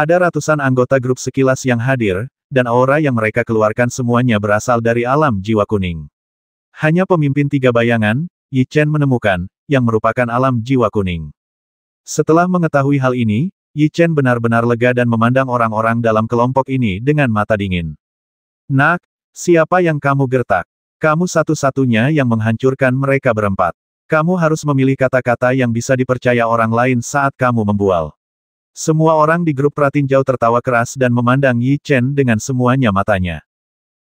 Ada ratusan anggota grup sekilas yang hadir, dan aura yang mereka keluarkan semuanya berasal dari alam jiwa kuning. Hanya pemimpin tiga bayangan, Yi Chen menemukan, yang merupakan alam jiwa kuning. Setelah mengetahui hal ini, Yi Chen benar-benar lega dan memandang orang-orang dalam kelompok ini dengan mata dingin. Nak, siapa yang kamu gertak? Kamu satu-satunya yang menghancurkan mereka berempat. Kamu harus memilih kata-kata yang bisa dipercaya orang lain saat kamu membual. Semua orang di grup Pratinjau tertawa keras dan memandang Yi Chen dengan semuanya matanya.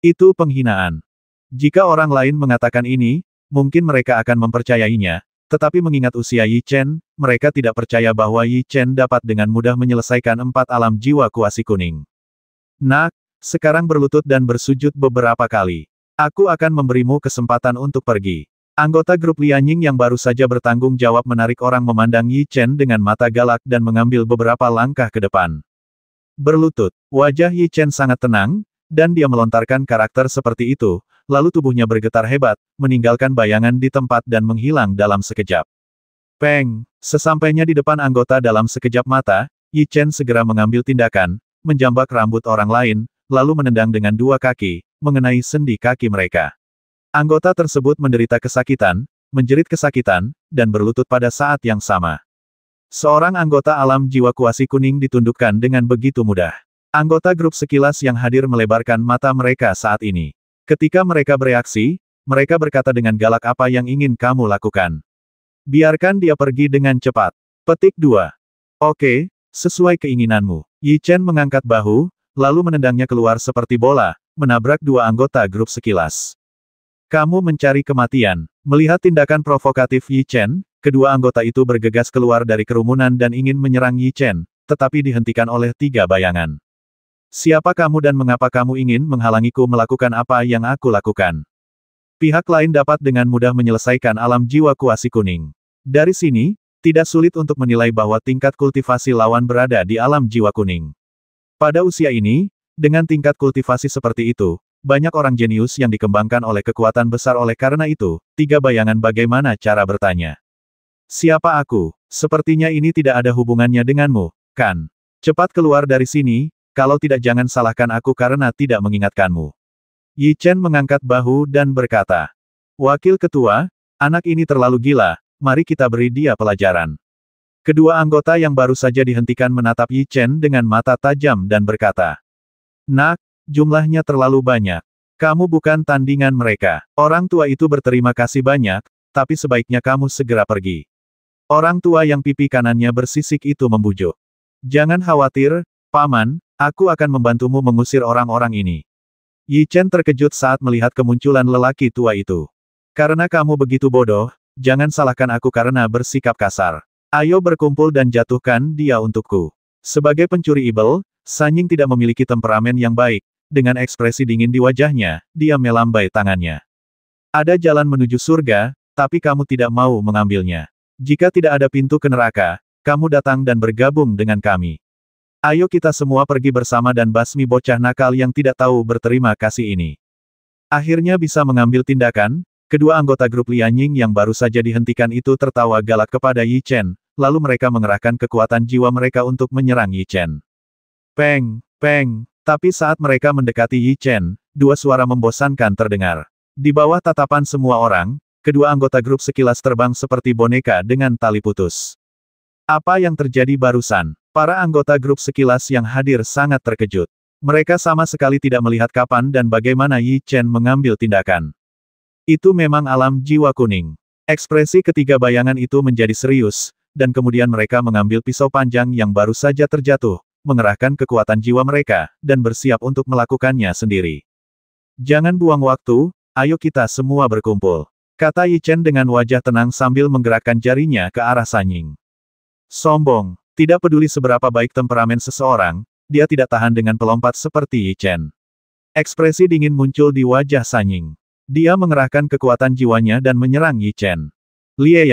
Itu penghinaan. Jika orang lain mengatakan ini, mungkin mereka akan mempercayainya, tetapi mengingat usia Yi Chen, mereka tidak percaya bahwa Yi Chen dapat dengan mudah menyelesaikan empat alam jiwa kuasi kuning. Nak, sekarang berlutut dan bersujud beberapa kali. Aku akan memberimu kesempatan untuk pergi. Anggota grup Lianying yang baru saja bertanggung jawab menarik orang memandang Yi Chen dengan mata galak dan mengambil beberapa langkah ke depan. Berlutut, wajah Yi Chen sangat tenang, dan dia melontarkan karakter seperti itu, lalu tubuhnya bergetar hebat, meninggalkan bayangan di tempat dan menghilang dalam sekejap. Peng, sesampainya di depan anggota dalam sekejap mata, Yi Chen segera mengambil tindakan, menjambak rambut orang lain, lalu menendang dengan dua kaki, mengenai sendi kaki mereka. Anggota tersebut menderita kesakitan, menjerit kesakitan, dan berlutut pada saat yang sama. Seorang anggota alam jiwa kuasi kuning ditundukkan dengan begitu mudah. Anggota grup sekilas yang hadir melebarkan mata mereka saat ini. Ketika mereka bereaksi, mereka berkata dengan galak apa yang ingin kamu lakukan. Biarkan dia pergi dengan cepat. Petik 2. Oke, sesuai keinginanmu. Yi Chen mengangkat bahu, lalu menendangnya keluar seperti bola, menabrak dua anggota grup sekilas. Kamu mencari kematian. Melihat tindakan provokatif Yi Chen, kedua anggota itu bergegas keluar dari kerumunan dan ingin menyerang Yi Chen, tetapi dihentikan oleh tiga bayangan. Siapa kamu dan mengapa kamu ingin menghalangiku melakukan apa yang aku lakukan? Pihak lain dapat dengan mudah menyelesaikan alam jiwa kuasi kuning. Dari sini, tidak sulit untuk menilai bahwa tingkat kultivasi lawan berada di alam jiwa kuning. Pada usia ini, dengan tingkat kultivasi seperti itu, banyak orang jenius yang dikembangkan oleh kekuatan besar oleh karena itu, tiga bayangan bagaimana cara bertanya. Siapa aku? Sepertinya ini tidak ada hubungannya denganmu, kan? Cepat keluar dari sini, kalau tidak jangan salahkan aku karena tidak mengingatkanmu. Yi Chen mengangkat bahu dan berkata, Wakil Ketua, anak ini terlalu gila, mari kita beri dia pelajaran. Kedua anggota yang baru saja dihentikan menatap Yi Chen dengan mata tajam dan berkata, Nak, Jumlahnya terlalu banyak. Kamu bukan tandingan mereka. Orang tua itu berterima kasih banyak, tapi sebaiknya kamu segera pergi. Orang tua yang pipi kanannya bersisik itu membujuk. Jangan khawatir, Paman, aku akan membantumu mengusir orang-orang ini. Yi Chen terkejut saat melihat kemunculan lelaki tua itu. Karena kamu begitu bodoh, jangan salahkan aku karena bersikap kasar. Ayo berkumpul dan jatuhkan dia untukku. Sebagai pencuri ibel, Sanying tidak memiliki temperamen yang baik, dengan ekspresi dingin di wajahnya, dia melambai tangannya. Ada jalan menuju surga, tapi kamu tidak mau mengambilnya. Jika tidak ada pintu ke neraka, kamu datang dan bergabung dengan kami. Ayo kita semua pergi bersama dan basmi bocah nakal yang tidak tahu berterima kasih ini. Akhirnya bisa mengambil tindakan, kedua anggota grup Lianying yang baru saja dihentikan itu tertawa galak kepada Yi Chen, lalu mereka mengerahkan kekuatan jiwa mereka untuk menyerang Yi Chen. Peng, peng, tapi saat mereka mendekati Yi Chen, dua suara membosankan terdengar. Di bawah tatapan semua orang, kedua anggota grup sekilas terbang seperti boneka dengan tali putus. Apa yang terjadi barusan? Para anggota grup sekilas yang hadir sangat terkejut. Mereka sama sekali tidak melihat kapan dan bagaimana Yi Chen mengambil tindakan. Itu memang alam jiwa kuning. Ekspresi ketiga bayangan itu menjadi serius, dan kemudian mereka mengambil pisau panjang yang baru saja terjatuh, mengerahkan kekuatan jiwa mereka, dan bersiap untuk melakukannya sendiri. Jangan buang waktu, ayo kita semua berkumpul. Kata Yi Chen dengan wajah tenang sambil menggerakkan jarinya ke arah Sanying. Sombong, tidak peduli seberapa baik temperamen seseorang, dia tidak tahan dengan pelompat seperti Yi Chen. Ekspresi dingin muncul di wajah Sanying. Dia mengerahkan kekuatan jiwanya dan menyerang Yi Chen. Lie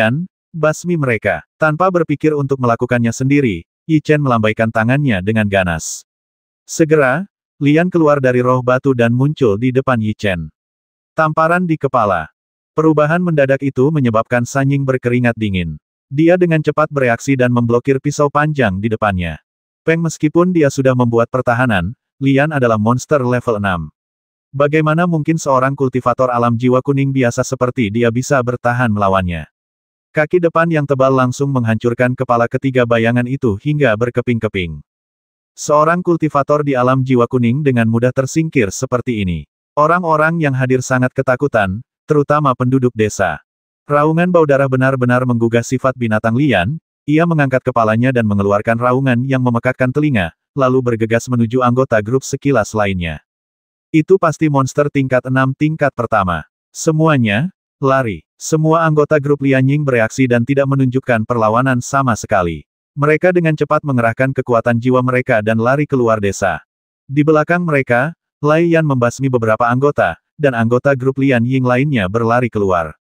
basmi mereka. Tanpa berpikir untuk melakukannya sendiri, Yi Chen melambaikan tangannya dengan ganas. Segera, Lian keluar dari roh batu dan muncul di depan Yi Chen. Tamparan di kepala. Perubahan mendadak itu menyebabkan Sanying berkeringat dingin. Dia dengan cepat bereaksi dan memblokir pisau panjang di depannya. Peng meskipun dia sudah membuat pertahanan, Lian adalah monster level 6. Bagaimana mungkin seorang kultivator alam jiwa kuning biasa seperti dia bisa bertahan melawannya? Kaki depan yang tebal langsung menghancurkan kepala ketiga bayangan itu hingga berkeping-keping. Seorang kultivator di alam jiwa kuning dengan mudah tersingkir seperti ini. Orang-orang yang hadir sangat ketakutan, terutama penduduk desa. Raungan bau darah benar-benar menggugah sifat binatang lian, ia mengangkat kepalanya dan mengeluarkan raungan yang memekakkan telinga, lalu bergegas menuju anggota grup sekilas lainnya. Itu pasti monster tingkat enam tingkat pertama. Semuanya, Lari. Semua anggota grup Lianying bereaksi dan tidak menunjukkan perlawanan sama sekali. Mereka dengan cepat mengerahkan kekuatan jiwa mereka dan lari keluar desa. Di belakang mereka, Lai Yan membasmi beberapa anggota, dan anggota grup Lian Ying lainnya berlari keluar.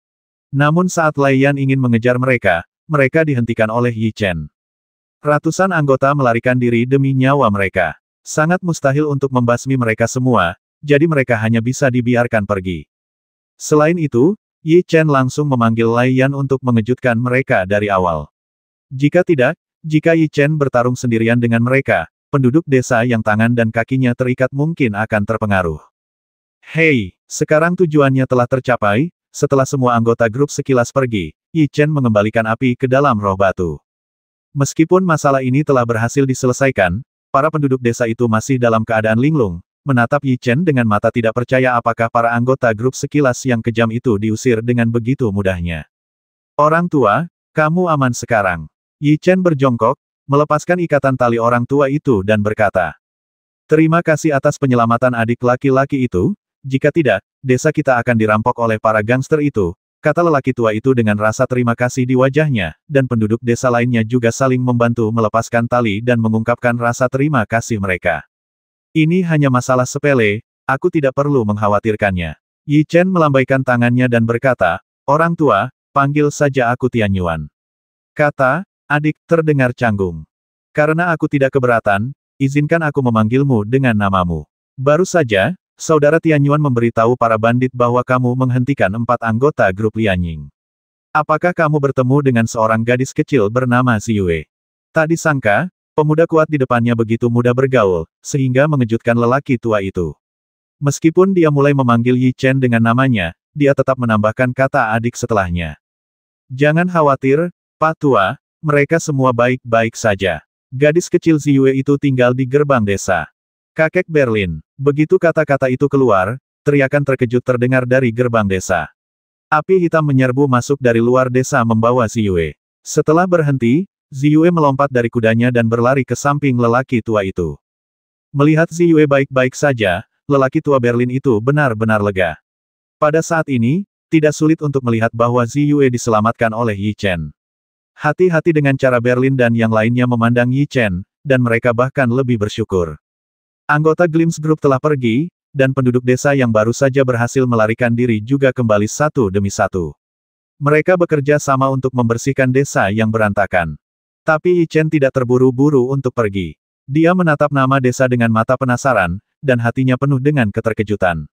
Namun saat Lai Yan ingin mengejar mereka, mereka dihentikan oleh Yi Chen. Ratusan anggota melarikan diri demi nyawa mereka. Sangat mustahil untuk membasmi mereka semua, jadi mereka hanya bisa dibiarkan pergi. Selain itu, Yi Chen langsung memanggil Lai Yan untuk mengejutkan mereka dari awal. Jika tidak, jika Yi Chen bertarung sendirian dengan mereka, penduduk desa yang tangan dan kakinya terikat mungkin akan terpengaruh. Hei, sekarang tujuannya telah tercapai, setelah semua anggota grup sekilas pergi, Yi Chen mengembalikan api ke dalam roh batu. Meskipun masalah ini telah berhasil diselesaikan, para penduduk desa itu masih dalam keadaan linglung, menatap Yi Chen dengan mata tidak percaya apakah para anggota grup sekilas yang kejam itu diusir dengan begitu mudahnya. Orang tua, kamu aman sekarang. Yi Chen berjongkok, melepaskan ikatan tali orang tua itu dan berkata, Terima kasih atas penyelamatan adik laki-laki itu, jika tidak, desa kita akan dirampok oleh para gangster itu, kata lelaki tua itu dengan rasa terima kasih di wajahnya, dan penduduk desa lainnya juga saling membantu melepaskan tali dan mengungkapkan rasa terima kasih mereka. Ini hanya masalah sepele, aku tidak perlu mengkhawatirkannya. Yi Chen melambaikan tangannya dan berkata, Orang tua, panggil saja aku Tian Yuan. Kata, adik, terdengar canggung. Karena aku tidak keberatan, izinkan aku memanggilmu dengan namamu. Baru saja, saudara Tian Yuan memberitahu para bandit bahwa kamu menghentikan empat anggota grup Lianying. Apakah kamu bertemu dengan seorang gadis kecil bernama Si Yue? Tak disangka, Pemuda kuat di depannya begitu mudah bergaul, sehingga mengejutkan lelaki tua itu. Meskipun dia mulai memanggil Yi Chen dengan namanya, dia tetap menambahkan kata adik setelahnya. Jangan khawatir, Pak Tua, mereka semua baik-baik saja. Gadis kecil Ziyue itu tinggal di gerbang desa. Kakek Berlin. Begitu kata-kata itu keluar, teriakan terkejut terdengar dari gerbang desa. Api hitam menyerbu masuk dari luar desa membawa Ziyue. Setelah berhenti, Ziyue melompat dari kudanya dan berlari ke samping lelaki tua itu. Melihat Ziyue baik-baik saja, lelaki tua Berlin itu benar-benar lega. Pada saat ini, tidak sulit untuk melihat bahwa Ziyue diselamatkan oleh Yi Chen. Hati-hati dengan cara Berlin dan yang lainnya memandang Yi Chen, dan mereka bahkan lebih bersyukur. Anggota Glimpse Group telah pergi, dan penduduk desa yang baru saja berhasil melarikan diri juga kembali satu demi satu. Mereka bekerja sama untuk membersihkan desa yang berantakan. Tapi Ichen tidak terburu-buru untuk pergi. Dia menatap nama desa dengan mata penasaran, dan hatinya penuh dengan keterkejutan.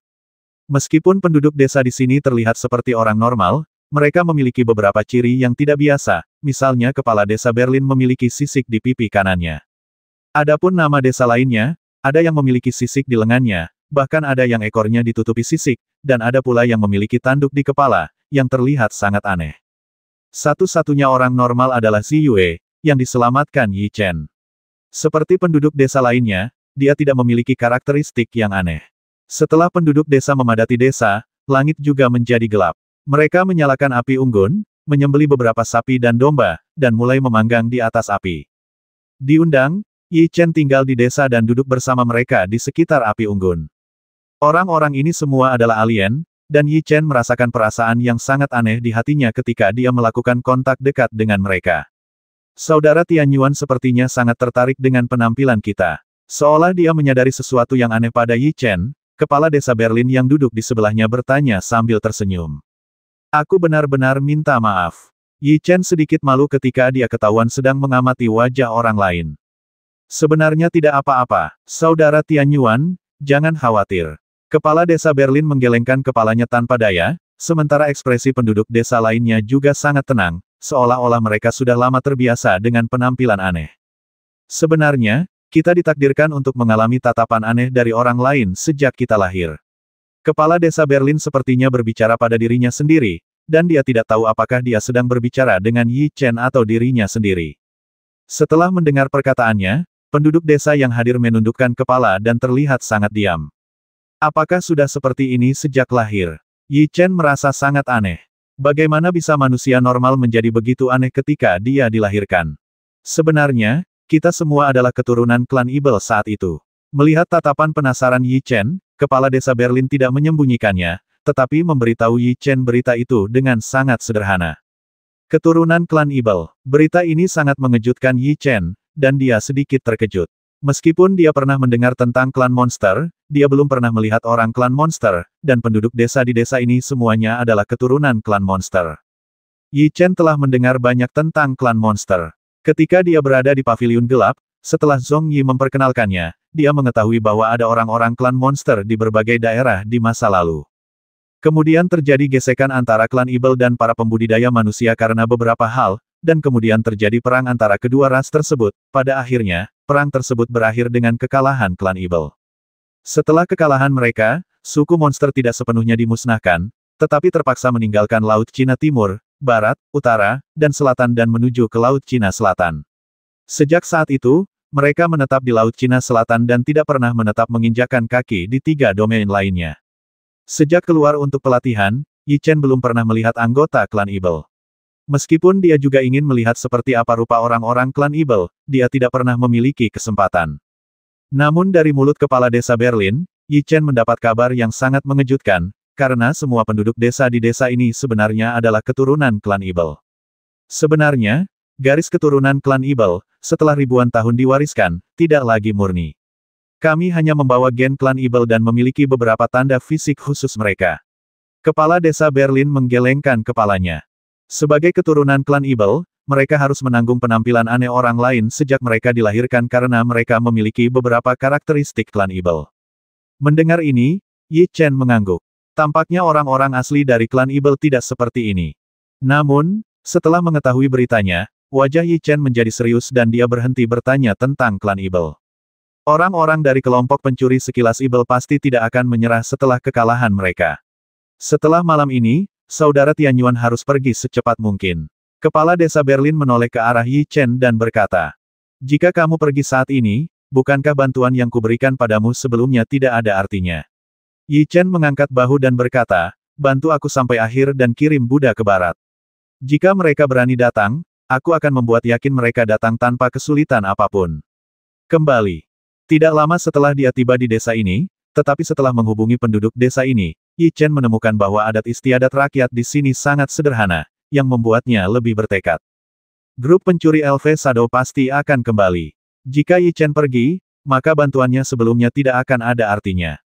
Meskipun penduduk desa di sini terlihat seperti orang normal, mereka memiliki beberapa ciri yang tidak biasa, misalnya kepala desa Berlin memiliki sisik di pipi kanannya. Adapun nama desa lainnya, ada yang memiliki sisik di lengannya, bahkan ada yang ekornya ditutupi sisik, dan ada pula yang memiliki tanduk di kepala, yang terlihat sangat aneh. Satu-satunya orang normal adalah Si Yue, yang diselamatkan Yi Chen. Seperti penduduk desa lainnya, dia tidak memiliki karakteristik yang aneh. Setelah penduduk desa memadati desa, langit juga menjadi gelap. Mereka menyalakan api unggun, menyembeli beberapa sapi dan domba, dan mulai memanggang di atas api. Diundang, Yi Chen tinggal di desa dan duduk bersama mereka di sekitar api unggun. Orang-orang ini semua adalah alien, dan Yi Chen merasakan perasaan yang sangat aneh di hatinya ketika dia melakukan kontak dekat dengan mereka. Saudara Tianyuan sepertinya sangat tertarik dengan penampilan kita. Seolah dia menyadari sesuatu yang aneh pada Yi Chen, kepala desa Berlin yang duduk di sebelahnya bertanya sambil tersenyum. Aku benar-benar minta maaf. Yi Chen sedikit malu ketika dia ketahuan sedang mengamati wajah orang lain. Sebenarnya tidak apa-apa, Saudara Tianyuan, jangan khawatir. Kepala desa Berlin menggelengkan kepalanya tanpa daya, Sementara ekspresi penduduk desa lainnya juga sangat tenang, seolah-olah mereka sudah lama terbiasa dengan penampilan aneh. Sebenarnya, kita ditakdirkan untuk mengalami tatapan aneh dari orang lain sejak kita lahir. Kepala desa Berlin sepertinya berbicara pada dirinya sendiri, dan dia tidak tahu apakah dia sedang berbicara dengan Yi Chen atau dirinya sendiri. Setelah mendengar perkataannya, penduduk desa yang hadir menundukkan kepala dan terlihat sangat diam. Apakah sudah seperti ini sejak lahir? Yi Chen merasa sangat aneh. Bagaimana bisa manusia normal menjadi begitu aneh ketika dia dilahirkan? Sebenarnya, kita semua adalah keturunan klan Ibel saat itu. Melihat tatapan penasaran Yi Chen, kepala desa Berlin tidak menyembunyikannya, tetapi memberitahu Yi Chen berita itu dengan sangat sederhana. Keturunan klan Ibel, berita ini sangat mengejutkan Yi Chen, dan dia sedikit terkejut. Meskipun dia pernah mendengar tentang klan monster, dia belum pernah melihat orang klan monster, dan penduduk desa di desa ini semuanya adalah keturunan klan monster. Yi Chen telah mendengar banyak tentang klan monster. Ketika dia berada di pavilion gelap, setelah Zhong Yi memperkenalkannya, dia mengetahui bahwa ada orang-orang klan monster di berbagai daerah di masa lalu. Kemudian terjadi gesekan antara klan Ibel dan para pembudidaya manusia karena beberapa hal, dan kemudian terjadi perang antara kedua ras tersebut. Pada akhirnya, perang tersebut berakhir dengan kekalahan klan Ibel. Setelah kekalahan mereka, suku monster tidak sepenuhnya dimusnahkan, tetapi terpaksa meninggalkan Laut Cina Timur, Barat, Utara, dan Selatan dan menuju ke Laut Cina Selatan. Sejak saat itu, mereka menetap di Laut Cina Selatan dan tidak pernah menetap menginjakan kaki di tiga domain lainnya. Sejak keluar untuk pelatihan, Yi Chen belum pernah melihat anggota klan Ibel. Meskipun dia juga ingin melihat seperti apa rupa orang-orang klan Ibel, dia tidak pernah memiliki kesempatan. Namun dari mulut kepala desa Berlin, Yichen mendapat kabar yang sangat mengejutkan, karena semua penduduk desa di desa ini sebenarnya adalah keturunan klan Ibel. Sebenarnya, garis keturunan klan Ibel, setelah ribuan tahun diwariskan, tidak lagi murni. Kami hanya membawa gen klan Ibel dan memiliki beberapa tanda fisik khusus mereka. Kepala desa Berlin menggelengkan kepalanya. Sebagai keturunan klan Ibel, mereka harus menanggung penampilan aneh orang lain sejak mereka dilahirkan karena mereka memiliki beberapa karakteristik klan Ibel. Mendengar ini, Yi Chen mengangguk. Tampaknya orang-orang asli dari klan Ibel tidak seperti ini. Namun, setelah mengetahui beritanya, wajah Yi Chen menjadi serius dan dia berhenti bertanya tentang klan Ibel. Orang-orang dari kelompok pencuri sekilas Ibel pasti tidak akan menyerah setelah kekalahan mereka. Setelah malam ini, saudara Tianyuan harus pergi secepat mungkin. Kepala desa Berlin menoleh ke arah Yi Chen dan berkata, Jika kamu pergi saat ini, bukankah bantuan yang kuberikan padamu sebelumnya tidak ada artinya? Yi Chen mengangkat bahu dan berkata, Bantu aku sampai akhir dan kirim Buddha ke barat. Jika mereka berani datang, aku akan membuat yakin mereka datang tanpa kesulitan apapun. Kembali. Tidak lama setelah dia tiba di desa ini, tetapi setelah menghubungi penduduk desa ini, Yi Chen menemukan bahwa adat istiadat rakyat di sini sangat sederhana, yang membuatnya lebih bertekad. Grup pencuri LV Sado pasti akan kembali. Jika Yi Chen pergi, maka bantuannya sebelumnya tidak akan ada artinya.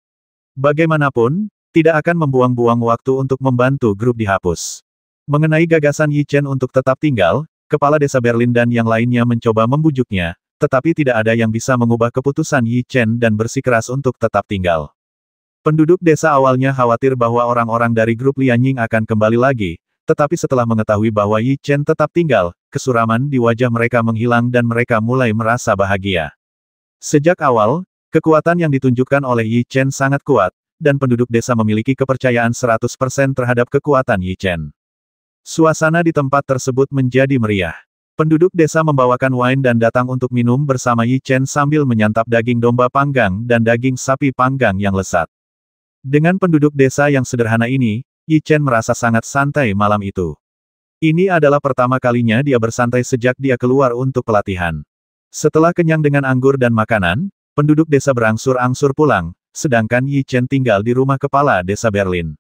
Bagaimanapun, tidak akan membuang-buang waktu untuk membantu grup dihapus. Mengenai gagasan Yi Chen untuk tetap tinggal, kepala desa Berlin dan yang lainnya mencoba membujuknya, tetapi tidak ada yang bisa mengubah keputusan Yi Chen dan bersikeras untuk tetap tinggal. Penduduk desa awalnya khawatir bahwa orang-orang dari grup Lianying akan kembali lagi, tetapi setelah mengetahui bahwa Yi Chen tetap tinggal, kesuraman di wajah mereka menghilang dan mereka mulai merasa bahagia. Sejak awal, kekuatan yang ditunjukkan oleh Yi Chen sangat kuat, dan penduduk desa memiliki kepercayaan 100% terhadap kekuatan Yi Chen. Suasana di tempat tersebut menjadi meriah. Penduduk desa membawakan wine dan datang untuk minum bersama Yi Chen sambil menyantap daging domba panggang dan daging sapi panggang yang lesat. Dengan penduduk desa yang sederhana ini, Yi Chen merasa sangat santai malam itu. Ini adalah pertama kalinya dia bersantai sejak dia keluar untuk pelatihan. Setelah kenyang dengan anggur dan makanan, penduduk desa berangsur-angsur pulang, sedangkan Yi Chen tinggal di rumah kepala desa Berlin.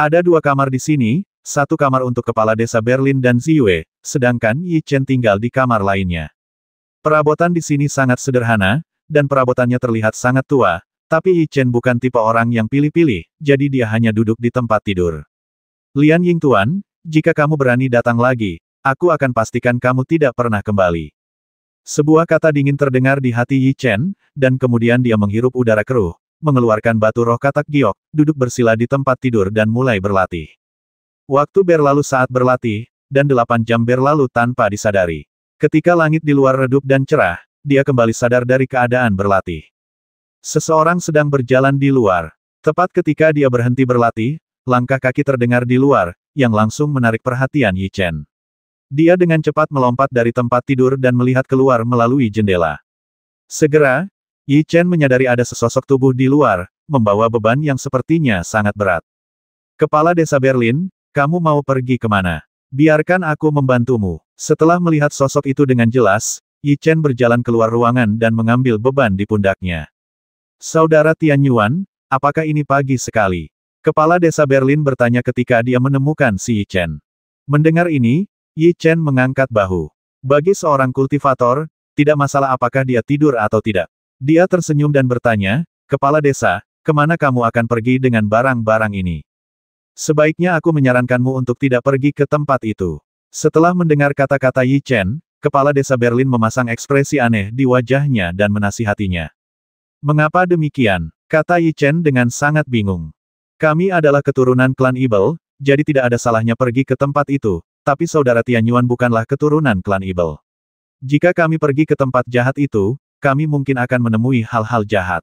Ada dua kamar di sini, satu kamar untuk kepala desa Berlin dan Ziwe, sedangkan Yi Chen tinggal di kamar lainnya. Perabotan di sini sangat sederhana, dan perabotannya terlihat sangat tua, tapi Yi Chen bukan tipe orang yang pilih-pilih, jadi dia hanya duduk di tempat tidur. Lian Ying Tuan, jika kamu berani datang lagi, aku akan pastikan kamu tidak pernah kembali. Sebuah kata dingin terdengar di hati Yi Chen, dan kemudian dia menghirup udara keruh, mengeluarkan batu roh katak giok, duduk bersila di tempat tidur dan mulai berlatih. Waktu berlalu saat berlatih, dan delapan jam berlalu tanpa disadari. Ketika langit di luar redup dan cerah, dia kembali sadar dari keadaan berlatih. Seseorang sedang berjalan di luar. Tepat ketika dia berhenti berlatih, langkah kaki terdengar di luar, yang langsung menarik perhatian Yi Chen. Dia dengan cepat melompat dari tempat tidur dan melihat keluar melalui jendela. Segera, Yi Chen menyadari ada sesosok tubuh di luar, membawa beban yang sepertinya sangat berat. Kepala desa Berlin, kamu mau pergi kemana? Biarkan aku membantumu. Setelah melihat sosok itu dengan jelas, Yi Chen berjalan keluar ruangan dan mengambil beban di pundaknya. Saudara Tian Yuan, apakah ini pagi sekali? Kepala desa Berlin bertanya ketika dia menemukan si Yi Chen. Mendengar ini, Yi Chen mengangkat bahu. Bagi seorang kultivator, tidak masalah apakah dia tidur atau tidak. Dia tersenyum dan bertanya, Kepala desa, kemana kamu akan pergi dengan barang-barang ini? Sebaiknya aku menyarankanmu untuk tidak pergi ke tempat itu. Setelah mendengar kata-kata Yi Chen, Kepala desa Berlin memasang ekspresi aneh di wajahnya dan menasihatinya. Mengapa demikian? Kata Yi Chen dengan sangat bingung. Kami adalah keturunan klan Ibel, jadi tidak ada salahnya pergi ke tempat itu, tapi saudara Tianyuan bukanlah keturunan klan Ibel. Jika kami pergi ke tempat jahat itu, kami mungkin akan menemui hal-hal jahat.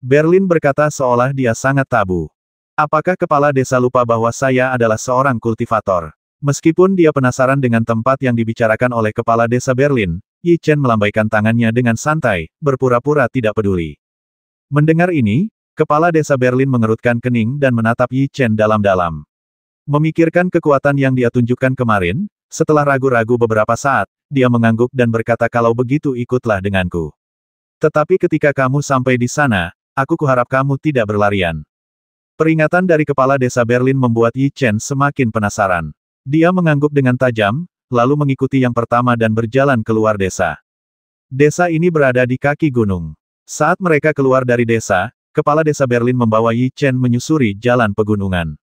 Berlin berkata seolah dia sangat tabu. Apakah kepala desa lupa bahwa saya adalah seorang kultivator? Meskipun dia penasaran dengan tempat yang dibicarakan oleh kepala desa Berlin, Yi Chen melambaikan tangannya dengan santai, berpura-pura tidak peduli. Mendengar ini, kepala desa Berlin mengerutkan kening dan menatap Yi Chen dalam-dalam. Memikirkan kekuatan yang dia tunjukkan kemarin, setelah ragu-ragu beberapa saat, dia mengangguk dan berkata kalau begitu ikutlah denganku. Tetapi ketika kamu sampai di sana, aku kuharap kamu tidak berlarian. Peringatan dari kepala desa Berlin membuat Yi Chen semakin penasaran. Dia mengangguk dengan tajam, lalu mengikuti yang pertama dan berjalan keluar desa. Desa ini berada di kaki gunung. Saat mereka keluar dari desa, Kepala Desa Berlin membawa Yi Chen menyusuri jalan pegunungan.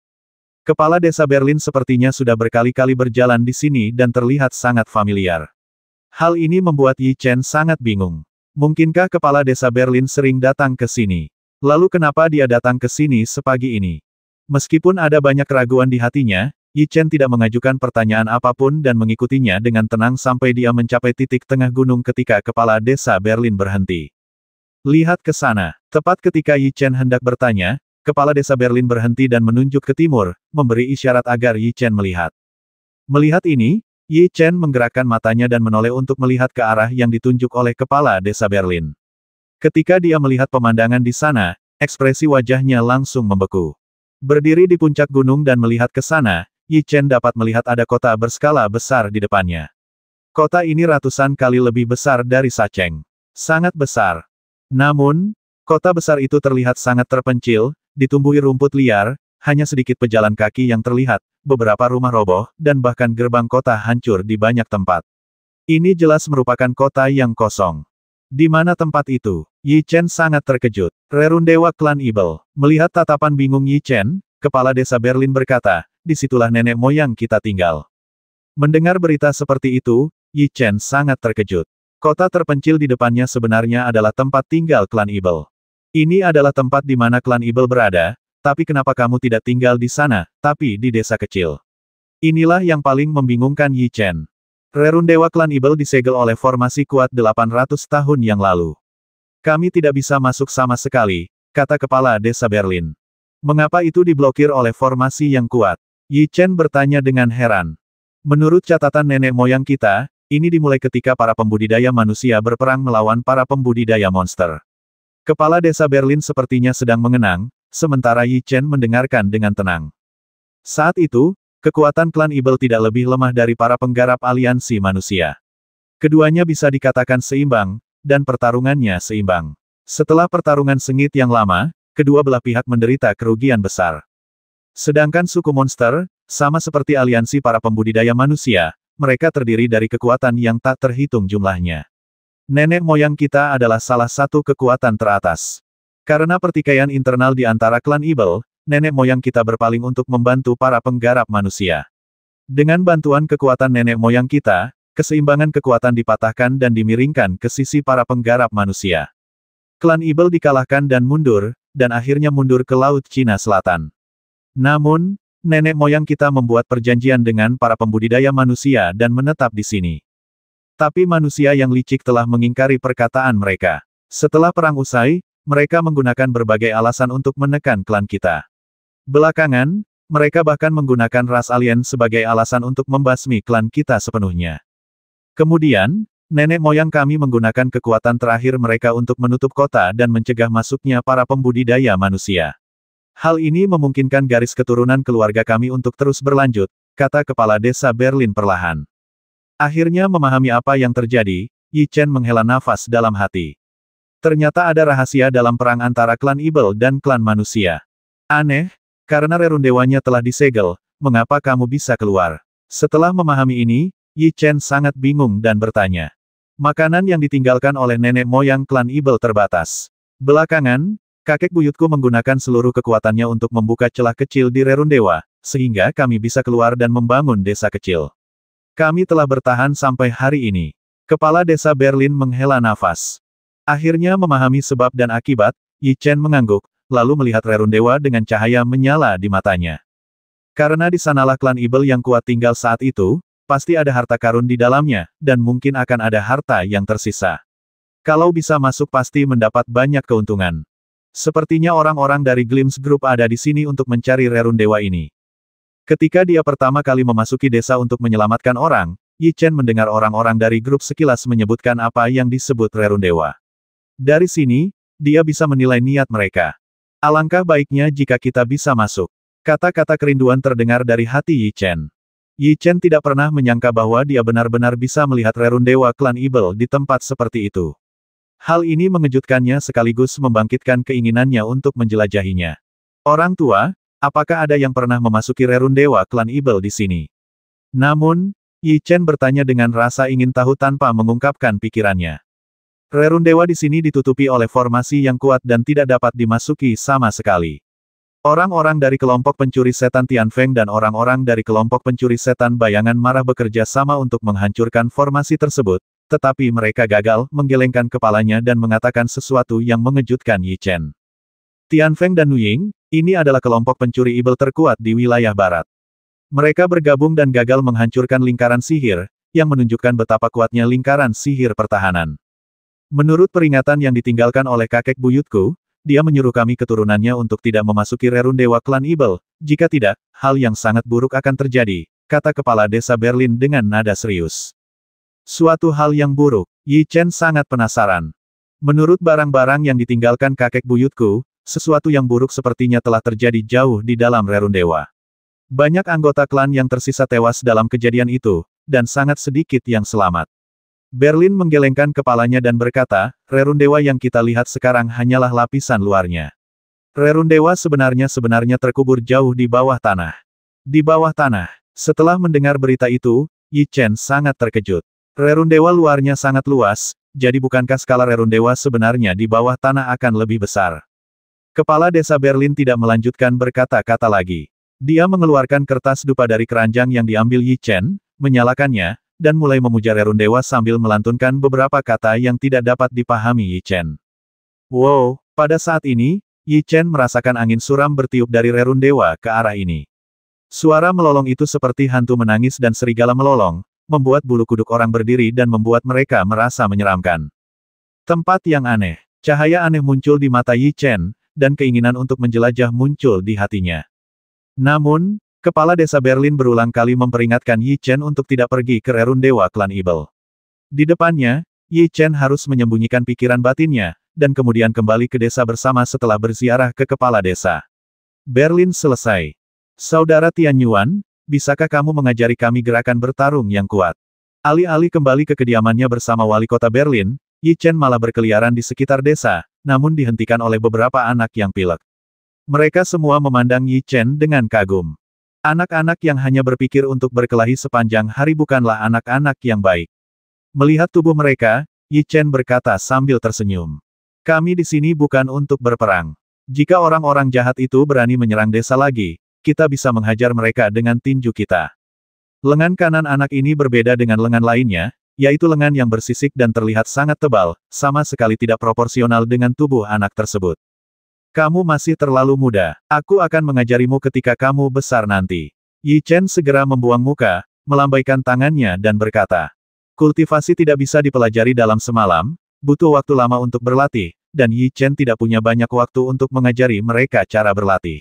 Kepala Desa Berlin sepertinya sudah berkali-kali berjalan di sini dan terlihat sangat familiar. Hal ini membuat Yi Chen sangat bingung. Mungkinkah Kepala Desa Berlin sering datang ke sini? Lalu kenapa dia datang ke sini sepagi ini? Meskipun ada banyak keraguan di hatinya, Yi Chen tidak mengajukan pertanyaan apapun dan mengikutinya dengan tenang sampai dia mencapai titik tengah gunung ketika Kepala Desa Berlin berhenti. Lihat ke sana. Tepat ketika Yi Chen hendak bertanya, kepala desa Berlin berhenti dan menunjuk ke timur, memberi isyarat agar Yi Chen melihat. Melihat ini, Yi Chen menggerakkan matanya dan menoleh untuk melihat ke arah yang ditunjuk oleh kepala desa Berlin. Ketika dia melihat pemandangan di sana, ekspresi wajahnya langsung membeku. Berdiri di puncak gunung dan melihat ke sana, Yi Chen dapat melihat ada kota berskala besar di depannya. Kota ini ratusan kali lebih besar dari Sacheng. Sangat besar. Namun, kota besar itu terlihat sangat terpencil, ditumbuhi rumput liar, hanya sedikit pejalan kaki yang terlihat, beberapa rumah roboh, dan bahkan gerbang kota hancur di banyak tempat. Ini jelas merupakan kota yang kosong. Di mana tempat itu? Yi Chen sangat terkejut. Rerundewa klan Ibel. Melihat tatapan bingung Yi Chen, kepala desa Berlin berkata, disitulah nenek moyang kita tinggal. Mendengar berita seperti itu, Yi Chen sangat terkejut. Kota terpencil di depannya sebenarnya adalah tempat tinggal klan Ibel. Ini adalah tempat di mana klan Ibel berada, tapi kenapa kamu tidak tinggal di sana, tapi di desa kecil? Inilah yang paling membingungkan Yi Chen. Rerun Dewa klan Ibel disegel oleh formasi kuat 800 tahun yang lalu. Kami tidak bisa masuk sama sekali, kata kepala desa Berlin. Mengapa itu diblokir oleh formasi yang kuat? Yi Chen bertanya dengan heran. Menurut catatan nenek moyang kita, ini dimulai ketika para pembudidaya manusia berperang melawan para pembudidaya monster. Kepala desa Berlin sepertinya sedang mengenang, sementara Yi Chen mendengarkan dengan tenang. Saat itu, kekuatan klan Ibel tidak lebih lemah dari para penggarap aliansi manusia. Keduanya bisa dikatakan seimbang, dan pertarungannya seimbang. Setelah pertarungan sengit yang lama, kedua belah pihak menderita kerugian besar. Sedangkan suku monster, sama seperti aliansi para pembudidaya manusia, mereka terdiri dari kekuatan yang tak terhitung jumlahnya. Nenek moyang kita adalah salah satu kekuatan teratas. Karena pertikaian internal di antara klan Ibel, nenek moyang kita berpaling untuk membantu para penggarap manusia. Dengan bantuan kekuatan nenek moyang kita, keseimbangan kekuatan dipatahkan dan dimiringkan ke sisi para penggarap manusia. Klan Ibel dikalahkan dan mundur, dan akhirnya mundur ke Laut Cina Selatan. Namun, Nenek moyang kita membuat perjanjian dengan para pembudidaya manusia dan menetap di sini. Tapi manusia yang licik telah mengingkari perkataan mereka. Setelah perang usai, mereka menggunakan berbagai alasan untuk menekan klan kita. Belakangan, mereka bahkan menggunakan ras alien sebagai alasan untuk membasmi klan kita sepenuhnya. Kemudian, nenek moyang kami menggunakan kekuatan terakhir mereka untuk menutup kota dan mencegah masuknya para pembudidaya manusia. Hal ini memungkinkan garis keturunan keluarga kami untuk terus berlanjut, kata kepala desa Berlin perlahan. Akhirnya memahami apa yang terjadi, Yi Chen menghela nafas dalam hati. Ternyata ada rahasia dalam perang antara klan Ibel dan klan manusia. Aneh, karena rerundewanya telah disegel, mengapa kamu bisa keluar? Setelah memahami ini, Yi Chen sangat bingung dan bertanya. Makanan yang ditinggalkan oleh nenek moyang klan Ibel terbatas. Belakangan, Kakek buyutku menggunakan seluruh kekuatannya untuk membuka celah kecil di Rerundewa, sehingga kami bisa keluar dan membangun desa kecil. Kami telah bertahan sampai hari ini. Kepala desa Berlin menghela nafas. Akhirnya memahami sebab dan akibat, Yi Chen mengangguk, lalu melihat Rerundewa dengan cahaya menyala di matanya. Karena di sanalah klan Ibel yang kuat tinggal saat itu, pasti ada harta karun di dalamnya, dan mungkin akan ada harta yang tersisa. Kalau bisa masuk pasti mendapat banyak keuntungan. Sepertinya orang-orang dari Glimpse Group ada di sini untuk mencari Rerun Dewa ini. Ketika dia pertama kali memasuki desa untuk menyelamatkan orang, Yi Chen mendengar orang-orang dari grup sekilas menyebutkan apa yang disebut Rerun Dewa. Dari sini, dia bisa menilai niat mereka. Alangkah baiknya jika kita bisa masuk. Kata-kata kerinduan terdengar dari hati Yi Chen. Yi Chen tidak pernah menyangka bahwa dia benar-benar bisa melihat Rerun Dewa Klan Ibel di tempat seperti itu. Hal ini mengejutkannya sekaligus membangkitkan keinginannya untuk menjelajahinya. Orang tua, apakah ada yang pernah memasuki Rerun Dewa Klan Ibel di sini? Namun, Yi Chen bertanya dengan rasa ingin tahu tanpa mengungkapkan pikirannya. Rerun Dewa di sini ditutupi oleh formasi yang kuat dan tidak dapat dimasuki sama sekali. Orang-orang dari kelompok pencuri setan Tian Feng dan orang-orang dari kelompok pencuri setan bayangan marah bekerja sama untuk menghancurkan formasi tersebut, tetapi mereka gagal menggelengkan kepalanya dan mengatakan sesuatu yang mengejutkan Yi Chen. Tian Feng dan Nuying, ini adalah kelompok pencuri ibel terkuat di wilayah barat. Mereka bergabung dan gagal menghancurkan lingkaran sihir, yang menunjukkan betapa kuatnya lingkaran sihir pertahanan. Menurut peringatan yang ditinggalkan oleh kakek buyutku, dia menyuruh kami keturunannya untuk tidak memasuki rerun dewa klan Ibel, jika tidak, hal yang sangat buruk akan terjadi, kata kepala desa Berlin dengan nada serius. Suatu hal yang buruk, Yi Chen sangat penasaran. Menurut barang-barang yang ditinggalkan kakek buyutku, sesuatu yang buruk sepertinya telah terjadi jauh di dalam Rerundewa. Banyak anggota klan yang tersisa tewas dalam kejadian itu, dan sangat sedikit yang selamat. Berlin menggelengkan kepalanya dan berkata, Rerundewa yang kita lihat sekarang hanyalah lapisan luarnya. Rerundewa sebenarnya-sebenarnya terkubur jauh di bawah tanah. Di bawah tanah, setelah mendengar berita itu, Yi Chen sangat terkejut. Rerun dewa luarnya sangat luas, jadi bukankah skala rerun dewa sebenarnya di bawah tanah akan lebih besar? Kepala desa Berlin tidak melanjutkan berkata-kata lagi. Dia mengeluarkan kertas dupa dari keranjang yang diambil Yi Chen, menyalakannya, dan mulai memuja rerun dewa sambil melantunkan beberapa kata yang tidak dapat dipahami Yi Chen. Wow, pada saat ini, Yi Chen merasakan angin suram bertiup dari rerun dewa ke arah ini. Suara melolong itu seperti hantu menangis dan serigala melolong, membuat bulu kuduk orang berdiri dan membuat mereka merasa menyeramkan. Tempat yang aneh. Cahaya aneh muncul di mata Yi Chen, dan keinginan untuk menjelajah muncul di hatinya. Namun, kepala desa Berlin berulang kali memperingatkan Yi Chen untuk tidak pergi ke Rerun Dewa Klan Ibel. Di depannya, Yi Chen harus menyembunyikan pikiran batinnya, dan kemudian kembali ke desa bersama setelah berziarah ke kepala desa. Berlin selesai. Saudara Tian Yuan, bisakah kamu mengajari kami gerakan bertarung yang kuat? Alih-alih kembali ke kediamannya bersama wali kota Berlin, Yi Chen malah berkeliaran di sekitar desa, namun dihentikan oleh beberapa anak yang pilek. Mereka semua memandang Yi Chen dengan kagum. Anak-anak yang hanya berpikir untuk berkelahi sepanjang hari bukanlah anak-anak yang baik. Melihat tubuh mereka, Yi Chen berkata sambil tersenyum. Kami di sini bukan untuk berperang. Jika orang-orang jahat itu berani menyerang desa lagi, kita bisa menghajar mereka dengan tinju kita. Lengan kanan anak ini berbeda dengan lengan lainnya, yaitu lengan yang bersisik dan terlihat sangat tebal, sama sekali tidak proporsional dengan tubuh anak tersebut. Kamu masih terlalu muda, aku akan mengajarimu ketika kamu besar nanti. Yi Chen segera membuang muka, melambaikan tangannya dan berkata, Kultivasi tidak bisa dipelajari dalam semalam, butuh waktu lama untuk berlatih, dan Yi Chen tidak punya banyak waktu untuk mengajari mereka cara berlatih.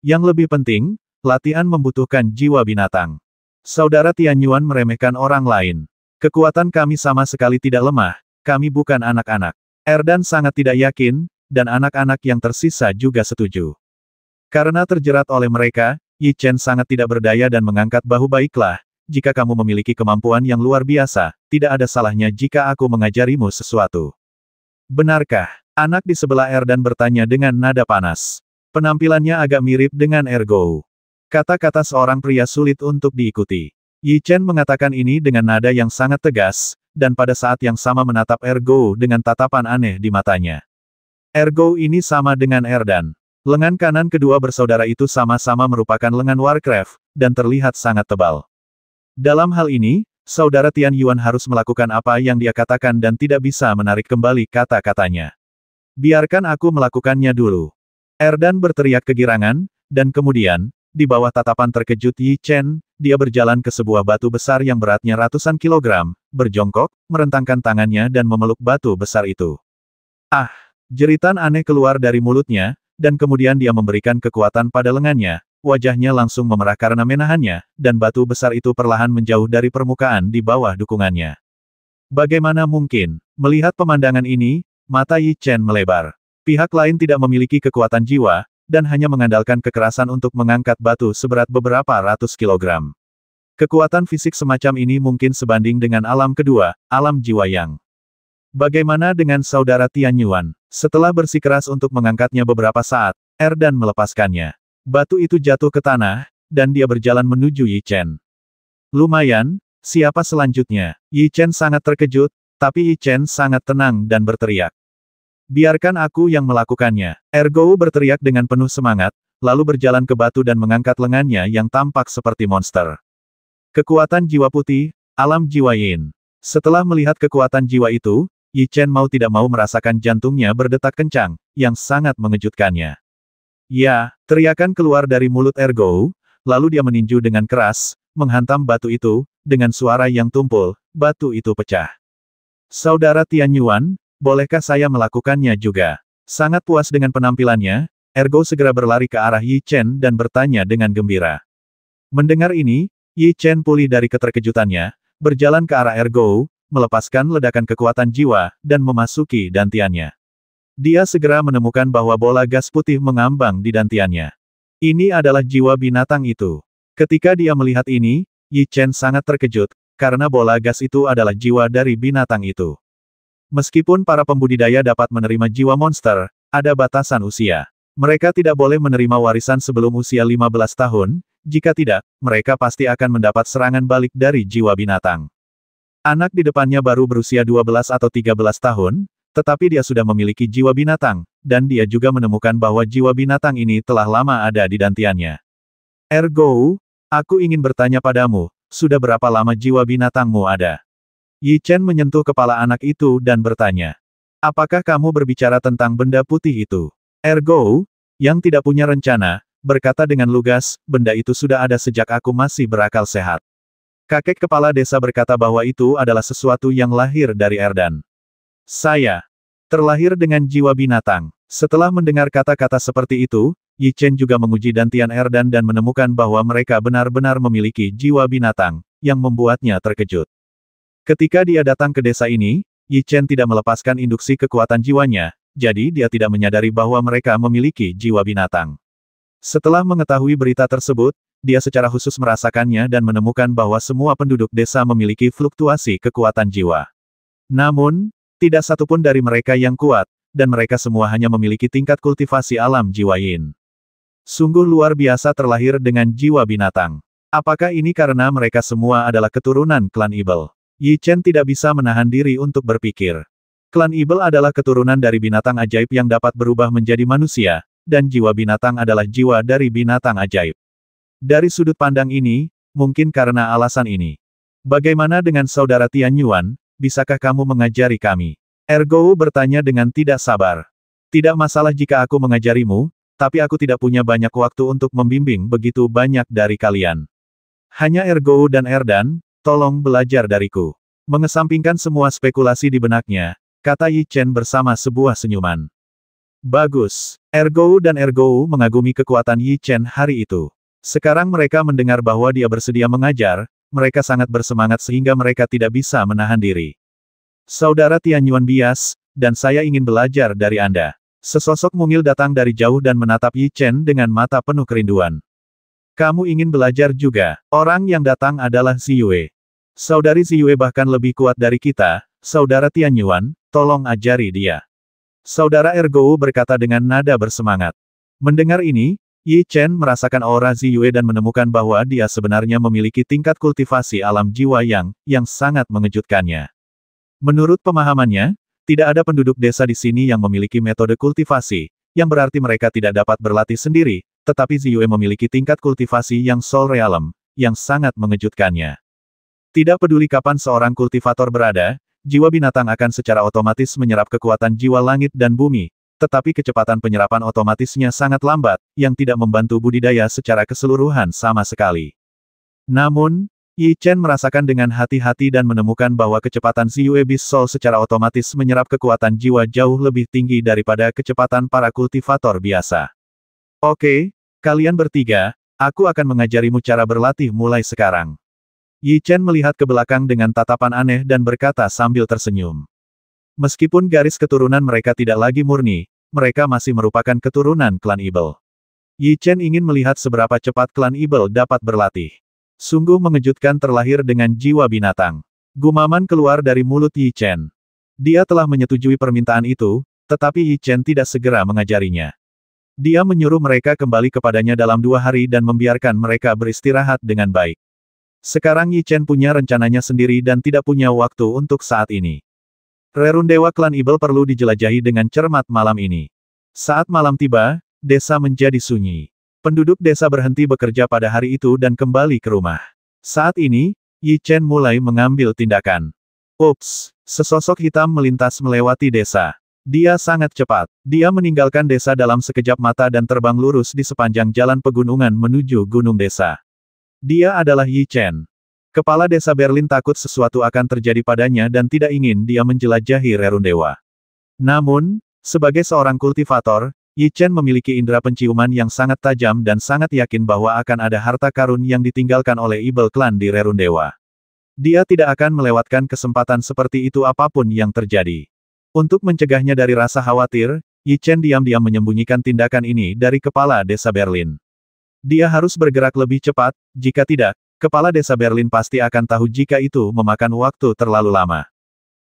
Yang lebih penting, latihan membutuhkan jiwa binatang. Saudara Tianyuan meremehkan orang lain. Kekuatan kami sama sekali tidak lemah, kami bukan anak-anak. Erdan sangat tidak yakin, dan anak-anak yang tersisa juga setuju. Karena terjerat oleh mereka, Yi Chen sangat tidak berdaya dan mengangkat bahu baiklah, jika kamu memiliki kemampuan yang luar biasa, tidak ada salahnya jika aku mengajarimu sesuatu. Benarkah? Anak di sebelah Erdan bertanya dengan nada panas. Penampilannya agak mirip dengan Ergo. Kata-kata seorang pria sulit untuk diikuti. Yi Chen mengatakan ini dengan nada yang sangat tegas, dan pada saat yang sama menatap Ergo dengan tatapan aneh di matanya. Ergo ini sama dengan Erdan. Lengan kanan kedua bersaudara itu sama-sama merupakan lengan Warcraft, dan terlihat sangat tebal. Dalam hal ini, saudara Tian Yuan harus melakukan apa yang dia katakan dan tidak bisa menarik kembali kata-katanya. Biarkan aku melakukannya dulu. Erdan berteriak kegirangan, dan kemudian, di bawah tatapan terkejut Yi Chen, dia berjalan ke sebuah batu besar yang beratnya ratusan kilogram, berjongkok, merentangkan tangannya dan memeluk batu besar itu. Ah! Jeritan aneh keluar dari mulutnya, dan kemudian dia memberikan kekuatan pada lengannya, wajahnya langsung memerah karena menahannya, dan batu besar itu perlahan menjauh dari permukaan di bawah dukungannya. Bagaimana mungkin? Melihat pemandangan ini, mata Yi Chen melebar. Pihak lain tidak memiliki kekuatan jiwa, dan hanya mengandalkan kekerasan untuk mengangkat batu seberat beberapa ratus kilogram. Kekuatan fisik semacam ini mungkin sebanding dengan alam kedua, alam jiwa yang. Bagaimana dengan saudara Tian Yuan? Setelah bersikeras untuk mengangkatnya beberapa saat, Erdan melepaskannya. Batu itu jatuh ke tanah, dan dia berjalan menuju Yi Chen. Lumayan, siapa selanjutnya? Yi Chen sangat terkejut, tapi Yi Chen sangat tenang dan berteriak. Biarkan aku yang melakukannya. Ergo berteriak dengan penuh semangat, lalu berjalan ke batu dan mengangkat lengannya yang tampak seperti monster. Kekuatan jiwa putih, alam jiwa Yin. Setelah melihat kekuatan jiwa itu, Yi Chen mau tidak mau merasakan jantungnya berdetak kencang, yang sangat mengejutkannya. Ya, teriakan keluar dari mulut Ergo, lalu dia meninju dengan keras, menghantam batu itu, dengan suara yang tumpul, batu itu pecah. Saudara Tian Yuan, Bolehkah saya melakukannya juga? Sangat puas dengan penampilannya, Ergo segera berlari ke arah Yi Chen dan bertanya dengan gembira. Mendengar ini, Yi Chen pulih dari keterkejutannya, berjalan ke arah Ergo, melepaskan ledakan kekuatan jiwa, dan memasuki dantiannya. Dia segera menemukan bahwa bola gas putih mengambang di dantiannya. Ini adalah jiwa binatang itu. Ketika dia melihat ini, Yi Chen sangat terkejut, karena bola gas itu adalah jiwa dari binatang itu. Meskipun para pembudidaya dapat menerima jiwa monster, ada batasan usia. Mereka tidak boleh menerima warisan sebelum usia 15 tahun, jika tidak, mereka pasti akan mendapat serangan balik dari jiwa binatang. Anak di depannya baru berusia 12 atau 13 tahun, tetapi dia sudah memiliki jiwa binatang, dan dia juga menemukan bahwa jiwa binatang ini telah lama ada di dantiannya. Ergo, aku ingin bertanya padamu, sudah berapa lama jiwa binatangmu ada? Yi Chen menyentuh kepala anak itu dan bertanya. Apakah kamu berbicara tentang benda putih itu? Ergo, yang tidak punya rencana, berkata dengan lugas, benda itu sudah ada sejak aku masih berakal sehat. Kakek kepala desa berkata bahwa itu adalah sesuatu yang lahir dari Erdan. Saya terlahir dengan jiwa binatang. Setelah mendengar kata-kata seperti itu, Yi Chen juga menguji Dantian Erdan dan menemukan bahwa mereka benar-benar memiliki jiwa binatang, yang membuatnya terkejut. Ketika dia datang ke desa ini, Yi Chen tidak melepaskan induksi kekuatan jiwanya, jadi dia tidak menyadari bahwa mereka memiliki jiwa binatang. Setelah mengetahui berita tersebut, dia secara khusus merasakannya dan menemukan bahwa semua penduduk desa memiliki fluktuasi kekuatan jiwa. Namun, tidak satupun dari mereka yang kuat, dan mereka semua hanya memiliki tingkat kultivasi alam jiwa yin. Sungguh luar biasa terlahir dengan jiwa binatang. Apakah ini karena mereka semua adalah keturunan klan Ibel? Yi Chen tidak bisa menahan diri untuk berpikir. Klan Ibel adalah keturunan dari binatang ajaib yang dapat berubah menjadi manusia, dan jiwa binatang adalah jiwa dari binatang ajaib. Dari sudut pandang ini, mungkin karena alasan ini. Bagaimana dengan saudara Tian Yuan, bisakah kamu mengajari kami? Ergo bertanya dengan tidak sabar. Tidak masalah jika aku mengajarimu, tapi aku tidak punya banyak waktu untuk membimbing begitu banyak dari kalian. Hanya Ergo dan Erdan, Tolong belajar dariku. Mengesampingkan semua spekulasi di benaknya, kata Yi Chen bersama sebuah senyuman. Bagus. Ergou dan Ergou mengagumi kekuatan Yi Chen hari itu. Sekarang mereka mendengar bahwa dia bersedia mengajar, mereka sangat bersemangat sehingga mereka tidak bisa menahan diri. Saudara Tianyuan bias, dan saya ingin belajar dari Anda. Sesosok mungil datang dari jauh dan menatap Yi Chen dengan mata penuh kerinduan. Kamu ingin belajar juga. Orang yang datang adalah Ziyue. Saudari Ziyue bahkan lebih kuat dari kita, Saudara Tianyuan, tolong ajari dia. Saudara Ergou berkata dengan nada bersemangat. Mendengar ini, Yi Chen merasakan aura Ziyue dan menemukan bahwa dia sebenarnya memiliki tingkat kultivasi alam jiwa yang, yang sangat mengejutkannya. Menurut pemahamannya, tidak ada penduduk desa di sini yang memiliki metode kultivasi, yang berarti mereka tidak dapat berlatih sendiri, tetapi Ziyue memiliki tingkat kultivasi yang soul realm, yang sangat mengejutkannya. Tidak peduli kapan seorang kultivator berada, jiwa binatang akan secara otomatis menyerap kekuatan jiwa langit dan bumi, tetapi kecepatan penyerapan otomatisnya sangat lambat, yang tidak membantu budidaya secara keseluruhan sama sekali. Namun, Yi Chen merasakan dengan hati-hati dan menemukan bahwa kecepatan Ziyue bis Soul secara otomatis menyerap kekuatan jiwa jauh lebih tinggi daripada kecepatan para kultivator biasa. Oke, kalian bertiga, aku akan mengajarimu cara berlatih mulai sekarang. Yi Chen melihat ke belakang dengan tatapan aneh dan berkata sambil tersenyum. Meskipun garis keturunan mereka tidak lagi murni, mereka masih merupakan keturunan klan Ibel. Yi Chen ingin melihat seberapa cepat klan Ibel dapat berlatih. Sungguh mengejutkan terlahir dengan jiwa binatang. Gumaman keluar dari mulut Yi Chen. Dia telah menyetujui permintaan itu, tetapi Yi Chen tidak segera mengajarinya. Dia menyuruh mereka kembali kepadanya dalam dua hari dan membiarkan mereka beristirahat dengan baik. Sekarang Yi Chen punya rencananya sendiri dan tidak punya waktu untuk saat ini. Rerun dewa klan Ibel perlu dijelajahi dengan cermat malam ini. Saat malam tiba, desa menjadi sunyi. Penduduk desa berhenti bekerja pada hari itu dan kembali ke rumah. Saat ini, Yi Chen mulai mengambil tindakan. Ups, sesosok hitam melintas melewati desa. Dia sangat cepat. Dia meninggalkan desa dalam sekejap mata dan terbang lurus di sepanjang jalan pegunungan menuju gunung desa. Dia adalah Yi Chen. Kepala desa Berlin takut sesuatu akan terjadi padanya dan tidak ingin dia menjelajahi Rerun Dewa. Namun, sebagai seorang kultivator, Yi Chen memiliki indera penciuman yang sangat tajam dan sangat yakin bahwa akan ada harta karun yang ditinggalkan oleh Ibel Clan di Rerun Dewa. Dia tidak akan melewatkan kesempatan seperti itu apapun yang terjadi. Untuk mencegahnya dari rasa khawatir, Yi Chen diam-diam menyembunyikan tindakan ini dari kepala desa Berlin. Dia harus bergerak lebih cepat, jika tidak, kepala desa Berlin pasti akan tahu jika itu memakan waktu terlalu lama.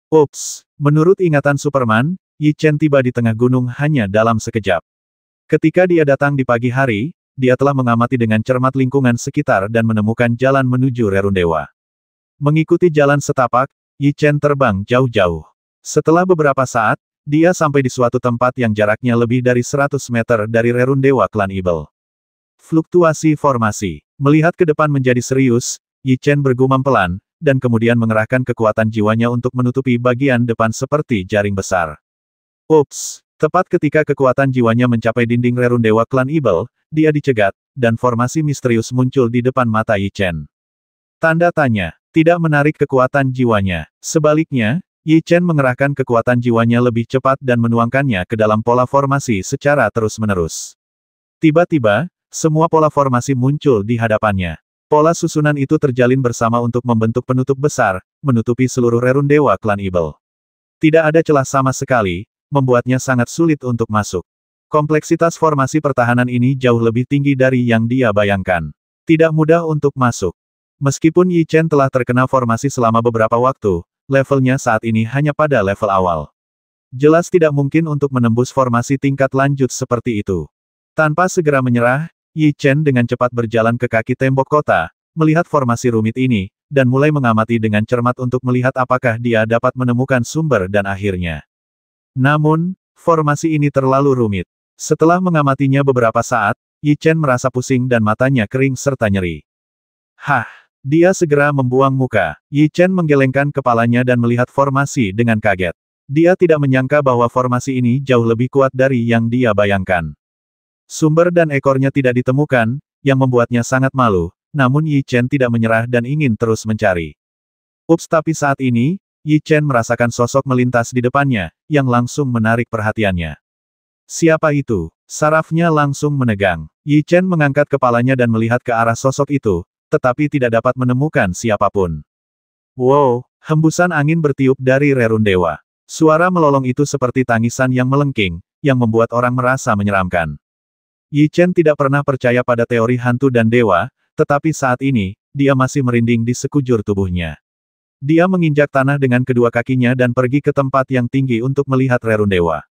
Ups, menurut ingatan Superman, Yi Chen tiba di tengah gunung hanya dalam sekejap. Ketika dia datang di pagi hari, dia telah mengamati dengan cermat lingkungan sekitar dan menemukan jalan menuju Rerundewa. Mengikuti jalan setapak, Yi Chen terbang jauh-jauh. Setelah beberapa saat, dia sampai di suatu tempat yang jaraknya lebih dari 100 meter dari rerun dewa Klan Ibel. Fluktuasi formasi. Melihat ke depan menjadi serius, Yi Chen bergumam pelan, dan kemudian mengerahkan kekuatan jiwanya untuk menutupi bagian depan seperti jaring besar. Ups! Tepat ketika kekuatan jiwanya mencapai dinding rerun dewa Klan Ibel, dia dicegat, dan formasi misterius muncul di depan mata Yi Chen. Tanda tanya, tidak menarik kekuatan jiwanya. Sebaliknya, Yi Chen mengerahkan kekuatan jiwanya lebih cepat dan menuangkannya ke dalam pola formasi secara terus-menerus. Tiba-tiba, semua pola formasi muncul di hadapannya. Pola susunan itu terjalin bersama untuk membentuk penutup besar, menutupi seluruh rerun dewa klan Ibel. Tidak ada celah sama sekali, membuatnya sangat sulit untuk masuk. Kompleksitas formasi pertahanan ini jauh lebih tinggi dari yang dia bayangkan. Tidak mudah untuk masuk. Meskipun Yi Chen telah terkena formasi selama beberapa waktu, levelnya saat ini hanya pada level awal. Jelas tidak mungkin untuk menembus formasi tingkat lanjut seperti itu. Tanpa segera menyerah, Yi Chen dengan cepat berjalan ke kaki tembok kota, melihat formasi rumit ini, dan mulai mengamati dengan cermat untuk melihat apakah dia dapat menemukan sumber dan akhirnya. Namun, formasi ini terlalu rumit. Setelah mengamatinya beberapa saat, Yi Chen merasa pusing dan matanya kering serta nyeri. Hah! Dia segera membuang muka. Yi Chen menggelengkan kepalanya dan melihat formasi dengan kaget. Dia tidak menyangka bahwa formasi ini jauh lebih kuat dari yang dia bayangkan. Sumber dan ekornya tidak ditemukan, yang membuatnya sangat malu, namun Yi Chen tidak menyerah dan ingin terus mencari. Ups tapi saat ini, Yi Chen merasakan sosok melintas di depannya, yang langsung menarik perhatiannya. Siapa itu? Sarafnya langsung menegang. Yi Chen mengangkat kepalanya dan melihat ke arah sosok itu, tetapi tidak dapat menemukan siapapun. Wow, hembusan angin bertiup dari Rerun Dewa. Suara melolong itu seperti tangisan yang melengking, yang membuat orang merasa menyeramkan. Yi Chen tidak pernah percaya pada teori hantu dan dewa, tetapi saat ini, dia masih merinding di sekujur tubuhnya. Dia menginjak tanah dengan kedua kakinya dan pergi ke tempat yang tinggi untuk melihat Rerun Dewa.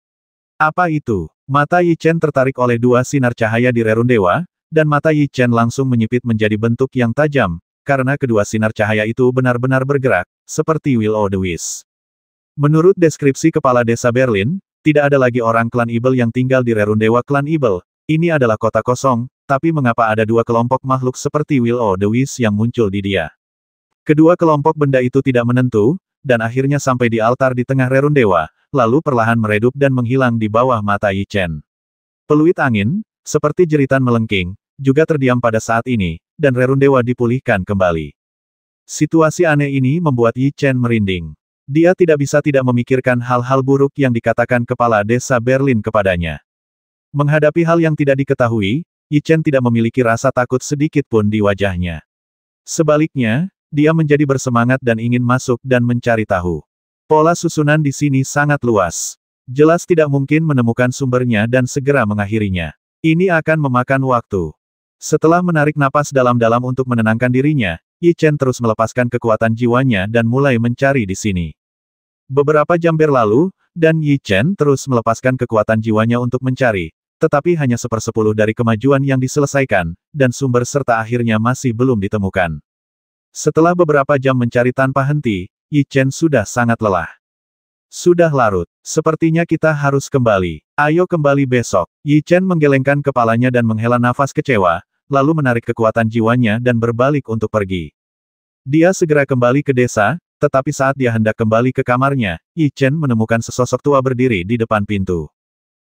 Apa itu? Mata Yi Chen tertarik oleh dua sinar cahaya di Rerun Dewa, dan mata Yi Chen langsung menyipit menjadi bentuk yang tajam, karena kedua sinar cahaya itu benar-benar bergerak, seperti Will o' the Wiz. Menurut deskripsi kepala desa Berlin, tidak ada lagi orang klan Ibel yang tinggal di Rerundewa klan Ibel, ini adalah kota kosong, tapi mengapa ada dua kelompok makhluk seperti Will o' the Wiz yang muncul di dia? Kedua kelompok benda itu tidak menentu, dan akhirnya sampai di altar di tengah Rerundewa, lalu perlahan meredup dan menghilang di bawah mata Yi Chen. Peluit angin, seperti jeritan melengking, juga terdiam pada saat ini, dan Rerundewa dipulihkan kembali. Situasi aneh ini membuat Yi Chen merinding. Dia tidak bisa tidak memikirkan hal-hal buruk yang dikatakan kepala desa Berlin kepadanya. Menghadapi hal yang tidak diketahui, Yi Chen tidak memiliki rasa takut sedikit pun di wajahnya. Sebaliknya, dia menjadi bersemangat dan ingin masuk dan mencari tahu. Pola susunan di sini sangat luas. Jelas tidak mungkin menemukan sumbernya dan segera mengakhirinya. Ini akan memakan waktu. Setelah menarik napas dalam-dalam untuk menenangkan dirinya, Yi Chen terus melepaskan kekuatan jiwanya dan mulai mencari di sini. Beberapa jam berlalu, dan Yi Chen terus melepaskan kekuatan jiwanya untuk mencari, tetapi hanya sepersepuluh dari kemajuan yang diselesaikan, dan sumber serta akhirnya masih belum ditemukan. Setelah beberapa jam mencari tanpa henti, Yi Chen sudah sangat lelah. Sudah larut, sepertinya kita harus kembali. Ayo kembali besok. Yi Chen menggelengkan kepalanya dan menghela nafas kecewa, lalu menarik kekuatan jiwanya dan berbalik untuk pergi. Dia segera kembali ke desa, tetapi saat dia hendak kembali ke kamarnya, Yi Chen menemukan sesosok tua berdiri di depan pintu.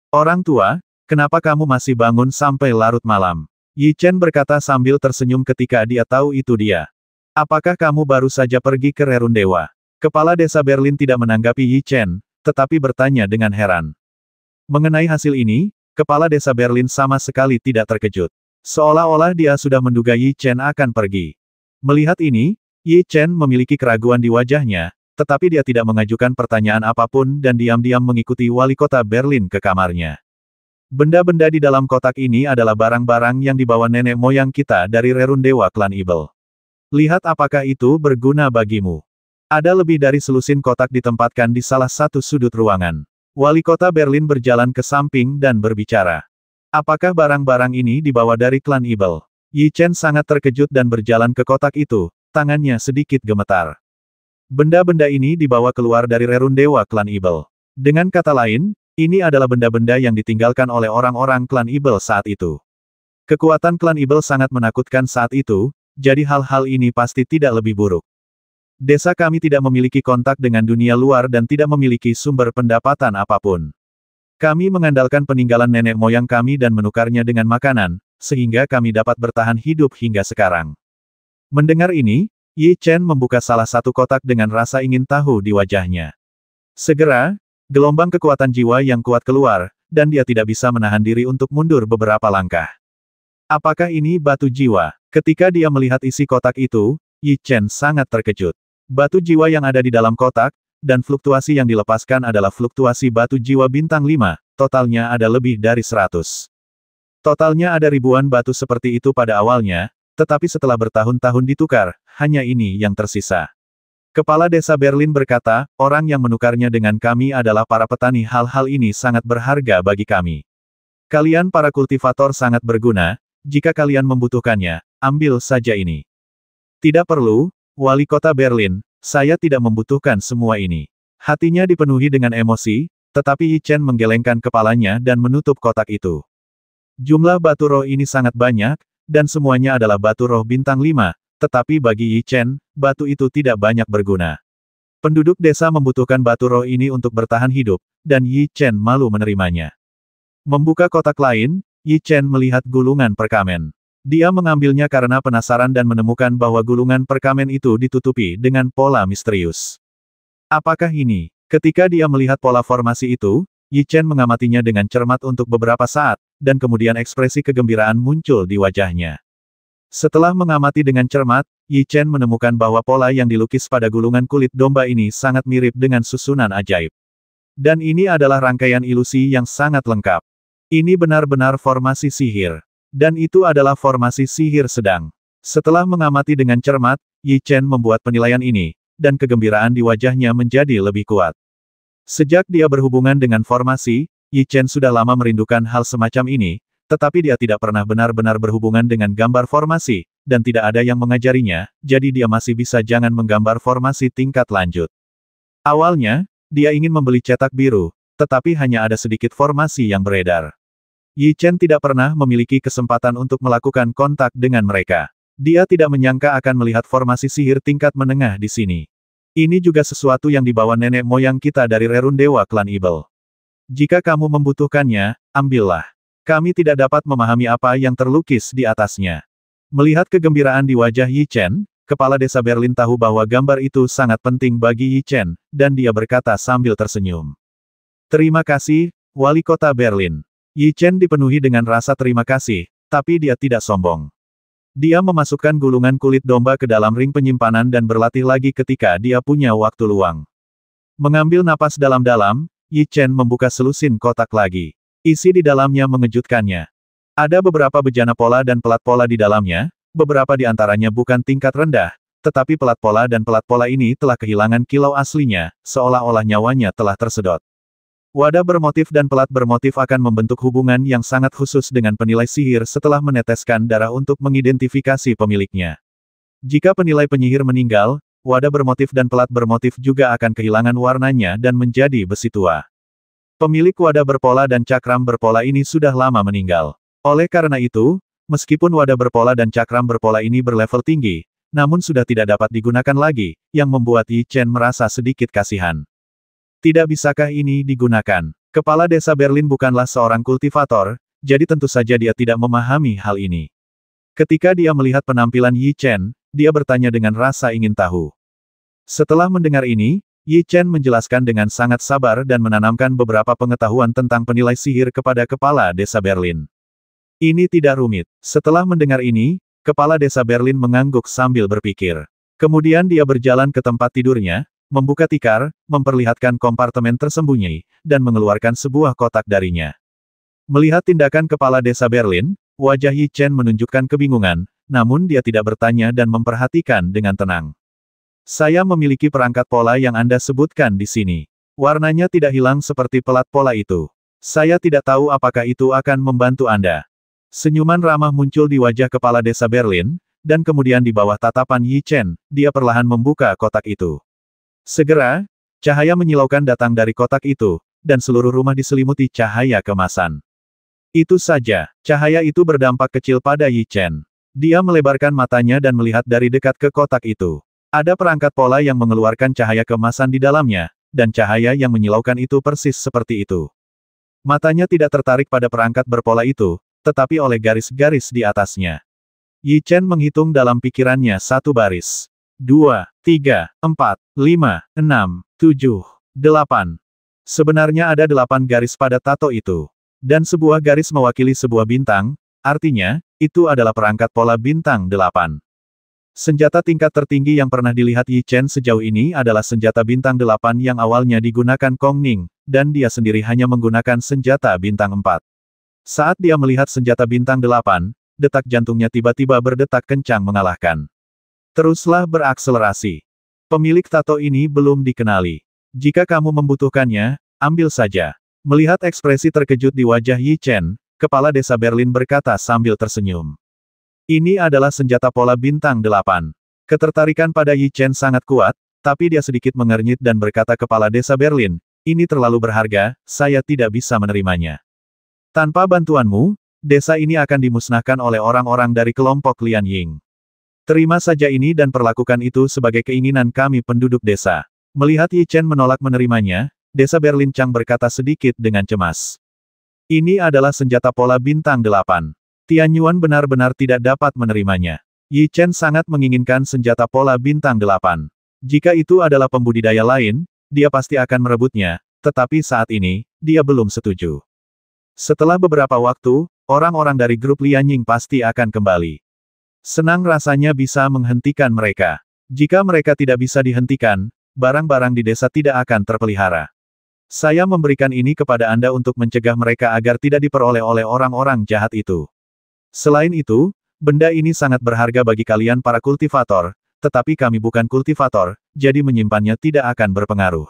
Orang tua, kenapa kamu masih bangun sampai larut malam? Yi Chen berkata sambil tersenyum ketika dia tahu itu dia. Apakah kamu baru saja pergi ke Rerun Dewa? Kepala desa Berlin tidak menanggapi Yi Chen, tetapi bertanya dengan heran. Mengenai hasil ini, kepala desa Berlin sama sekali tidak terkejut. Seolah-olah dia sudah menduga Yi Chen akan pergi. Melihat ini, Yi Chen memiliki keraguan di wajahnya, tetapi dia tidak mengajukan pertanyaan apapun dan diam-diam mengikuti wali kota Berlin ke kamarnya. Benda-benda di dalam kotak ini adalah barang-barang yang dibawa nenek moyang kita dari rerun dewa Klan Ibel. Lihat apakah itu berguna bagimu. Ada lebih dari selusin kotak ditempatkan di salah satu sudut ruangan. Wali kota Berlin berjalan ke samping dan berbicara. Apakah barang-barang ini dibawa dari klan Ibel? Yi Chen sangat terkejut dan berjalan ke kotak itu, tangannya sedikit gemetar. Benda-benda ini dibawa keluar dari Rerun Dewa klan Ibel. Dengan kata lain, ini adalah benda-benda yang ditinggalkan oleh orang-orang klan Ibel saat itu. Kekuatan klan Ibel sangat menakutkan saat itu, jadi hal-hal ini pasti tidak lebih buruk. Desa kami tidak memiliki kontak dengan dunia luar dan tidak memiliki sumber pendapatan apapun. Kami mengandalkan peninggalan nenek moyang kami dan menukarnya dengan makanan, sehingga kami dapat bertahan hidup hingga sekarang. Mendengar ini, Yi Chen membuka salah satu kotak dengan rasa ingin tahu di wajahnya. Segera, gelombang kekuatan jiwa yang kuat keluar, dan dia tidak bisa menahan diri untuk mundur beberapa langkah. Apakah ini batu jiwa? Ketika dia melihat isi kotak itu, Yi Chen sangat terkejut. Batu jiwa yang ada di dalam kotak, dan fluktuasi yang dilepaskan adalah fluktuasi batu jiwa bintang 5, totalnya ada lebih dari 100. Totalnya ada ribuan batu seperti itu pada awalnya, tetapi setelah bertahun-tahun ditukar, hanya ini yang tersisa. Kepala desa Berlin berkata, orang yang menukarnya dengan kami adalah para petani hal-hal ini sangat berharga bagi kami. Kalian para kultivator sangat berguna, jika kalian membutuhkannya, ambil saja ini. Tidak perlu, wali kota Berlin, saya tidak membutuhkan semua ini. Hatinya dipenuhi dengan emosi, tetapi Yi Chen menggelengkan kepalanya dan menutup kotak itu. Jumlah batu roh ini sangat banyak, dan semuanya adalah batu roh bintang 5, tetapi bagi Yi Chen, batu itu tidak banyak berguna. Penduduk desa membutuhkan batu roh ini untuk bertahan hidup, dan Yi Chen malu menerimanya. Membuka kotak lain, Yi Chen melihat gulungan perkamen. Dia mengambilnya karena penasaran dan menemukan bahwa gulungan perkamen itu ditutupi dengan pola misterius. Apakah ini? Ketika dia melihat pola formasi itu, Yi Chen mengamatinya dengan cermat untuk beberapa saat, dan kemudian ekspresi kegembiraan muncul di wajahnya. Setelah mengamati dengan cermat, Yi Chen menemukan bahwa pola yang dilukis pada gulungan kulit domba ini sangat mirip dengan susunan ajaib. Dan ini adalah rangkaian ilusi yang sangat lengkap. Ini benar-benar formasi sihir. Dan itu adalah formasi sihir sedang. Setelah mengamati dengan cermat, Yi Chen membuat penilaian ini, dan kegembiraan di wajahnya menjadi lebih kuat. Sejak dia berhubungan dengan formasi, Yi Chen sudah lama merindukan hal semacam ini, tetapi dia tidak pernah benar-benar berhubungan dengan gambar formasi, dan tidak ada yang mengajarinya, jadi dia masih bisa jangan menggambar formasi tingkat lanjut. Awalnya, dia ingin membeli cetak biru, tetapi hanya ada sedikit formasi yang beredar. Yi Chen tidak pernah memiliki kesempatan untuk melakukan kontak dengan mereka. Dia tidak menyangka akan melihat formasi sihir tingkat menengah di sini. Ini juga sesuatu yang dibawa nenek moyang kita dari rerun dewa Klan Ibel. Jika kamu membutuhkannya, ambillah. Kami tidak dapat memahami apa yang terlukis di atasnya. Melihat kegembiraan di wajah Yi Chen, kepala desa Berlin tahu bahwa gambar itu sangat penting bagi Yi Chen, dan dia berkata sambil tersenyum. Terima kasih, Wali Kota Berlin. Yi Chen dipenuhi dengan rasa terima kasih, tapi dia tidak sombong. Dia memasukkan gulungan kulit domba ke dalam ring penyimpanan dan berlatih lagi ketika dia punya waktu luang. Mengambil napas dalam-dalam, Yi Chen membuka selusin kotak lagi. Isi di dalamnya mengejutkannya. Ada beberapa bejana pola dan pelat pola di dalamnya, beberapa di antaranya bukan tingkat rendah, tetapi pelat pola dan pelat pola ini telah kehilangan kilau aslinya, seolah-olah nyawanya telah tersedot. Wadah bermotif dan pelat bermotif akan membentuk hubungan yang sangat khusus dengan penilai sihir setelah meneteskan darah untuk mengidentifikasi pemiliknya. Jika penilai penyihir meninggal, wadah bermotif dan pelat bermotif juga akan kehilangan warnanya dan menjadi besi tua. Pemilik wadah berpola dan cakram berpola ini sudah lama meninggal. Oleh karena itu, meskipun wadah berpola dan cakram berpola ini berlevel tinggi, namun sudah tidak dapat digunakan lagi, yang membuat Yi Chen merasa sedikit kasihan. Tidak bisakah ini digunakan? Kepala desa Berlin bukanlah seorang kultivator, jadi tentu saja dia tidak memahami hal ini. Ketika dia melihat penampilan Yi Chen, dia bertanya dengan rasa ingin tahu. Setelah mendengar ini, Yi Chen menjelaskan dengan sangat sabar dan menanamkan beberapa pengetahuan tentang penilai sihir kepada kepala desa Berlin. Ini tidak rumit. Setelah mendengar ini, kepala desa Berlin mengangguk sambil berpikir. Kemudian dia berjalan ke tempat tidurnya, membuka tikar, memperlihatkan kompartemen tersembunyi, dan mengeluarkan sebuah kotak darinya. Melihat tindakan kepala desa Berlin, wajah Yi Chen menunjukkan kebingungan, namun dia tidak bertanya dan memperhatikan dengan tenang. Saya memiliki perangkat pola yang Anda sebutkan di sini. Warnanya tidak hilang seperti pelat pola itu. Saya tidak tahu apakah itu akan membantu Anda. Senyuman ramah muncul di wajah kepala desa Berlin, dan kemudian di bawah tatapan Yi Chen, dia perlahan membuka kotak itu. Segera, cahaya menyilaukan datang dari kotak itu, dan seluruh rumah diselimuti cahaya kemasan. Itu saja, cahaya itu berdampak kecil pada Yi Chen. Dia melebarkan matanya dan melihat dari dekat ke kotak itu. Ada perangkat pola yang mengeluarkan cahaya kemasan di dalamnya, dan cahaya yang menyilaukan itu persis seperti itu. Matanya tidak tertarik pada perangkat berpola itu, tetapi oleh garis-garis di atasnya. Yi Chen menghitung dalam pikirannya satu baris. 2, 3, 4, 5, 6, 7, 8. Sebenarnya ada delapan garis pada tato itu. Dan sebuah garis mewakili sebuah bintang, artinya, itu adalah perangkat pola bintang delapan. Senjata tingkat tertinggi yang pernah dilihat Yi Chen sejauh ini adalah senjata bintang delapan yang awalnya digunakan Kong Ning, dan dia sendiri hanya menggunakan senjata bintang empat. Saat dia melihat senjata bintang delapan, detak jantungnya tiba-tiba berdetak kencang mengalahkan. Teruslah berakselerasi. Pemilik tato ini belum dikenali. Jika kamu membutuhkannya, ambil saja. Melihat ekspresi terkejut di wajah Yi Chen, kepala desa Berlin berkata sambil tersenyum. Ini adalah senjata pola bintang delapan. Ketertarikan pada Yi Chen sangat kuat, tapi dia sedikit mengernyit dan berkata kepala desa Berlin, ini terlalu berharga, saya tidak bisa menerimanya. Tanpa bantuanmu, desa ini akan dimusnahkan oleh orang-orang dari kelompok Lian Ying. Terima saja ini dan perlakukan itu sebagai keinginan kami penduduk desa. Melihat Yi Chen menolak menerimanya, desa Berlin Chang berkata sedikit dengan cemas. Ini adalah senjata pola bintang delapan. Tian Yuan benar-benar tidak dapat menerimanya. Yi Chen sangat menginginkan senjata pola bintang delapan. Jika itu adalah pembudidaya lain, dia pasti akan merebutnya, tetapi saat ini, dia belum setuju. Setelah beberapa waktu, orang-orang dari grup Lianying pasti akan kembali. Senang rasanya bisa menghentikan mereka. Jika mereka tidak bisa dihentikan, barang-barang di desa tidak akan terpelihara. Saya memberikan ini kepada Anda untuk mencegah mereka agar tidak diperoleh oleh orang-orang jahat itu. Selain itu, benda ini sangat berharga bagi kalian para kultivator, tetapi kami bukan kultivator, jadi menyimpannya tidak akan berpengaruh.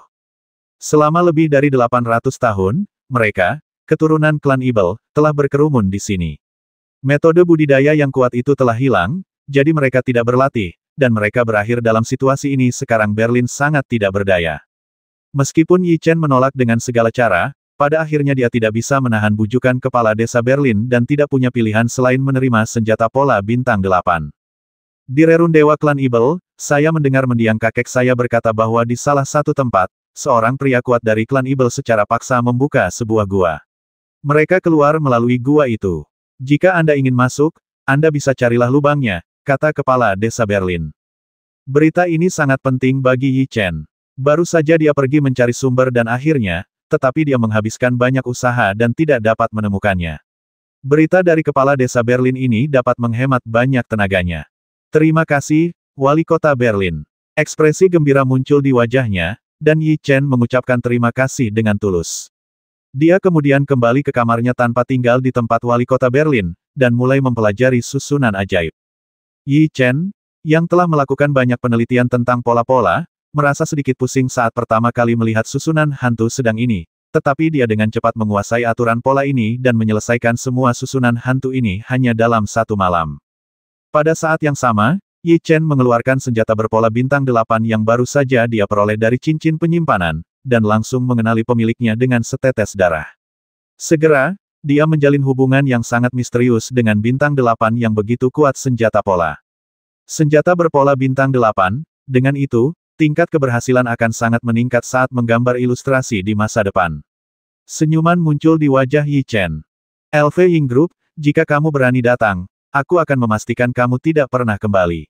Selama lebih dari 800 tahun, mereka, keturunan klan Ibel, telah berkerumun di sini. Metode budidaya yang kuat itu telah hilang, jadi mereka tidak berlatih, dan mereka berakhir dalam situasi ini sekarang Berlin sangat tidak berdaya. Meskipun Yi Chen menolak dengan segala cara, pada akhirnya dia tidak bisa menahan bujukan kepala desa Berlin dan tidak punya pilihan selain menerima senjata pola bintang delapan. Di Rerun Dewa Klan Ibel, saya mendengar mendiang kakek saya berkata bahwa di salah satu tempat, seorang pria kuat dari Klan Ibel secara paksa membuka sebuah gua. Mereka keluar melalui gua itu. Jika Anda ingin masuk, Anda bisa carilah lubangnya, kata kepala desa Berlin. Berita ini sangat penting bagi Yi Chen. Baru saja dia pergi mencari sumber dan akhirnya, tetapi dia menghabiskan banyak usaha dan tidak dapat menemukannya. Berita dari kepala desa Berlin ini dapat menghemat banyak tenaganya. Terima kasih, Wali Kota Berlin. Ekspresi gembira muncul di wajahnya, dan Yi Chen mengucapkan terima kasih dengan tulus. Dia kemudian kembali ke kamarnya tanpa tinggal di tempat wali kota Berlin, dan mulai mempelajari susunan ajaib. Yi Chen, yang telah melakukan banyak penelitian tentang pola-pola, merasa sedikit pusing saat pertama kali melihat susunan hantu sedang ini, tetapi dia dengan cepat menguasai aturan pola ini dan menyelesaikan semua susunan hantu ini hanya dalam satu malam. Pada saat yang sama, Yi Chen mengeluarkan senjata berpola bintang delapan yang baru saja dia peroleh dari cincin penyimpanan, dan langsung mengenali pemiliknya dengan setetes darah. Segera, dia menjalin hubungan yang sangat misterius dengan bintang delapan yang begitu kuat senjata pola. Senjata berpola bintang delapan, dengan itu, tingkat keberhasilan akan sangat meningkat saat menggambar ilustrasi di masa depan. Senyuman muncul di wajah Yi Chen. LV Ying Group, jika kamu berani datang, aku akan memastikan kamu tidak pernah kembali.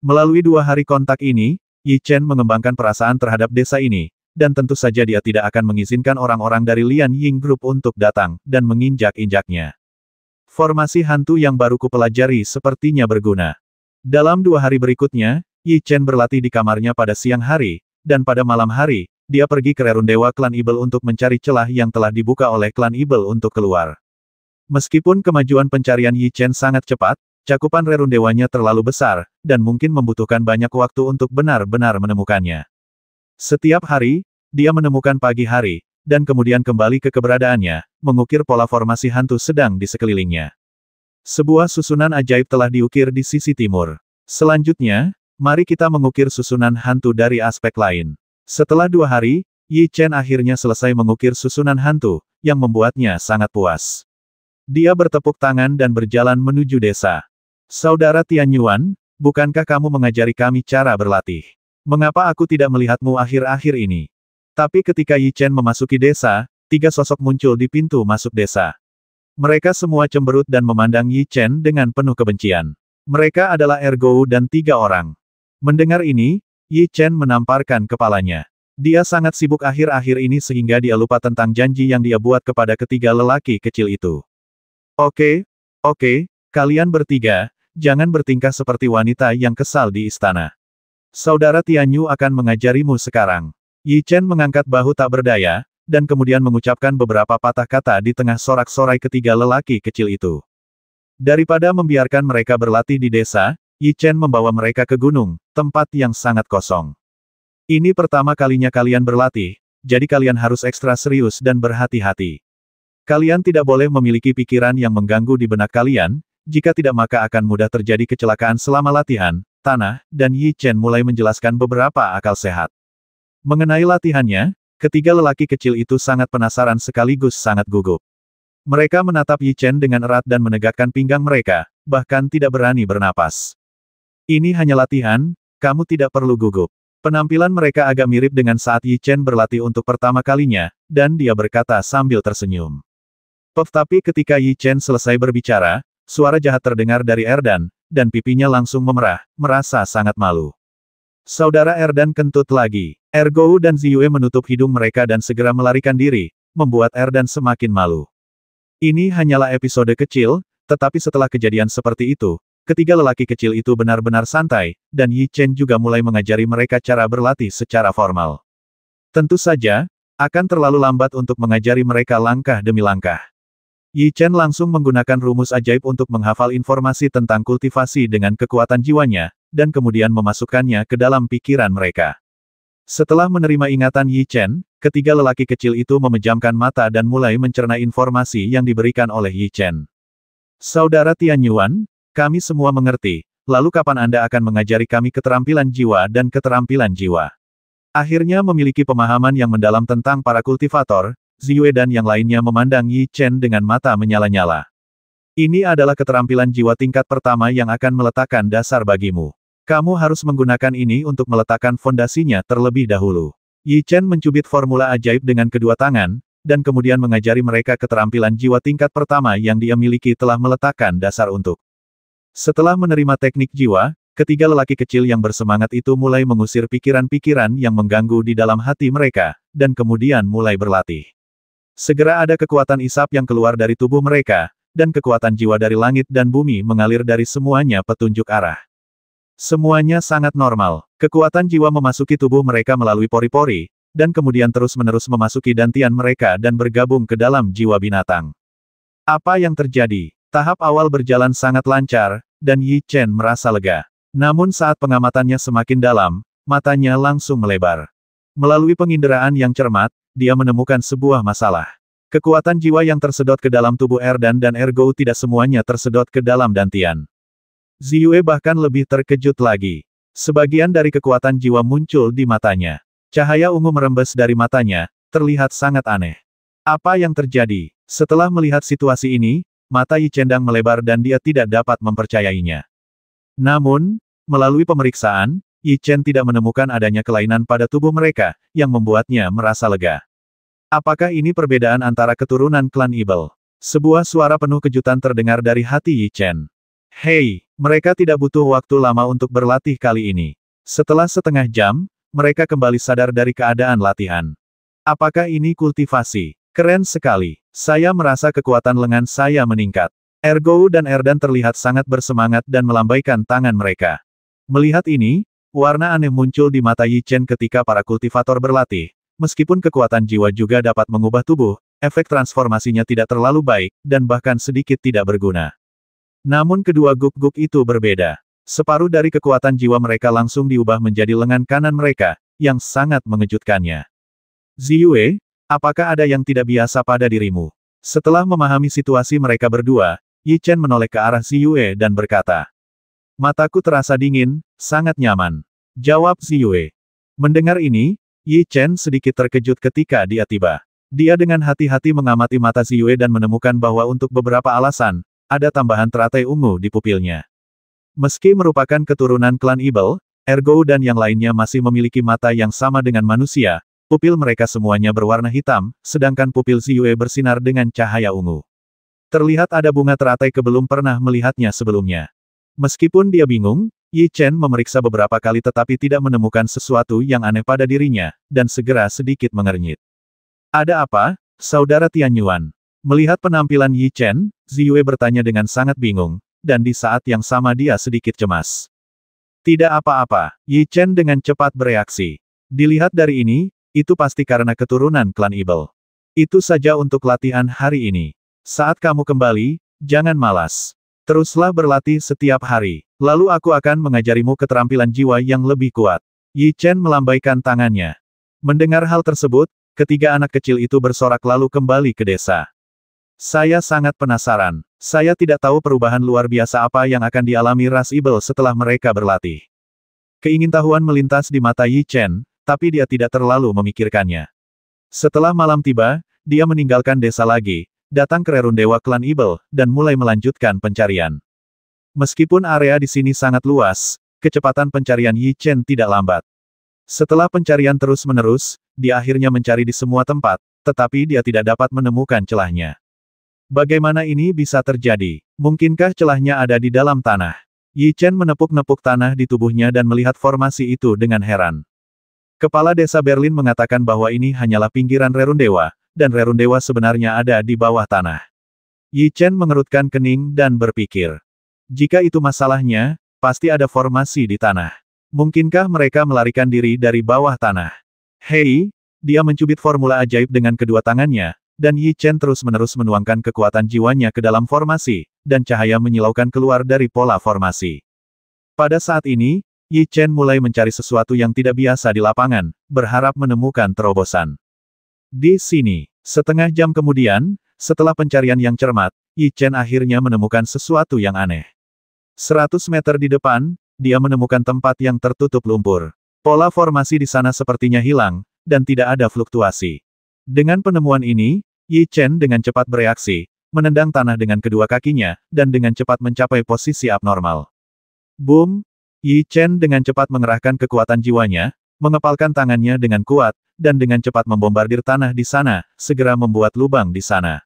Melalui dua hari kontak ini, Yi Chen mengembangkan perasaan terhadap desa ini, dan tentu saja dia tidak akan mengizinkan orang-orang dari Lian Ying Group untuk datang, dan menginjak-injaknya. Formasi hantu yang baru kupelajari sepertinya berguna. Dalam dua hari berikutnya, Yi Chen berlatih di kamarnya pada siang hari, dan pada malam hari, dia pergi ke Rerun Dewa Klan Ibel untuk mencari celah yang telah dibuka oleh Klan Ibel untuk keluar. Meskipun kemajuan pencarian Yi Chen sangat cepat, cakupan rerundewanya terlalu besar, dan mungkin membutuhkan banyak waktu untuk benar-benar menemukannya. Setiap hari, dia menemukan pagi hari, dan kemudian kembali ke keberadaannya, mengukir pola formasi hantu sedang di sekelilingnya. Sebuah susunan ajaib telah diukir di sisi timur. Selanjutnya, mari kita mengukir susunan hantu dari aspek lain. Setelah dua hari, Yi Chen akhirnya selesai mengukir susunan hantu, yang membuatnya sangat puas. Dia bertepuk tangan dan berjalan menuju desa. Saudara Tian Yuan, bukankah kamu mengajari kami cara berlatih? Mengapa aku tidak melihatmu akhir-akhir ini? Tapi ketika Yi Chen memasuki desa, tiga sosok muncul di pintu masuk desa. Mereka semua cemberut dan memandang Yi Chen dengan penuh kebencian. Mereka adalah Ergo dan tiga orang. Mendengar ini, Yi Chen menamparkan kepalanya. Dia sangat sibuk akhir-akhir ini sehingga dia lupa tentang janji yang dia buat kepada ketiga lelaki kecil itu. Oke, oke, kalian bertiga, jangan bertingkah seperti wanita yang kesal di istana. Saudara Tianyu akan mengajarimu sekarang. Yi Chen mengangkat bahu tak berdaya, dan kemudian mengucapkan beberapa patah kata di tengah sorak-sorai ketiga lelaki kecil itu. Daripada membiarkan mereka berlatih di desa, Yi Chen membawa mereka ke gunung, tempat yang sangat kosong. Ini pertama kalinya kalian berlatih, jadi kalian harus ekstra serius dan berhati-hati. Kalian tidak boleh memiliki pikiran yang mengganggu di benak kalian, jika tidak maka akan mudah terjadi kecelakaan selama latihan, tanah, dan Yi Chen mulai menjelaskan beberapa akal sehat. Mengenai latihannya, ketiga lelaki kecil itu sangat penasaran sekaligus sangat gugup. Mereka menatap Yi Chen dengan erat dan menegakkan pinggang mereka, bahkan tidak berani bernapas. Ini hanya latihan, kamu tidak perlu gugup. Penampilan mereka agak mirip dengan saat Yi Chen berlatih untuk pertama kalinya, dan dia berkata sambil tersenyum. Tetapi ketika Yi Chen selesai berbicara, suara jahat terdengar dari Erdan, dan pipinya langsung memerah, merasa sangat malu. Saudara Erdan kentut lagi. Ergou dan Ziyue menutup hidung mereka dan segera melarikan diri, membuat Erdan semakin malu. Ini hanyalah episode kecil, tetapi setelah kejadian seperti itu, ketiga lelaki kecil itu benar-benar santai, dan Yi Chen juga mulai mengajari mereka cara berlatih secara formal. Tentu saja, akan terlalu lambat untuk mengajari mereka langkah demi langkah. Yi Chen langsung menggunakan rumus ajaib untuk menghafal informasi tentang kultivasi dengan kekuatan jiwanya, dan kemudian memasukkannya ke dalam pikiran mereka. Setelah menerima ingatan Yi Chen, ketiga lelaki kecil itu memejamkan mata dan mulai mencerna informasi yang diberikan oleh Yi Chen. Saudara Tian Yuan, kami semua mengerti, lalu kapan Anda akan mengajari kami keterampilan jiwa dan keterampilan jiwa? Akhirnya memiliki pemahaman yang mendalam tentang para kultivator, Ziyue dan yang lainnya memandang Yi Chen dengan mata menyala-nyala. Ini adalah keterampilan jiwa tingkat pertama yang akan meletakkan dasar bagimu. Kamu harus menggunakan ini untuk meletakkan fondasinya terlebih dahulu. Yi Chen mencubit formula ajaib dengan kedua tangan, dan kemudian mengajari mereka keterampilan jiwa tingkat pertama yang dia miliki telah meletakkan dasar untuk. Setelah menerima teknik jiwa, ketiga lelaki kecil yang bersemangat itu mulai mengusir pikiran-pikiran yang mengganggu di dalam hati mereka, dan kemudian mulai berlatih. Segera ada kekuatan isap yang keluar dari tubuh mereka, dan kekuatan jiwa dari langit dan bumi mengalir dari semuanya petunjuk arah. Semuanya sangat normal. Kekuatan jiwa memasuki tubuh mereka melalui pori-pori, dan kemudian terus-menerus memasuki dantian mereka dan bergabung ke dalam jiwa binatang. Apa yang terjadi? Tahap awal berjalan sangat lancar, dan Yi Chen merasa lega. Namun saat pengamatannya semakin dalam, matanya langsung melebar. Melalui penginderaan yang cermat, dia menemukan sebuah masalah. Kekuatan jiwa yang tersedot ke dalam tubuh Erdan dan Ergo tidak semuanya tersedot ke dalam Dantian. Ziyue bahkan lebih terkejut lagi. Sebagian dari kekuatan jiwa muncul di matanya. Cahaya ungu merembes dari matanya, terlihat sangat aneh. Apa yang terjadi? Setelah melihat situasi ini, mata Yi Cendang melebar dan dia tidak dapat mempercayainya. Namun, melalui pemeriksaan, Yi Chen tidak menemukan adanya kelainan pada tubuh mereka, yang membuatnya merasa lega. Apakah ini perbedaan antara keturunan klan Ibel? Sebuah suara penuh kejutan terdengar dari hati Yi Chen. Hei, mereka tidak butuh waktu lama untuk berlatih kali ini. Setelah setengah jam, mereka kembali sadar dari keadaan latihan. Apakah ini kultivasi? Keren sekali. Saya merasa kekuatan lengan saya meningkat. Ergo dan Erdan terlihat sangat bersemangat dan melambaikan tangan mereka. Melihat ini, Warna aneh muncul di mata Yi Chen ketika para kultivator berlatih. Meskipun kekuatan jiwa juga dapat mengubah tubuh, efek transformasinya tidak terlalu baik, dan bahkan sedikit tidak berguna. Namun kedua guk-guk itu berbeda. Separuh dari kekuatan jiwa mereka langsung diubah menjadi lengan kanan mereka, yang sangat mengejutkannya. Ziyue, apakah ada yang tidak biasa pada dirimu? Setelah memahami situasi mereka berdua, Yi Chen menoleh ke arah Ziyue dan berkata, Mataku terasa dingin, sangat nyaman. Jawab Ziyue. Mendengar ini, Yi Chen sedikit terkejut ketika dia tiba. Dia dengan hati-hati mengamati mata Ziyue dan menemukan bahwa untuk beberapa alasan, ada tambahan teratai ungu di pupilnya. Meski merupakan keturunan klan Ibel, Ergo dan yang lainnya masih memiliki mata yang sama dengan manusia, pupil mereka semuanya berwarna hitam, sedangkan pupil Ziyue bersinar dengan cahaya ungu. Terlihat ada bunga teratai kebelum pernah melihatnya sebelumnya. Meskipun dia bingung, Yi Chen memeriksa beberapa kali tetapi tidak menemukan sesuatu yang aneh pada dirinya, dan segera sedikit mengernyit. Ada apa, Saudara Tian Yuan? Melihat penampilan Yi Chen, Ziyue bertanya dengan sangat bingung, dan di saat yang sama dia sedikit cemas. Tidak apa-apa, Yi Chen dengan cepat bereaksi. Dilihat dari ini, itu pasti karena keturunan klan Ibel. Itu saja untuk latihan hari ini. Saat kamu kembali, jangan malas. Teruslah berlatih setiap hari. Lalu aku akan mengajarimu keterampilan jiwa yang lebih kuat. Yi Chen melambaikan tangannya. Mendengar hal tersebut, ketiga anak kecil itu bersorak lalu kembali ke desa. Saya sangat penasaran. Saya tidak tahu perubahan luar biasa apa yang akan dialami Ras Ibel setelah mereka berlatih. Keingintahuan melintas di mata Yi Chen, tapi dia tidak terlalu memikirkannya. Setelah malam tiba, dia meninggalkan desa lagi, datang ke Rerun Dewa Klan ibel dan mulai melanjutkan pencarian. Meskipun area di sini sangat luas, kecepatan pencarian Yi Chen tidak lambat. Setelah pencarian terus-menerus, dia akhirnya mencari di semua tempat, tetapi dia tidak dapat menemukan celahnya. Bagaimana ini bisa terjadi? Mungkinkah celahnya ada di dalam tanah? Yi Chen menepuk-nepuk tanah di tubuhnya dan melihat formasi itu dengan heran. Kepala desa Berlin mengatakan bahwa ini hanyalah pinggiran Rerun Dewa, dan Rerun Dewa sebenarnya ada di bawah tanah. Yi Chen mengerutkan kening dan berpikir. Jika itu masalahnya, pasti ada formasi di tanah. Mungkinkah mereka melarikan diri dari bawah tanah? Hei, dia mencubit formula ajaib dengan kedua tangannya, dan Yi Chen terus-menerus menuangkan kekuatan jiwanya ke dalam formasi, dan cahaya menyilaukan keluar dari pola formasi. Pada saat ini, Yi Chen mulai mencari sesuatu yang tidak biasa di lapangan, berharap menemukan terobosan. Di sini, Setengah jam kemudian, setelah pencarian yang cermat, Yi Chen akhirnya menemukan sesuatu yang aneh. 100 meter di depan, dia menemukan tempat yang tertutup lumpur. Pola formasi di sana sepertinya hilang, dan tidak ada fluktuasi. Dengan penemuan ini, Yi Chen dengan cepat bereaksi, menendang tanah dengan kedua kakinya, dan dengan cepat mencapai posisi abnormal. Boom! Yi Chen dengan cepat mengerahkan kekuatan jiwanya, mengepalkan tangannya dengan kuat, dan dengan cepat membombardir tanah di sana, segera membuat lubang di sana.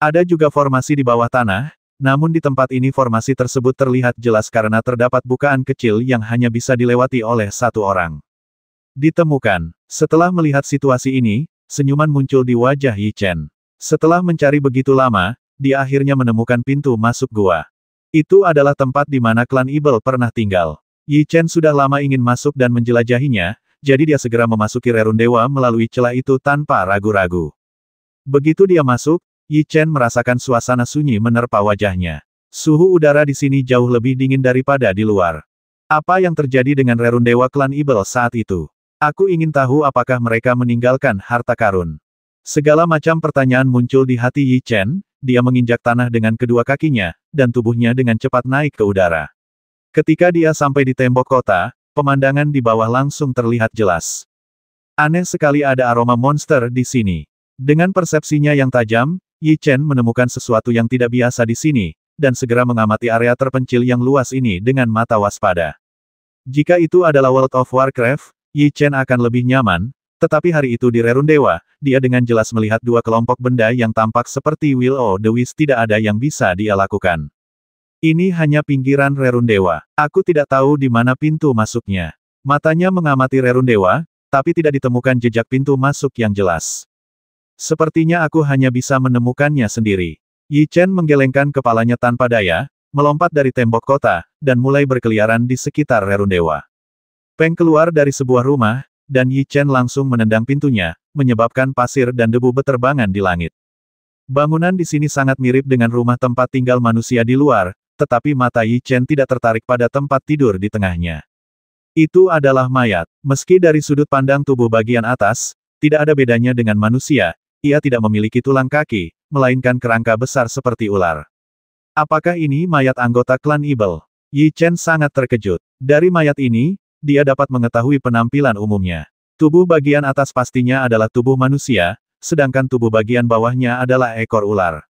Ada juga formasi di bawah tanah, namun di tempat ini formasi tersebut terlihat jelas karena terdapat bukaan kecil yang hanya bisa dilewati oleh satu orang. Ditemukan. Setelah melihat situasi ini, senyuman muncul di wajah Yi Chen. Setelah mencari begitu lama, dia akhirnya menemukan pintu masuk gua. Itu adalah tempat di mana klan Ibel pernah tinggal. Yi Chen sudah lama ingin masuk dan menjelajahinya, jadi dia segera memasuki Rerun Dewa melalui celah itu tanpa ragu-ragu. Begitu dia masuk, Yi Chen merasakan suasana sunyi menerpa wajahnya. Suhu udara di sini jauh lebih dingin daripada di luar. Apa yang terjadi dengan Rerun Dewa Klan Ibel saat itu? Aku ingin tahu apakah mereka meninggalkan harta karun. Segala macam pertanyaan muncul di hati Yi Chen, dia menginjak tanah dengan kedua kakinya, dan tubuhnya dengan cepat naik ke udara. Ketika dia sampai di tembok kota, pemandangan di bawah langsung terlihat jelas. Aneh sekali ada aroma monster di sini. Dengan persepsinya yang tajam, Yi Chen menemukan sesuatu yang tidak biasa di sini, dan segera mengamati area terpencil yang luas ini dengan mata waspada. Jika itu adalah World of Warcraft, Yi Chen akan lebih nyaman, tetapi hari itu di rerun dewa, dia dengan jelas melihat dua kelompok benda yang tampak seperti Will O' The Wiz tidak ada yang bisa dia lakukan. Ini hanya pinggiran Rerundewa. Aku tidak tahu di mana pintu masuknya. Matanya mengamati Rerundewa, tapi tidak ditemukan jejak pintu masuk yang jelas. Sepertinya aku hanya bisa menemukannya sendiri. Yi Chen menggelengkan kepalanya tanpa daya, melompat dari tembok kota, dan mulai berkeliaran di sekitar Rerundewa. Peng keluar dari sebuah rumah, dan Yi Chen langsung menendang pintunya, menyebabkan pasir dan debu beterbangan di langit. Bangunan di sini sangat mirip dengan rumah tempat tinggal manusia di luar, tetapi mata Yi Chen tidak tertarik pada tempat tidur di tengahnya. Itu adalah mayat. Meski dari sudut pandang tubuh bagian atas, tidak ada bedanya dengan manusia, ia tidak memiliki tulang kaki, melainkan kerangka besar seperti ular. Apakah ini mayat anggota klan Ibel? Yi Chen sangat terkejut. Dari mayat ini, dia dapat mengetahui penampilan umumnya. Tubuh bagian atas pastinya adalah tubuh manusia, sedangkan tubuh bagian bawahnya adalah ekor ular.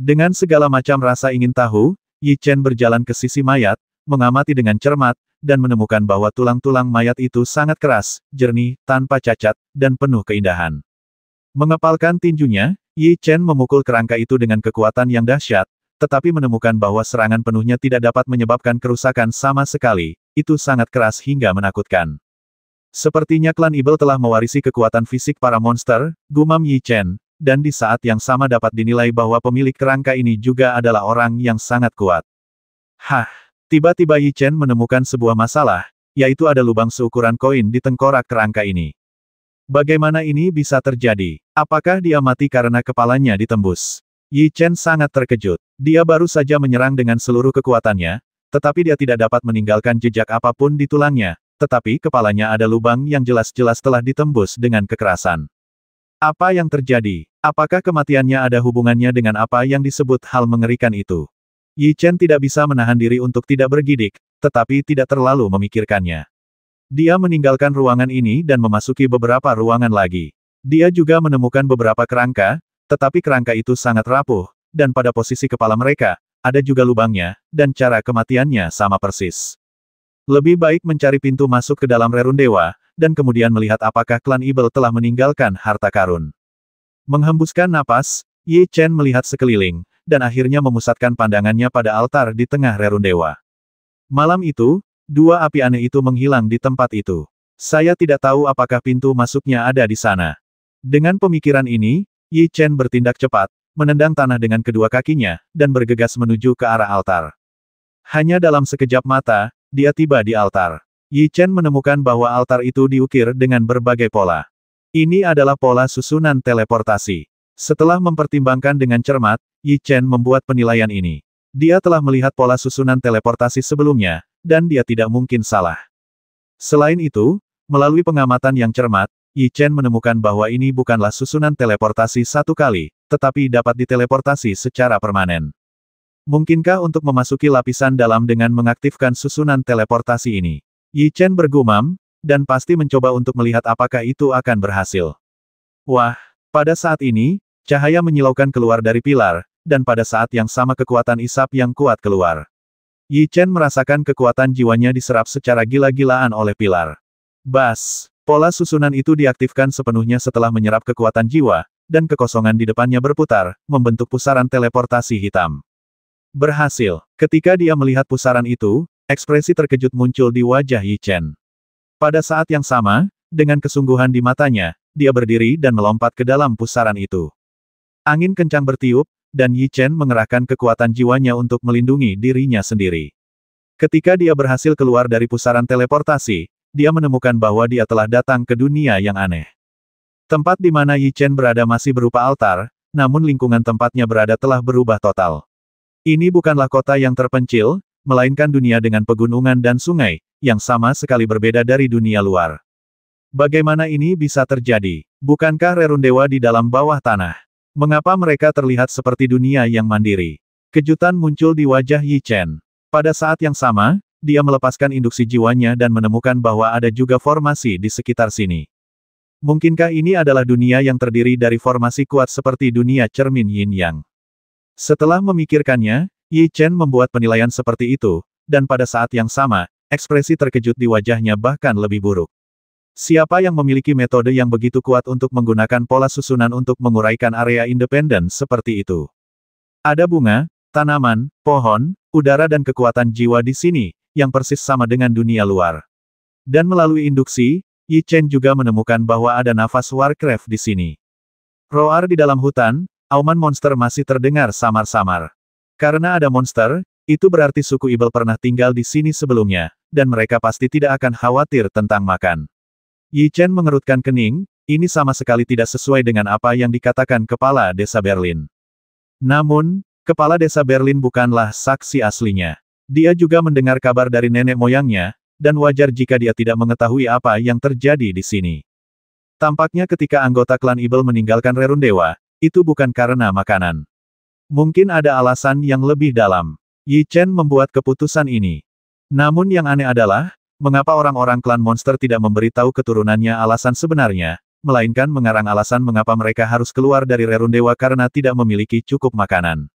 Dengan segala macam rasa ingin tahu, Yi Chen berjalan ke sisi mayat, mengamati dengan cermat, dan menemukan bahwa tulang-tulang mayat itu sangat keras, jernih, tanpa cacat, dan penuh keindahan. Mengepalkan tinjunya, Yi Chen memukul kerangka itu dengan kekuatan yang dahsyat, tetapi menemukan bahwa serangan penuhnya tidak dapat menyebabkan kerusakan sama sekali, itu sangat keras hingga menakutkan. Sepertinya klan Ibel telah mewarisi kekuatan fisik para monster, gumam Yi Chen, dan di saat yang sama dapat dinilai bahwa pemilik kerangka ini juga adalah orang yang sangat kuat. Hah, tiba-tiba Yi Chen menemukan sebuah masalah, yaitu ada lubang seukuran koin di tengkorak kerangka ini. Bagaimana ini bisa terjadi? Apakah dia mati karena kepalanya ditembus? Yi Chen sangat terkejut. Dia baru saja menyerang dengan seluruh kekuatannya, tetapi dia tidak dapat meninggalkan jejak apapun di tulangnya, tetapi kepalanya ada lubang yang jelas-jelas telah ditembus dengan kekerasan. Apa yang terjadi? Apakah kematiannya ada hubungannya dengan apa yang disebut hal mengerikan itu? Yi Chen tidak bisa menahan diri untuk tidak bergidik, tetapi tidak terlalu memikirkannya. Dia meninggalkan ruangan ini dan memasuki beberapa ruangan lagi. Dia juga menemukan beberapa kerangka, tetapi kerangka itu sangat rapuh, dan pada posisi kepala mereka, ada juga lubangnya, dan cara kematiannya sama persis. Lebih baik mencari pintu masuk ke dalam Rerun dan kemudian melihat apakah klan Ibel telah meninggalkan harta karun. Menghembuskan napas, Ye Chen melihat sekeliling, dan akhirnya memusatkan pandangannya pada altar di tengah rerun dewa. Malam itu, dua api aneh itu menghilang di tempat itu. Saya tidak tahu apakah pintu masuknya ada di sana. Dengan pemikiran ini, Ye Chen bertindak cepat, menendang tanah dengan kedua kakinya, dan bergegas menuju ke arah altar. Hanya dalam sekejap mata, dia tiba di altar. Yi Chen menemukan bahwa altar itu diukir dengan berbagai pola. Ini adalah pola susunan teleportasi. Setelah mempertimbangkan dengan cermat, Yi Chen membuat penilaian ini. Dia telah melihat pola susunan teleportasi sebelumnya, dan dia tidak mungkin salah. Selain itu, melalui pengamatan yang cermat, Yi Chen menemukan bahwa ini bukanlah susunan teleportasi satu kali, tetapi dapat diteleportasi secara permanen. Mungkinkah untuk memasuki lapisan dalam dengan mengaktifkan susunan teleportasi ini? Yi Chen bergumam, dan pasti mencoba untuk melihat apakah itu akan berhasil. Wah, pada saat ini, cahaya menyilaukan keluar dari pilar, dan pada saat yang sama kekuatan isap yang kuat keluar. Yi Chen merasakan kekuatan jiwanya diserap secara gila-gilaan oleh pilar. Bas, pola susunan itu diaktifkan sepenuhnya setelah menyerap kekuatan jiwa, dan kekosongan di depannya berputar, membentuk pusaran teleportasi hitam. Berhasil. Ketika dia melihat pusaran itu, Ekspresi terkejut muncul di wajah Yi Chen. Pada saat yang sama, dengan kesungguhan di matanya, dia berdiri dan melompat ke dalam pusaran itu. Angin kencang bertiup, dan Yi Chen mengerahkan kekuatan jiwanya untuk melindungi dirinya sendiri. Ketika dia berhasil keluar dari pusaran teleportasi, dia menemukan bahwa dia telah datang ke dunia yang aneh. Tempat di mana Yi Chen berada masih berupa altar, namun lingkungan tempatnya berada telah berubah total. Ini bukanlah kota yang terpencil, melainkan dunia dengan pegunungan dan sungai, yang sama sekali berbeda dari dunia luar. Bagaimana ini bisa terjadi? Bukankah Rerundewa di dalam bawah tanah? Mengapa mereka terlihat seperti dunia yang mandiri? Kejutan muncul di wajah Yi Chen. Pada saat yang sama, dia melepaskan induksi jiwanya dan menemukan bahwa ada juga formasi di sekitar sini. Mungkinkah ini adalah dunia yang terdiri dari formasi kuat seperti dunia cermin yin yang? Setelah memikirkannya, Yi Chen membuat penilaian seperti itu, dan pada saat yang sama, ekspresi terkejut di wajahnya bahkan lebih buruk. Siapa yang memiliki metode yang begitu kuat untuk menggunakan pola susunan untuk menguraikan area independen seperti itu? Ada bunga, tanaman, pohon, udara dan kekuatan jiwa di sini, yang persis sama dengan dunia luar. Dan melalui induksi, Yi Chen juga menemukan bahwa ada nafas Warcraft di sini. Roar di dalam hutan, auman monster masih terdengar samar-samar. Karena ada monster, itu berarti suku Ibel pernah tinggal di sini sebelumnya, dan mereka pasti tidak akan khawatir tentang makan. Yi Chen mengerutkan kening, ini sama sekali tidak sesuai dengan apa yang dikatakan kepala desa Berlin. Namun, kepala desa Berlin bukanlah saksi aslinya. Dia juga mendengar kabar dari nenek moyangnya, dan wajar jika dia tidak mengetahui apa yang terjadi di sini. Tampaknya ketika anggota klan Ibel meninggalkan Rerun itu bukan karena makanan. Mungkin ada alasan yang lebih dalam. Yi Chen membuat keputusan ini. Namun yang aneh adalah, mengapa orang-orang klan monster tidak memberitahu keturunannya alasan sebenarnya, melainkan mengarang alasan mengapa mereka harus keluar dari Rerundewa karena tidak memiliki cukup makanan.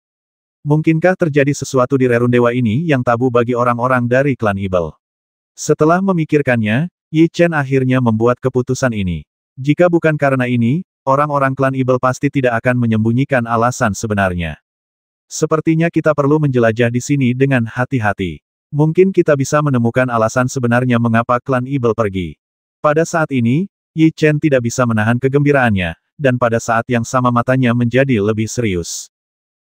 Mungkinkah terjadi sesuatu di Rerundewa ini yang tabu bagi orang-orang dari klan Ibel? Setelah memikirkannya, Yi Chen akhirnya membuat keputusan ini. Jika bukan karena ini, Orang-orang klan Ibel pasti tidak akan menyembunyikan alasan sebenarnya. Sepertinya kita perlu menjelajah di sini dengan hati-hati. Mungkin kita bisa menemukan alasan sebenarnya mengapa klan Ibel pergi. Pada saat ini, Yi Chen tidak bisa menahan kegembiraannya, dan pada saat yang sama matanya menjadi lebih serius.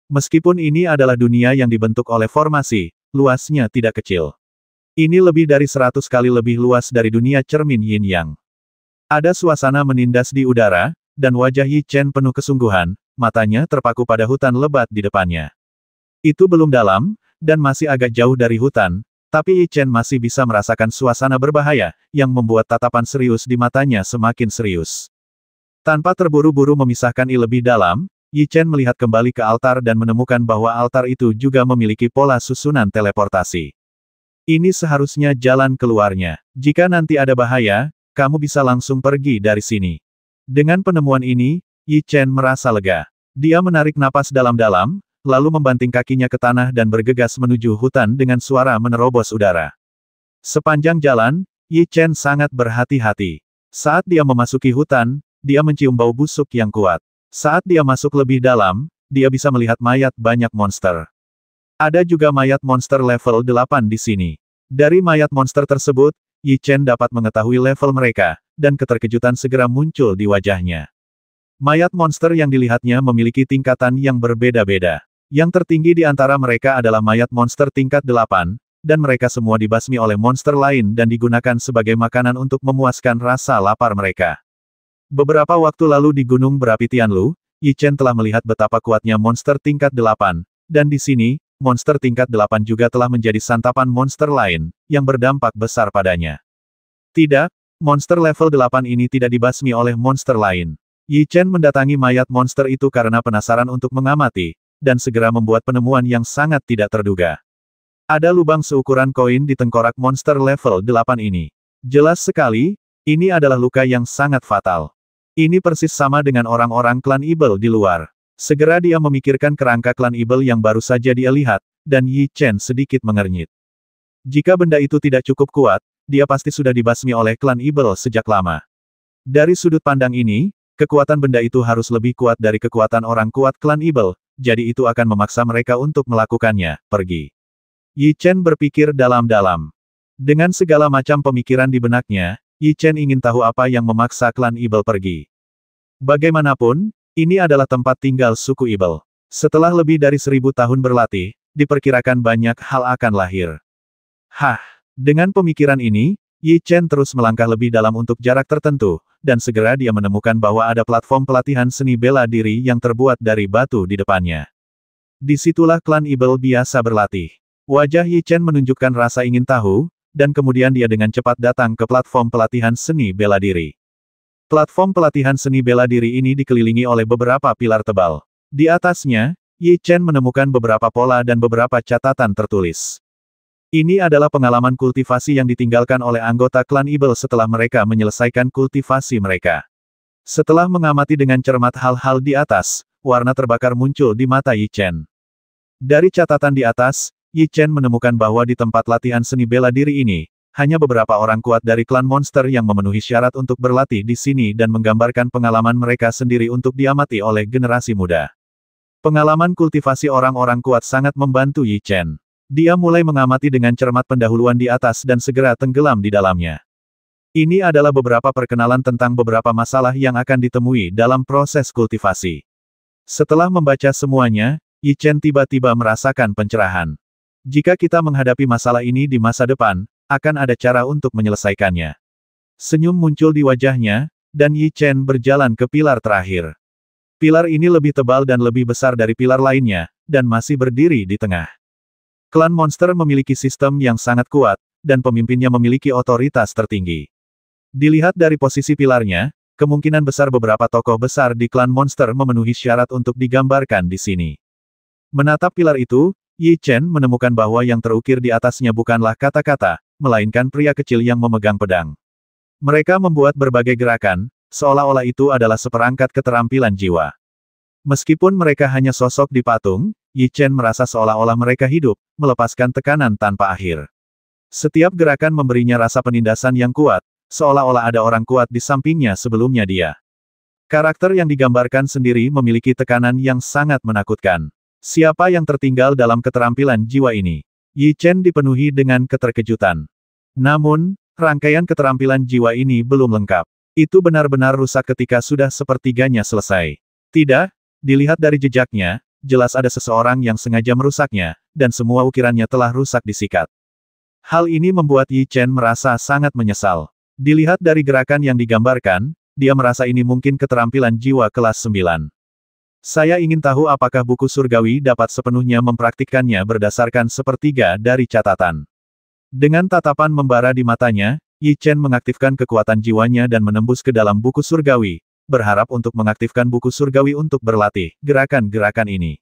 Meskipun ini adalah dunia yang dibentuk oleh formasi, luasnya tidak kecil. Ini lebih dari seratus kali lebih luas dari dunia cermin yin yang. Ada suasana menindas di udara, dan wajah Yi Chen penuh kesungguhan, matanya terpaku pada hutan lebat di depannya. Itu belum dalam, dan masih agak jauh dari hutan, tapi Yi Chen masih bisa merasakan suasana berbahaya, yang membuat tatapan serius di matanya semakin serius. Tanpa terburu-buru memisahkan I lebih dalam, Yi Chen melihat kembali ke altar dan menemukan bahwa altar itu juga memiliki pola susunan teleportasi. Ini seharusnya jalan keluarnya. Jika nanti ada bahaya, kamu bisa langsung pergi dari sini. Dengan penemuan ini, Yi Chen merasa lega. Dia menarik napas dalam-dalam, lalu membanting kakinya ke tanah dan bergegas menuju hutan dengan suara menerobos udara. Sepanjang jalan, Yi Chen sangat berhati-hati. Saat dia memasuki hutan, dia mencium bau busuk yang kuat. Saat dia masuk lebih dalam, dia bisa melihat mayat banyak monster. Ada juga mayat monster level 8 di sini. Dari mayat monster tersebut, Yi Chen dapat mengetahui level mereka, dan keterkejutan segera muncul di wajahnya. Mayat monster yang dilihatnya memiliki tingkatan yang berbeda-beda. Yang tertinggi di antara mereka adalah mayat monster tingkat 8, dan mereka semua dibasmi oleh monster lain dan digunakan sebagai makanan untuk memuaskan rasa lapar mereka. Beberapa waktu lalu di Gunung Berapi Tianlu, Yichen telah melihat betapa kuatnya monster tingkat 8, dan di sini, monster tingkat 8 juga telah menjadi santapan monster lain, yang berdampak besar padanya. Tidak, Monster level 8 ini tidak dibasmi oleh monster lain. Yi Chen mendatangi mayat monster itu karena penasaran untuk mengamati, dan segera membuat penemuan yang sangat tidak terduga. Ada lubang seukuran koin di tengkorak monster level 8 ini. Jelas sekali, ini adalah luka yang sangat fatal. Ini persis sama dengan orang-orang klan Ibel di luar. Segera dia memikirkan kerangka klan Ibel yang baru saja dia lihat, dan Yi Chen sedikit mengernyit. Jika benda itu tidak cukup kuat, dia pasti sudah dibasmi oleh klan Ibel sejak lama. Dari sudut pandang ini, kekuatan benda itu harus lebih kuat dari kekuatan orang kuat klan Ibel, jadi itu akan memaksa mereka untuk melakukannya, pergi. Yi Chen berpikir dalam-dalam. Dengan segala macam pemikiran di benaknya, Yi Chen ingin tahu apa yang memaksa klan Ibel pergi. Bagaimanapun, ini adalah tempat tinggal suku Ibel. Setelah lebih dari seribu tahun berlatih, diperkirakan banyak hal akan lahir. Hah! Dengan pemikiran ini, Yi Chen terus melangkah lebih dalam untuk jarak tertentu, dan segera dia menemukan bahwa ada platform pelatihan seni bela diri yang terbuat dari batu di depannya. Disitulah klan Ibel biasa berlatih. Wajah Yi Chen menunjukkan rasa ingin tahu, dan kemudian dia dengan cepat datang ke platform pelatihan seni bela diri. Platform pelatihan seni bela diri ini dikelilingi oleh beberapa pilar tebal. Di atasnya, Yi Chen menemukan beberapa pola dan beberapa catatan tertulis. Ini adalah pengalaman kultivasi yang ditinggalkan oleh anggota klan Ibel setelah mereka menyelesaikan kultivasi mereka. Setelah mengamati dengan cermat hal-hal di atas, warna terbakar muncul di mata Yi Chen. Dari catatan di atas, Yi Chen menemukan bahwa di tempat latihan seni bela diri ini, hanya beberapa orang kuat dari klan monster yang memenuhi syarat untuk berlatih di sini dan menggambarkan pengalaman mereka sendiri untuk diamati oleh generasi muda. Pengalaman kultivasi orang-orang kuat sangat membantu Yi Chen. Dia mulai mengamati dengan cermat pendahuluan di atas dan segera tenggelam di dalamnya. Ini adalah beberapa perkenalan tentang beberapa masalah yang akan ditemui dalam proses kultivasi. Setelah membaca semuanya, Yi Chen tiba-tiba merasakan pencerahan. Jika kita menghadapi masalah ini di masa depan, akan ada cara untuk menyelesaikannya. Senyum muncul di wajahnya, dan Yi Chen berjalan ke pilar terakhir. Pilar ini lebih tebal dan lebih besar dari pilar lainnya, dan masih berdiri di tengah. Klan monster memiliki sistem yang sangat kuat, dan pemimpinnya memiliki otoritas tertinggi. Dilihat dari posisi pilarnya, kemungkinan besar beberapa tokoh besar di klan monster memenuhi syarat untuk digambarkan di sini. Menatap pilar itu, Yi Chen menemukan bahwa yang terukir di atasnya bukanlah kata-kata, melainkan pria kecil yang memegang pedang. Mereka membuat berbagai gerakan, seolah-olah itu adalah seperangkat keterampilan jiwa. Meskipun mereka hanya sosok di patung, Yi Chen merasa seolah-olah mereka hidup, melepaskan tekanan tanpa akhir. Setiap gerakan memberinya rasa penindasan yang kuat, seolah-olah ada orang kuat di sampingnya sebelumnya dia. Karakter yang digambarkan sendiri memiliki tekanan yang sangat menakutkan. Siapa yang tertinggal dalam keterampilan jiwa ini? Yi Chen dipenuhi dengan keterkejutan. Namun, rangkaian keterampilan jiwa ini belum lengkap. Itu benar-benar rusak ketika sudah sepertiganya selesai. Tidak, dilihat dari jejaknya, jelas ada seseorang yang sengaja merusaknya, dan semua ukirannya telah rusak disikat. Hal ini membuat Yi Chen merasa sangat menyesal. Dilihat dari gerakan yang digambarkan, dia merasa ini mungkin keterampilan jiwa kelas 9. Saya ingin tahu apakah buku surgawi dapat sepenuhnya mempraktikkannya berdasarkan sepertiga dari catatan. Dengan tatapan membara di matanya, Yi Chen mengaktifkan kekuatan jiwanya dan menembus ke dalam buku surgawi, berharap untuk mengaktifkan buku surgawi untuk berlatih gerakan-gerakan ini.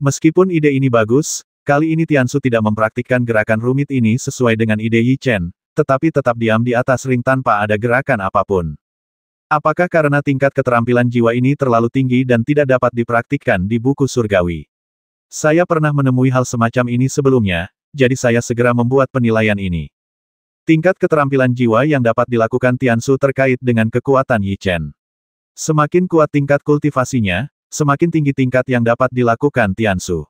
Meskipun ide ini bagus, kali ini Tiansu tidak mempraktikkan gerakan rumit ini sesuai dengan ide Yi Chen, tetapi tetap diam di atas ring tanpa ada gerakan apapun. Apakah karena tingkat keterampilan jiwa ini terlalu tinggi dan tidak dapat dipraktikkan di buku surgawi? Saya pernah menemui hal semacam ini sebelumnya, jadi saya segera membuat penilaian ini. Tingkat keterampilan jiwa yang dapat dilakukan Tiansu terkait dengan kekuatan Yi Chen. Semakin kuat tingkat kultivasinya, semakin tinggi tingkat yang dapat dilakukan Tiansu.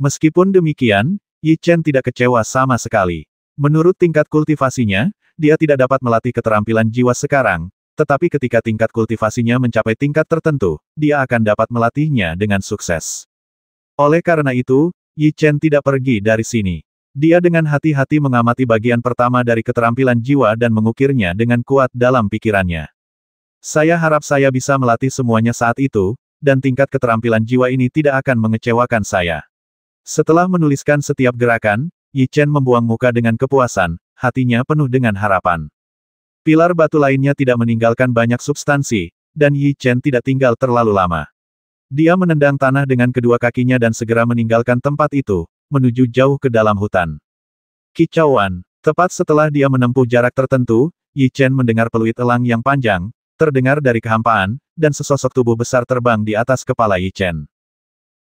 Meskipun demikian, Yi Chen tidak kecewa sama sekali. Menurut tingkat kultivasinya, dia tidak dapat melatih keterampilan jiwa sekarang, tetapi ketika tingkat kultivasinya mencapai tingkat tertentu, dia akan dapat melatihnya dengan sukses. Oleh karena itu, Yi Chen tidak pergi dari sini. Dia dengan hati-hati mengamati bagian pertama dari keterampilan jiwa dan mengukirnya dengan kuat dalam pikirannya. Saya harap saya bisa melatih semuanya saat itu, dan tingkat keterampilan jiwa ini tidak akan mengecewakan saya. Setelah menuliskan setiap gerakan, Yi Chen membuang muka dengan kepuasan, hatinya penuh dengan harapan. Pilar batu lainnya tidak meninggalkan banyak substansi, dan Yi Chen tidak tinggal terlalu lama. Dia menendang tanah dengan kedua kakinya dan segera meninggalkan tempat itu, menuju jauh ke dalam hutan. Kicauan, tepat setelah dia menempuh jarak tertentu, Yi Chen mendengar peluit elang yang panjang, terdengar dari kehampaan, dan sesosok tubuh besar terbang di atas kepala Yi Chen.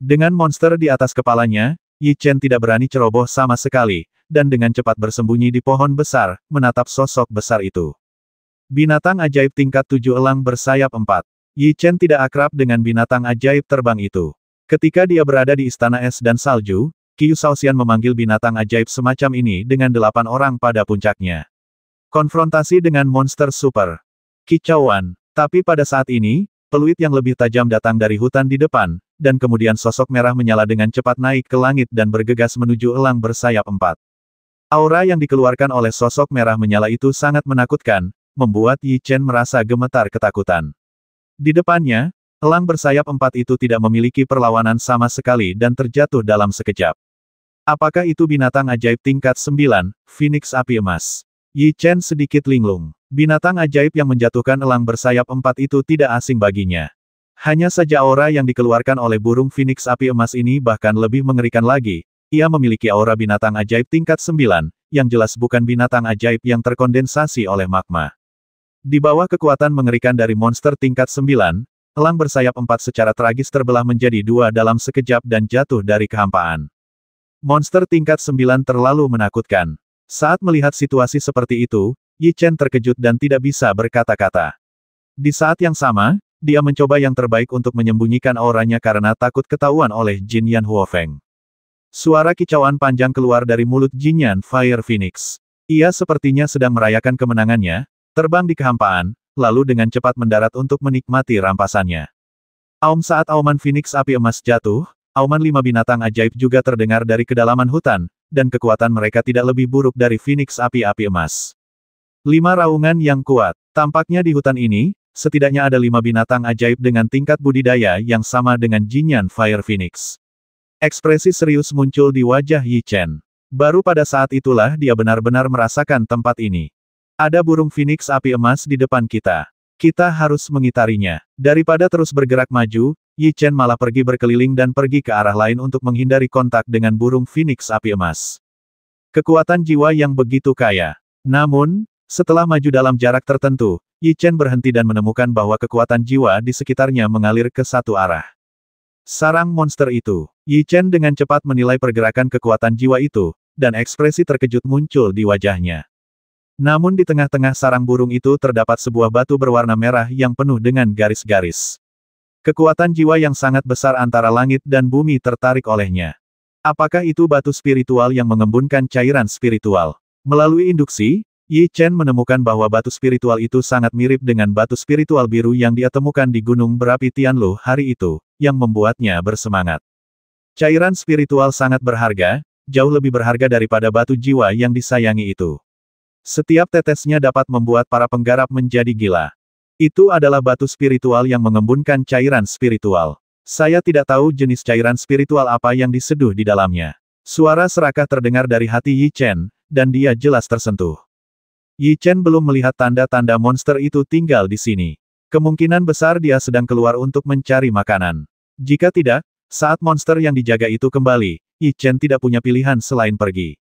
Dengan monster di atas kepalanya, Yi Chen tidak berani ceroboh sama sekali, dan dengan cepat bersembunyi di pohon besar, menatap sosok besar itu. Binatang ajaib tingkat tujuh elang bersayap empat. Yi Chen tidak akrab dengan binatang ajaib terbang itu. Ketika dia berada di Istana Es dan Salju, Qiu Shaoxian memanggil binatang ajaib semacam ini dengan delapan orang pada puncaknya. Konfrontasi dengan monster super. Kicauan. Tapi pada saat ini, peluit yang lebih tajam datang dari hutan di depan, dan kemudian sosok merah menyala dengan cepat naik ke langit dan bergegas menuju elang bersayap empat. Aura yang dikeluarkan oleh sosok merah menyala itu sangat menakutkan, membuat Yi Chen merasa gemetar ketakutan. Di depannya, elang bersayap empat itu tidak memiliki perlawanan sama sekali dan terjatuh dalam sekejap. Apakah itu binatang ajaib tingkat 9, Phoenix Api Emas? Yi Chen sedikit linglung. Binatang ajaib yang menjatuhkan elang bersayap empat itu tidak asing baginya. Hanya saja aura yang dikeluarkan oleh burung phoenix api emas ini bahkan lebih mengerikan lagi. Ia memiliki aura binatang ajaib tingkat sembilan, yang jelas bukan binatang ajaib yang terkondensasi oleh magma. Di bawah kekuatan mengerikan dari monster tingkat sembilan, elang bersayap empat secara tragis terbelah menjadi dua dalam sekejap dan jatuh dari kehampaan. Monster tingkat sembilan terlalu menakutkan. Saat melihat situasi seperti itu, Yi Chen terkejut dan tidak bisa berkata-kata. Di saat yang sama, dia mencoba yang terbaik untuk menyembunyikan auranya karena takut ketahuan oleh Jin Yan Huofeng. Suara kicauan panjang keluar dari mulut Jin Yan Fire Phoenix. Ia sepertinya sedang merayakan kemenangannya, terbang di kehampaan, lalu dengan cepat mendarat untuk menikmati rampasannya. Aum saat auman Phoenix api emas jatuh, auman lima binatang ajaib juga terdengar dari kedalaman hutan, dan kekuatan mereka tidak lebih buruk dari Phoenix api-api emas. Lima raungan yang kuat. Tampaknya di hutan ini, setidaknya ada lima binatang ajaib dengan tingkat budidaya yang sama dengan Jinyan Fire Phoenix. Ekspresi serius muncul di wajah Yi Chen. Baru pada saat itulah dia benar-benar merasakan tempat ini. Ada burung phoenix api emas di depan kita. Kita harus mengitarinya. Daripada terus bergerak maju, Yi Chen malah pergi berkeliling dan pergi ke arah lain untuk menghindari kontak dengan burung Phoenix api emas. Kekuatan jiwa yang begitu kaya. Namun, setelah maju dalam jarak tertentu, Yi Chen berhenti dan menemukan bahwa kekuatan jiwa di sekitarnya mengalir ke satu arah. Sarang monster itu, Yi Chen dengan cepat menilai pergerakan kekuatan jiwa itu, dan ekspresi terkejut muncul di wajahnya. Namun di tengah-tengah sarang burung itu terdapat sebuah batu berwarna merah yang penuh dengan garis-garis. Kekuatan jiwa yang sangat besar antara langit dan bumi tertarik olehnya. Apakah itu batu spiritual yang mengembunkan cairan spiritual? Melalui induksi, Yi Chen menemukan bahwa batu spiritual itu sangat mirip dengan batu spiritual biru yang dia temukan di gunung berapi Tianlu hari itu, yang membuatnya bersemangat. Cairan spiritual sangat berharga, jauh lebih berharga daripada batu jiwa yang disayangi itu. Setiap tetesnya dapat membuat para penggarap menjadi gila. Itu adalah batu spiritual yang mengembunkan cairan spiritual. Saya tidak tahu jenis cairan spiritual apa yang diseduh di dalamnya. Suara serakah terdengar dari hati Yi Chen, dan dia jelas tersentuh. Yi Chen belum melihat tanda-tanda monster itu tinggal di sini. Kemungkinan besar dia sedang keluar untuk mencari makanan. Jika tidak, saat monster yang dijaga itu kembali, Yi Chen tidak punya pilihan selain pergi.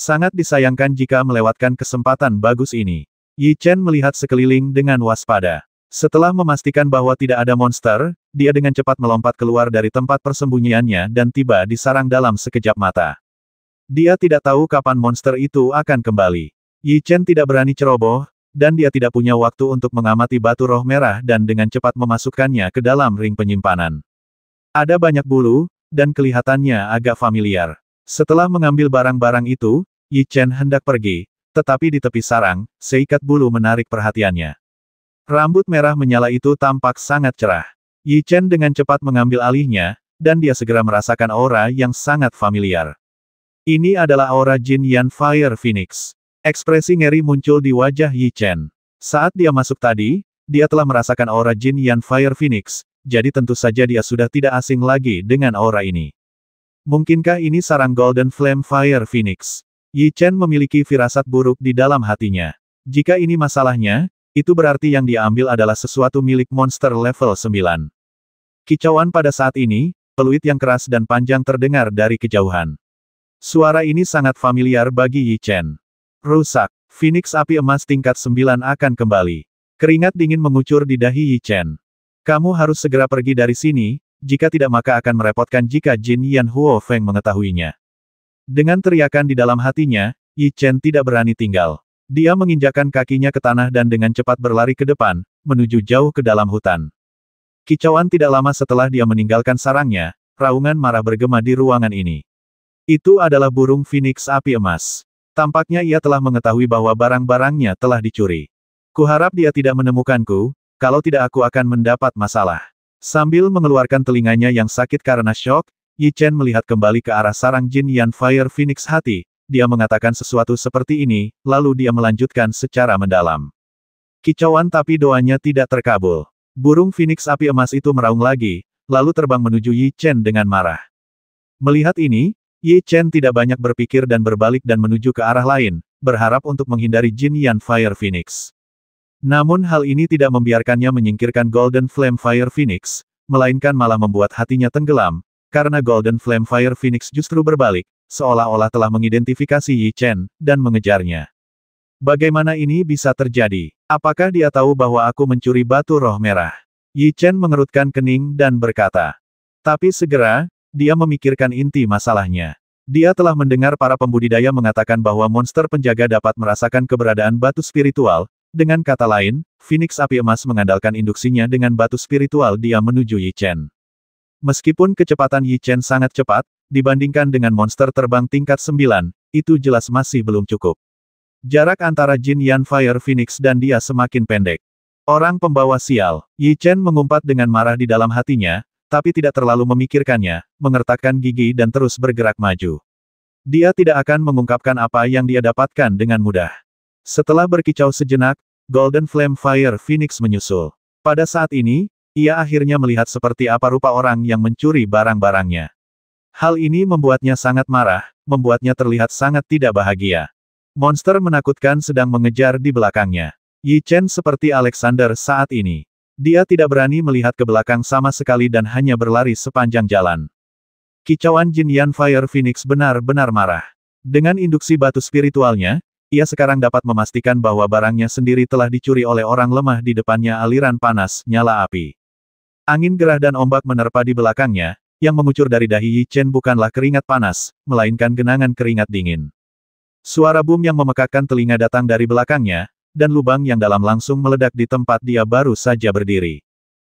Sangat disayangkan jika melewatkan kesempatan bagus ini. Yi Chen melihat sekeliling dengan waspada. Setelah memastikan bahwa tidak ada monster, dia dengan cepat melompat keluar dari tempat persembunyiannya dan tiba di sarang dalam sekejap mata. Dia tidak tahu kapan monster itu akan kembali. Yi Chen tidak berani ceroboh, dan dia tidak punya waktu untuk mengamati batu roh merah dan dengan cepat memasukkannya ke dalam ring penyimpanan. Ada banyak bulu, dan kelihatannya agak familiar. Setelah mengambil barang-barang itu, Yi Chen hendak pergi, tetapi di tepi sarang, seikat bulu menarik perhatiannya. Rambut merah menyala itu tampak sangat cerah. Yi Chen dengan cepat mengambil alihnya, dan dia segera merasakan aura yang sangat familiar. Ini adalah aura Jin Yan Fire Phoenix. Ekspresi ngeri muncul di wajah Yi Chen. Saat dia masuk tadi, dia telah merasakan aura Jin Yan Fire Phoenix, jadi tentu saja dia sudah tidak asing lagi dengan aura ini. Mungkinkah ini sarang Golden Flame Fire Phoenix? Yi Chen memiliki firasat buruk di dalam hatinya. Jika ini masalahnya, itu berarti yang diambil adalah sesuatu milik monster level 9. Kicauan pada saat ini, peluit yang keras dan panjang terdengar dari kejauhan. Suara ini sangat familiar bagi Yi Chen. Rusak, Phoenix api emas tingkat 9 akan kembali. Keringat dingin mengucur di dahi Yi Chen. Kamu harus segera pergi dari sini, jika tidak maka akan merepotkan jika Jin Yan Huo Feng mengetahuinya. Dengan teriakan di dalam hatinya, Yi Chen tidak berani tinggal. Dia menginjakan kakinya ke tanah dan dengan cepat berlari ke depan, menuju jauh ke dalam hutan. Kicauan tidak lama setelah dia meninggalkan sarangnya, raungan marah bergema di ruangan ini. Itu adalah burung phoenix api emas. Tampaknya ia telah mengetahui bahwa barang-barangnya telah dicuri. Kuharap dia tidak menemukanku, kalau tidak aku akan mendapat masalah. Sambil mengeluarkan telinganya yang sakit karena shock, Yi Chen melihat kembali ke arah sarang Jin Yan Fire Phoenix Hati, dia mengatakan sesuatu seperti ini, lalu dia melanjutkan secara mendalam. Kicauan tapi doanya tidak terkabul. Burung Phoenix api emas itu meraung lagi, lalu terbang menuju Yi Chen dengan marah. Melihat ini, Yi Chen tidak banyak berpikir dan berbalik dan menuju ke arah lain, berharap untuk menghindari Jin Yan Fire Phoenix. Namun hal ini tidak membiarkannya menyingkirkan Golden Flame Fire Phoenix, melainkan malah membuat hatinya tenggelam, karena Golden Flame Fire Phoenix justru berbalik, seolah-olah telah mengidentifikasi Yi Chen, dan mengejarnya. Bagaimana ini bisa terjadi? Apakah dia tahu bahwa aku mencuri batu roh merah? Yi Chen mengerutkan kening dan berkata. Tapi segera, dia memikirkan inti masalahnya. Dia telah mendengar para pembudidaya mengatakan bahwa monster penjaga dapat merasakan keberadaan batu spiritual, dengan kata lain, Phoenix api emas mengandalkan induksinya dengan batu spiritual dia menuju Yi Chen. Meskipun kecepatan Yi Chen sangat cepat, dibandingkan dengan monster terbang tingkat 9, itu jelas masih belum cukup. Jarak antara Jin Yan Fire Phoenix dan dia semakin pendek. Orang pembawa sial, Yi Chen mengumpat dengan marah di dalam hatinya, tapi tidak terlalu memikirkannya, mengertakkan gigi dan terus bergerak maju. Dia tidak akan mengungkapkan apa yang dia dapatkan dengan mudah. Setelah berkicau sejenak, Golden Flame Fire Phoenix menyusul. Pada saat ini, ia akhirnya melihat seperti apa rupa orang yang mencuri barang-barangnya. Hal ini membuatnya sangat marah, membuatnya terlihat sangat tidak bahagia. Monster menakutkan sedang mengejar di belakangnya. Yi Chen seperti Alexander saat ini. Dia tidak berani melihat ke belakang sama sekali dan hanya berlari sepanjang jalan. Kicauan Jin Yan Fire Phoenix benar-benar marah. Dengan induksi batu spiritualnya, ia sekarang dapat memastikan bahwa barangnya sendiri telah dicuri oleh orang lemah di depannya aliran panas nyala api. Angin gerah dan ombak menerpa di belakangnya, yang mengucur dari dahi Yi Chen bukanlah keringat panas, melainkan genangan keringat dingin. Suara bum yang memekakkan telinga datang dari belakangnya, dan lubang yang dalam langsung meledak di tempat dia baru saja berdiri.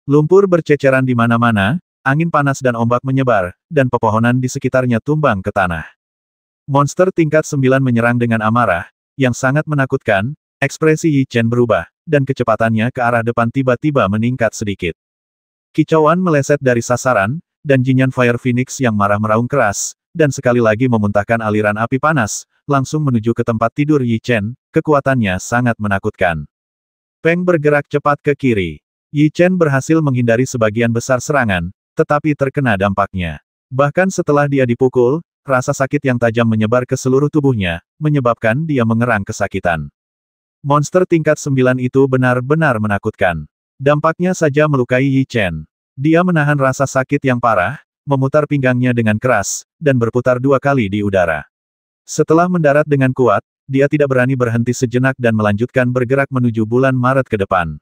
Lumpur berceceran di mana-mana, angin panas dan ombak menyebar, dan pepohonan di sekitarnya tumbang ke tanah. Monster tingkat 9 menyerang dengan amarah, yang sangat menakutkan, ekspresi Yi Chen berubah, dan kecepatannya ke arah depan tiba-tiba meningkat sedikit. Kicauan meleset dari sasaran, dan Jinyan Fire Phoenix yang marah meraung keras, dan sekali lagi memuntahkan aliran api panas, langsung menuju ke tempat tidur Yi Chen, kekuatannya sangat menakutkan. Peng bergerak cepat ke kiri. Yi Chen berhasil menghindari sebagian besar serangan, tetapi terkena dampaknya. Bahkan setelah dia dipukul, rasa sakit yang tajam menyebar ke seluruh tubuhnya, menyebabkan dia mengerang kesakitan. Monster tingkat sembilan itu benar-benar menakutkan. Dampaknya saja melukai Yi Chen. Dia menahan rasa sakit yang parah, memutar pinggangnya dengan keras, dan berputar dua kali di udara. Setelah mendarat dengan kuat, dia tidak berani berhenti sejenak dan melanjutkan bergerak menuju bulan Maret ke depan.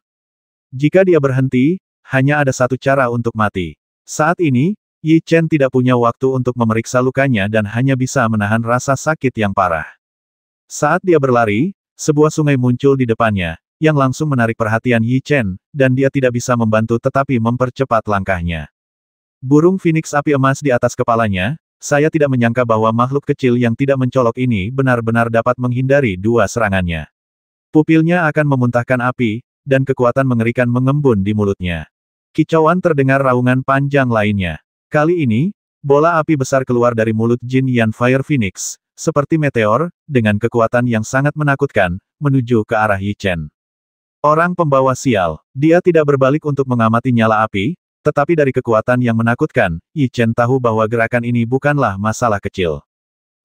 Jika dia berhenti, hanya ada satu cara untuk mati. Saat ini, Yi Chen tidak punya waktu untuk memeriksa lukanya dan hanya bisa menahan rasa sakit yang parah. Saat dia berlari, sebuah sungai muncul di depannya, yang langsung menarik perhatian Yi Chen, dan dia tidak bisa membantu tetapi mempercepat langkahnya. Burung Phoenix api emas di atas kepalanya, saya tidak menyangka bahwa makhluk kecil yang tidak mencolok ini benar-benar dapat menghindari dua serangannya. Pupilnya akan memuntahkan api, dan kekuatan mengerikan mengembun di mulutnya. Kicauan terdengar raungan panjang lainnya. Kali ini, bola api besar keluar dari mulut Jin Yan Fire Phoenix, seperti meteor, dengan kekuatan yang sangat menakutkan, menuju ke arah Yi Chen. Orang pembawa sial. Dia tidak berbalik untuk mengamati nyala api, tetapi dari kekuatan yang menakutkan, Yi Chen tahu bahwa gerakan ini bukanlah masalah kecil.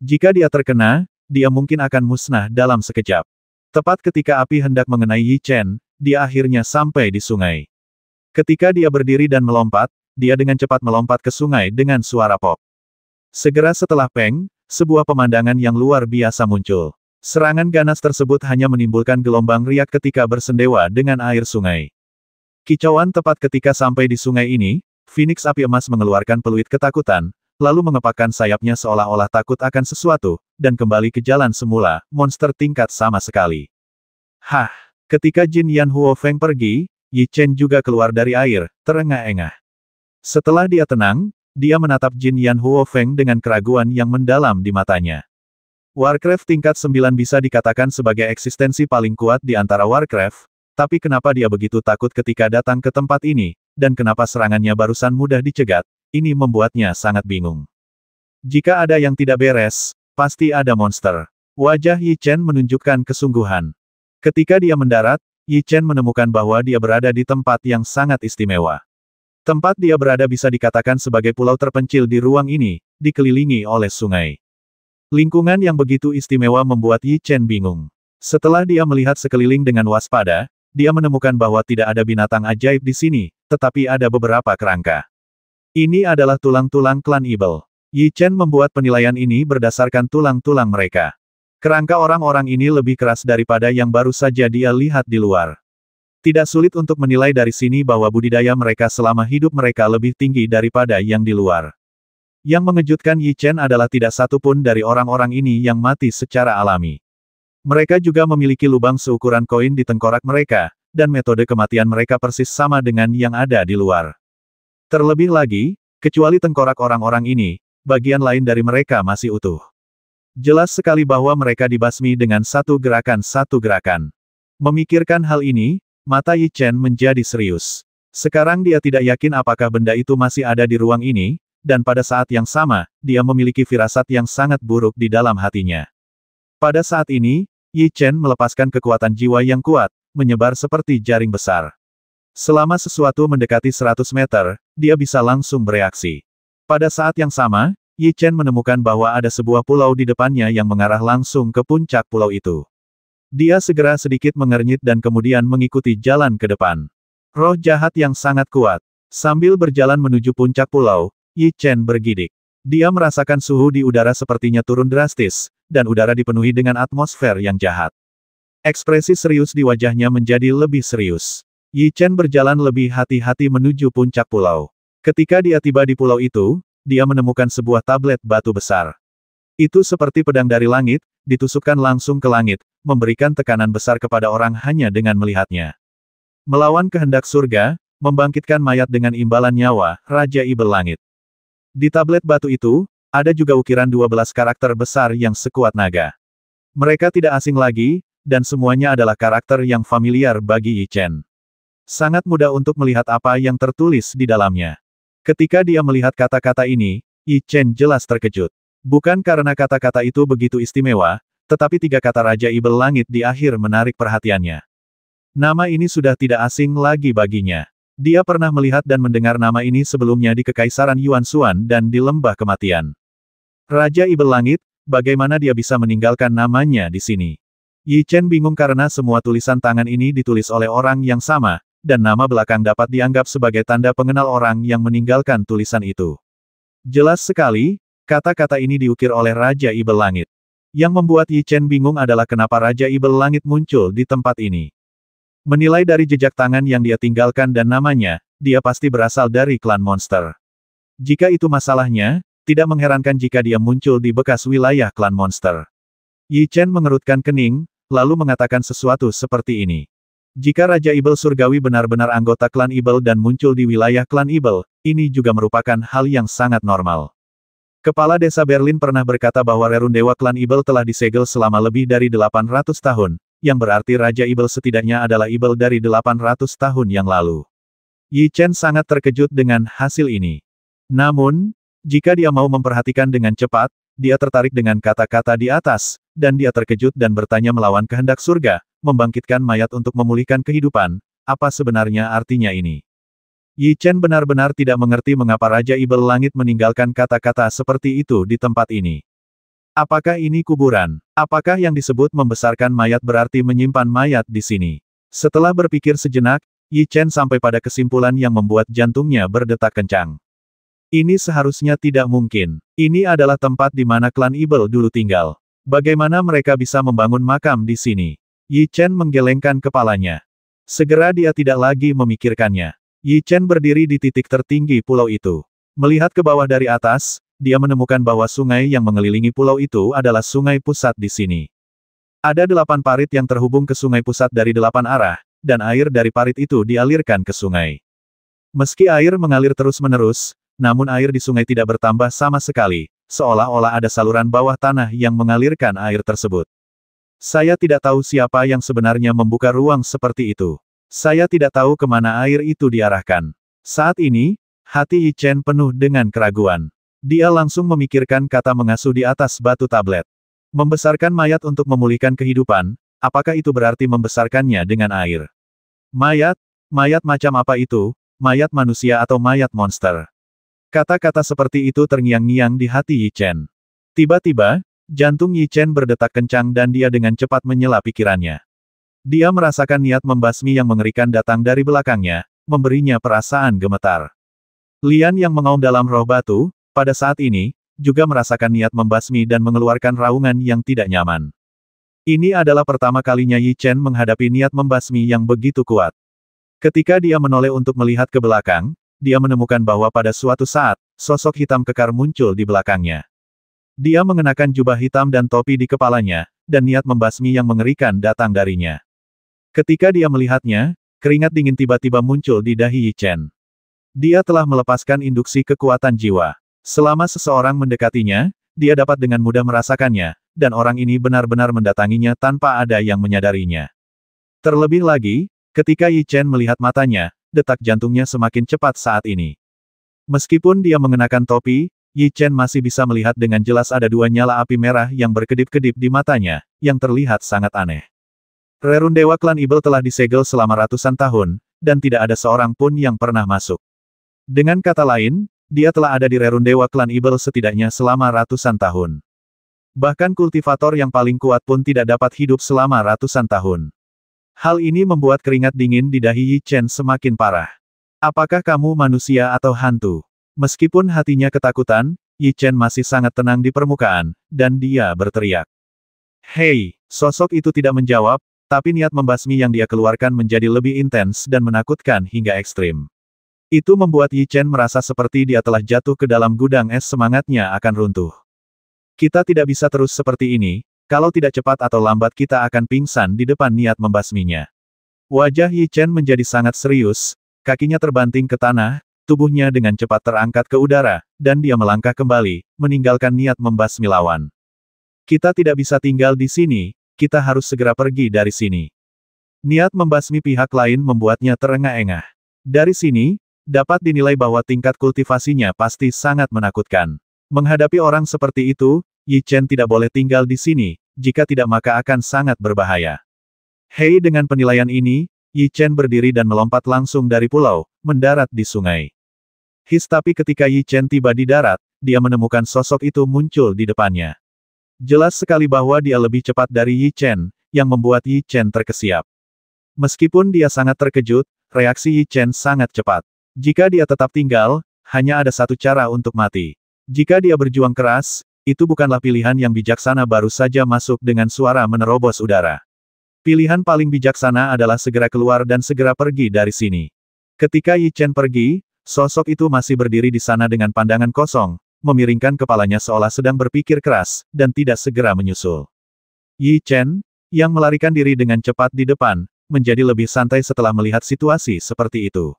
Jika dia terkena, dia mungkin akan musnah dalam sekejap. Tepat ketika api hendak mengenai Yi Chen, dia akhirnya sampai di sungai. Ketika dia berdiri dan melompat, dia dengan cepat melompat ke sungai dengan suara pop. Segera setelah Peng, sebuah pemandangan yang luar biasa muncul. Serangan ganas tersebut hanya menimbulkan gelombang riak ketika bersendewa dengan air sungai. Kicauan tepat ketika sampai di sungai ini, Phoenix api emas mengeluarkan peluit ketakutan, lalu mengepakkan sayapnya seolah-olah takut akan sesuatu, dan kembali ke jalan semula, monster tingkat sama sekali. Hah! Ketika Jin Yan Huo Feng pergi, Yi Chen juga keluar dari air, terengah-engah. Setelah dia tenang, dia menatap Jin Yan Huo Feng dengan keraguan yang mendalam di matanya. Warcraft tingkat 9 bisa dikatakan sebagai eksistensi paling kuat di antara Warcraft, tapi kenapa dia begitu takut ketika datang ke tempat ini, dan kenapa serangannya barusan mudah dicegat, ini membuatnya sangat bingung. Jika ada yang tidak beres, pasti ada monster. Wajah Yi Chen menunjukkan kesungguhan. Ketika dia mendarat, Yi Chen menemukan bahwa dia berada di tempat yang sangat istimewa. Tempat dia berada bisa dikatakan sebagai pulau terpencil di ruang ini, dikelilingi oleh sungai. Lingkungan yang begitu istimewa membuat Yi Chen bingung. Setelah dia melihat sekeliling dengan waspada, dia menemukan bahwa tidak ada binatang ajaib di sini, tetapi ada beberapa kerangka. Ini adalah tulang-tulang klan Ibel. Yi Chen membuat penilaian ini berdasarkan tulang-tulang mereka. Kerangka orang-orang ini lebih keras daripada yang baru saja dia lihat di luar. Tidak sulit untuk menilai dari sini bahwa budidaya mereka selama hidup mereka lebih tinggi daripada yang di luar. Yang mengejutkan Yi Chen adalah tidak satu pun dari orang-orang ini yang mati secara alami. Mereka juga memiliki lubang seukuran koin di tengkorak mereka, dan metode kematian mereka persis sama dengan yang ada di luar. Terlebih lagi, kecuali tengkorak orang-orang ini, bagian lain dari mereka masih utuh. Jelas sekali bahwa mereka dibasmi dengan satu gerakan satu gerakan. Memikirkan hal ini, mata Yi Chen menjadi serius. Sekarang dia tidak yakin apakah benda itu masih ada di ruang ini, dan pada saat yang sama, dia memiliki firasat yang sangat buruk di dalam hatinya. Pada saat ini, Yi Chen melepaskan kekuatan jiwa yang kuat, menyebar seperti jaring besar. Selama sesuatu mendekati 100 meter, dia bisa langsung bereaksi. Pada saat yang sama, Yi Chen menemukan bahwa ada sebuah pulau di depannya yang mengarah langsung ke puncak pulau itu. Dia segera sedikit mengernyit dan kemudian mengikuti jalan ke depan. Roh jahat yang sangat kuat. Sambil berjalan menuju puncak pulau, Yi Chen bergidik. Dia merasakan suhu di udara sepertinya turun drastis, dan udara dipenuhi dengan atmosfer yang jahat. Ekspresi serius di wajahnya menjadi lebih serius. Yi Chen berjalan lebih hati-hati menuju puncak pulau. Ketika dia tiba di pulau itu, dia menemukan sebuah tablet batu besar. Itu seperti pedang dari langit, ditusukkan langsung ke langit, memberikan tekanan besar kepada orang hanya dengan melihatnya. Melawan kehendak surga, membangkitkan mayat dengan imbalan nyawa, Raja Ibel Langit. Di tablet batu itu, ada juga ukiran 12 karakter besar yang sekuat naga. Mereka tidak asing lagi, dan semuanya adalah karakter yang familiar bagi Yi Chen. Sangat mudah untuk melihat apa yang tertulis di dalamnya. Ketika dia melihat kata-kata ini, Yi Chen jelas terkejut. Bukan karena kata-kata itu begitu istimewa, tetapi tiga kata Raja Ibel Langit di akhir menarik perhatiannya. Nama ini sudah tidak asing lagi baginya. Dia pernah melihat dan mendengar nama ini sebelumnya di Kekaisaran Yuan Xuan dan di Lembah Kematian. Raja Ibel Langit, bagaimana dia bisa meninggalkan namanya di sini? Yi Chen bingung karena semua tulisan tangan ini ditulis oleh orang yang sama, dan nama belakang dapat dianggap sebagai tanda pengenal orang yang meninggalkan tulisan itu. Jelas sekali, kata-kata ini diukir oleh Raja Ibel Langit. Yang membuat Yi Chen bingung adalah kenapa Raja Ibel Langit muncul di tempat ini. Menilai dari jejak tangan yang dia tinggalkan dan namanya, dia pasti berasal dari klan monster. Jika itu masalahnya, tidak mengherankan jika dia muncul di bekas wilayah klan monster. Yi Chen mengerutkan kening, lalu mengatakan sesuatu seperti ini. Jika Raja Ibel Surgawi benar-benar anggota klan Ibel dan muncul di wilayah klan Ibel, ini juga merupakan hal yang sangat normal. Kepala desa Berlin pernah berkata bahwa Rerun klan Ibel telah disegel selama lebih dari 800 tahun, yang berarti Raja Ibel setidaknya adalah Ibel dari 800 tahun yang lalu. Yi Chen sangat terkejut dengan hasil ini. Namun, jika dia mau memperhatikan dengan cepat, dia tertarik dengan kata-kata di atas, dan dia terkejut dan bertanya melawan kehendak surga, membangkitkan mayat untuk memulihkan kehidupan, apa sebenarnya artinya ini? Yi Chen benar-benar tidak mengerti mengapa Raja Ibel Langit meninggalkan kata-kata seperti itu di tempat ini. Apakah ini kuburan? Apakah yang disebut membesarkan mayat berarti menyimpan mayat di sini? Setelah berpikir sejenak, Yi Chen sampai pada kesimpulan yang membuat jantungnya berdetak kencang. Ini seharusnya tidak mungkin. Ini adalah tempat di mana klan Ibel dulu tinggal. Bagaimana mereka bisa membangun makam di sini? Yi Chen menggelengkan kepalanya. Segera dia tidak lagi memikirkannya. Yi Chen berdiri di titik tertinggi pulau itu. Melihat ke bawah dari atas, dia menemukan bahwa sungai yang mengelilingi pulau itu adalah sungai pusat di sini. Ada delapan parit yang terhubung ke sungai pusat dari delapan arah, dan air dari parit itu dialirkan ke sungai. Meski air mengalir terus-menerus, namun air di sungai tidak bertambah sama sekali, seolah-olah ada saluran bawah tanah yang mengalirkan air tersebut. Saya tidak tahu siapa yang sebenarnya membuka ruang seperti itu. Saya tidak tahu kemana air itu diarahkan. Saat ini, hati Yi Chen penuh dengan keraguan. Dia langsung memikirkan kata mengasuh di atas batu tablet. Membesarkan mayat untuk memulihkan kehidupan, apakah itu berarti membesarkannya dengan air? Mayat? Mayat macam apa itu? Mayat manusia atau mayat monster? Kata-kata seperti itu terngiang-ngiang di hati Yi Chen. Tiba-tiba, jantung Yi Chen berdetak kencang dan dia dengan cepat menyela pikirannya. Dia merasakan niat membasmi yang mengerikan datang dari belakangnya, memberinya perasaan gemetar. Lian yang mengaum dalam roh batu, pada saat ini, juga merasakan niat membasmi dan mengeluarkan raungan yang tidak nyaman. Ini adalah pertama kalinya Yi Chen menghadapi niat membasmi yang begitu kuat. Ketika dia menoleh untuk melihat ke belakang, dia menemukan bahwa pada suatu saat, sosok hitam kekar muncul di belakangnya. Dia mengenakan jubah hitam dan topi di kepalanya, dan niat membasmi yang mengerikan datang darinya. Ketika dia melihatnya, keringat dingin tiba-tiba muncul di dahi Yi Chen. Dia telah melepaskan induksi kekuatan jiwa. Selama seseorang mendekatinya, dia dapat dengan mudah merasakannya, dan orang ini benar-benar mendatanginya tanpa ada yang menyadarinya. Terlebih lagi, ketika Yi Chen melihat matanya, detak jantungnya semakin cepat saat ini. Meskipun dia mengenakan topi, Yi Chen masih bisa melihat dengan jelas ada dua nyala api merah yang berkedip-kedip di matanya, yang terlihat sangat aneh. Rerun Dewa Klan Ibel telah disegel selama ratusan tahun, dan tidak ada seorang pun yang pernah masuk. Dengan kata lain, dia telah ada di rerun dewa klan Ibel setidaknya selama ratusan tahun. Bahkan kultivator yang paling kuat pun tidak dapat hidup selama ratusan tahun. Hal ini membuat keringat dingin di dahi Yi Chen semakin parah. Apakah kamu manusia atau hantu? Meskipun hatinya ketakutan, Yi Chen masih sangat tenang di permukaan, dan dia berteriak. Hei, sosok itu tidak menjawab, tapi niat membasmi yang dia keluarkan menjadi lebih intens dan menakutkan hingga ekstrim. Itu membuat Yi Chen merasa seperti dia telah jatuh ke dalam gudang es semangatnya akan runtuh. Kita tidak bisa terus seperti ini, kalau tidak cepat atau lambat kita akan pingsan di depan niat membasminya. Wajah Yi Chen menjadi sangat serius, kakinya terbanting ke tanah, tubuhnya dengan cepat terangkat ke udara, dan dia melangkah kembali, meninggalkan niat membasmi lawan. Kita tidak bisa tinggal di sini, kita harus segera pergi dari sini. Niat membasmi pihak lain membuatnya terengah-engah. Dari sini, Dapat dinilai bahwa tingkat kultivasinya pasti sangat menakutkan. Menghadapi orang seperti itu, Yi Chen tidak boleh tinggal di sini, jika tidak maka akan sangat berbahaya. Hei dengan penilaian ini, Yi Chen berdiri dan melompat langsung dari pulau, mendarat di sungai. His tapi ketika Yi Chen tiba di darat, dia menemukan sosok itu muncul di depannya. Jelas sekali bahwa dia lebih cepat dari Yi Chen, yang membuat Yi Chen terkesiap. Meskipun dia sangat terkejut, reaksi Yi Chen sangat cepat. Jika dia tetap tinggal, hanya ada satu cara untuk mati. Jika dia berjuang keras, itu bukanlah pilihan yang bijaksana baru saja masuk dengan suara menerobos udara. Pilihan paling bijaksana adalah segera keluar dan segera pergi dari sini. Ketika Yi Chen pergi, sosok itu masih berdiri di sana dengan pandangan kosong, memiringkan kepalanya seolah sedang berpikir keras, dan tidak segera menyusul. Yi Chen, yang melarikan diri dengan cepat di depan, menjadi lebih santai setelah melihat situasi seperti itu.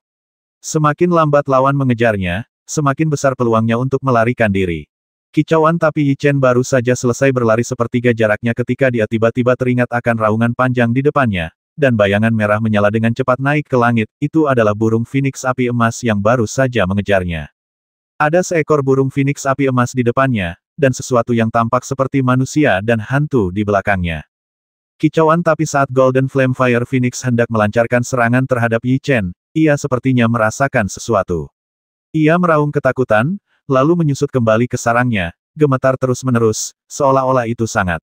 Semakin lambat lawan mengejarnya, semakin besar peluangnya untuk melarikan diri. Kicauan tapi Yichen baru saja selesai berlari sepertiga jaraknya ketika dia tiba-tiba teringat akan raungan panjang di depannya, dan bayangan merah menyala dengan cepat naik ke langit, itu adalah burung phoenix api emas yang baru saja mengejarnya. Ada seekor burung phoenix api emas di depannya, dan sesuatu yang tampak seperti manusia dan hantu di belakangnya. Kicauan tapi saat Golden Flame Fire Phoenix hendak melancarkan serangan terhadap Yi Chen, ia sepertinya merasakan sesuatu. Ia meraung ketakutan, lalu menyusut kembali ke sarangnya, gemetar terus-menerus, seolah-olah itu sangat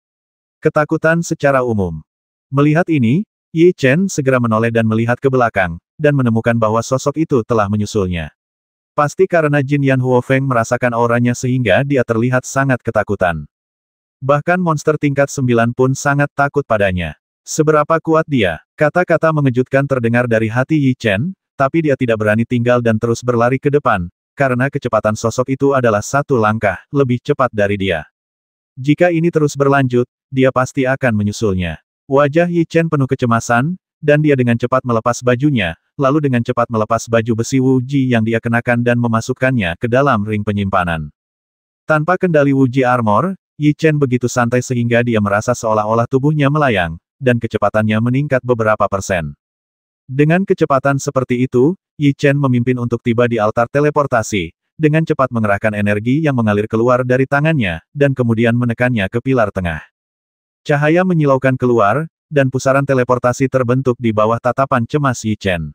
ketakutan secara umum. Melihat ini, Yi Chen segera menoleh dan melihat ke belakang, dan menemukan bahwa sosok itu telah menyusulnya. Pasti karena Jin Yan Huo Feng merasakan auranya sehingga dia terlihat sangat ketakutan. Bahkan monster tingkat sembilan pun sangat takut padanya. Seberapa kuat dia, kata-kata mengejutkan terdengar dari hati Yi Chen, tapi dia tidak berani tinggal dan terus berlari ke depan, karena kecepatan sosok itu adalah satu langkah lebih cepat dari dia. Jika ini terus berlanjut, dia pasti akan menyusulnya. Wajah Yi Chen penuh kecemasan, dan dia dengan cepat melepas bajunya, lalu dengan cepat melepas baju besi Wu Ji yang dia kenakan dan memasukkannya ke dalam ring penyimpanan. Tanpa kendali Wu Ji Armor, Yi Chen begitu santai sehingga dia merasa seolah-olah tubuhnya melayang, dan kecepatannya meningkat beberapa persen. Dengan kecepatan seperti itu, Yi Chen memimpin untuk tiba di altar teleportasi, dengan cepat mengerahkan energi yang mengalir keluar dari tangannya, dan kemudian menekannya ke pilar tengah. Cahaya menyilaukan keluar, dan pusaran teleportasi terbentuk di bawah tatapan cemas Yi Chen.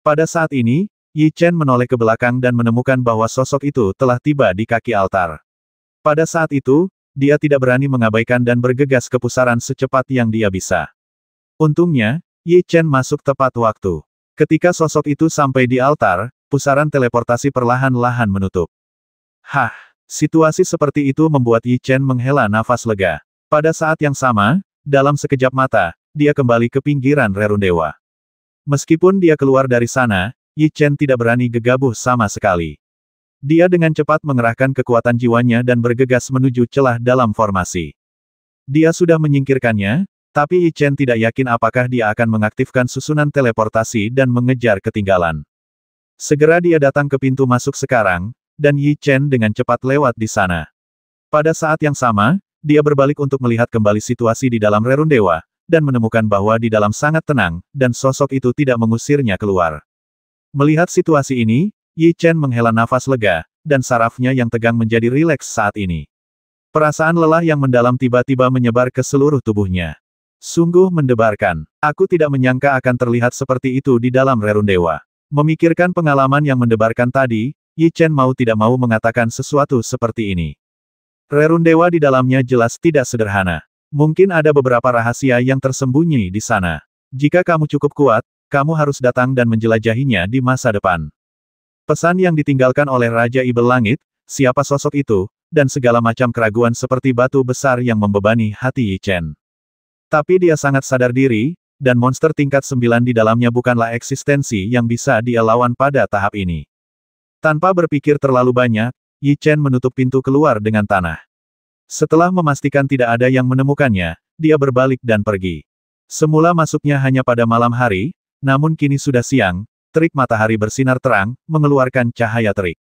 Pada saat ini, Yi Chen menoleh ke belakang dan menemukan bahwa sosok itu telah tiba di kaki altar. Pada saat itu, dia tidak berani mengabaikan dan bergegas ke pusaran secepat yang dia bisa. Untungnya, Yi Chen masuk tepat waktu. Ketika sosok itu sampai di altar, pusaran teleportasi perlahan-lahan menutup. Hah, situasi seperti itu membuat Yi Chen menghela nafas lega. Pada saat yang sama, dalam sekejap mata, dia kembali ke pinggiran rerun dewa. Meskipun dia keluar dari sana, Yi Chen tidak berani gegabah sama sekali. Dia dengan cepat mengerahkan kekuatan jiwanya dan bergegas menuju celah dalam formasi. Dia sudah menyingkirkannya, tapi Yi Chen tidak yakin apakah dia akan mengaktifkan susunan teleportasi dan mengejar ketinggalan. Segera dia datang ke pintu masuk sekarang, dan Yi Chen dengan cepat lewat di sana. Pada saat yang sama, dia berbalik untuk melihat kembali situasi di dalam Rerun Dewa, dan menemukan bahwa di dalam sangat tenang, dan sosok itu tidak mengusirnya keluar. Melihat situasi ini, Yi Chen menghela nafas lega, dan sarafnya yang tegang menjadi rileks saat ini. Perasaan lelah yang mendalam tiba-tiba menyebar ke seluruh tubuhnya. Sungguh mendebarkan. Aku tidak menyangka akan terlihat seperti itu di dalam Rerundewa. Memikirkan pengalaman yang mendebarkan tadi, Yi Chen mau tidak mau mengatakan sesuatu seperti ini. Rerundewa di dalamnya jelas tidak sederhana. Mungkin ada beberapa rahasia yang tersembunyi di sana. Jika kamu cukup kuat, kamu harus datang dan menjelajahinya di masa depan. Pesan yang ditinggalkan oleh Raja Ibel Langit, siapa sosok itu, dan segala macam keraguan seperti batu besar yang membebani hati Yi Chen. Tapi dia sangat sadar diri, dan monster tingkat sembilan di dalamnya bukanlah eksistensi yang bisa dia lawan pada tahap ini. Tanpa berpikir terlalu banyak, Yi Chen menutup pintu keluar dengan tanah. Setelah memastikan tidak ada yang menemukannya, dia berbalik dan pergi. Semula masuknya hanya pada malam hari, namun kini sudah siang, terik matahari bersinar terang, mengeluarkan cahaya terik.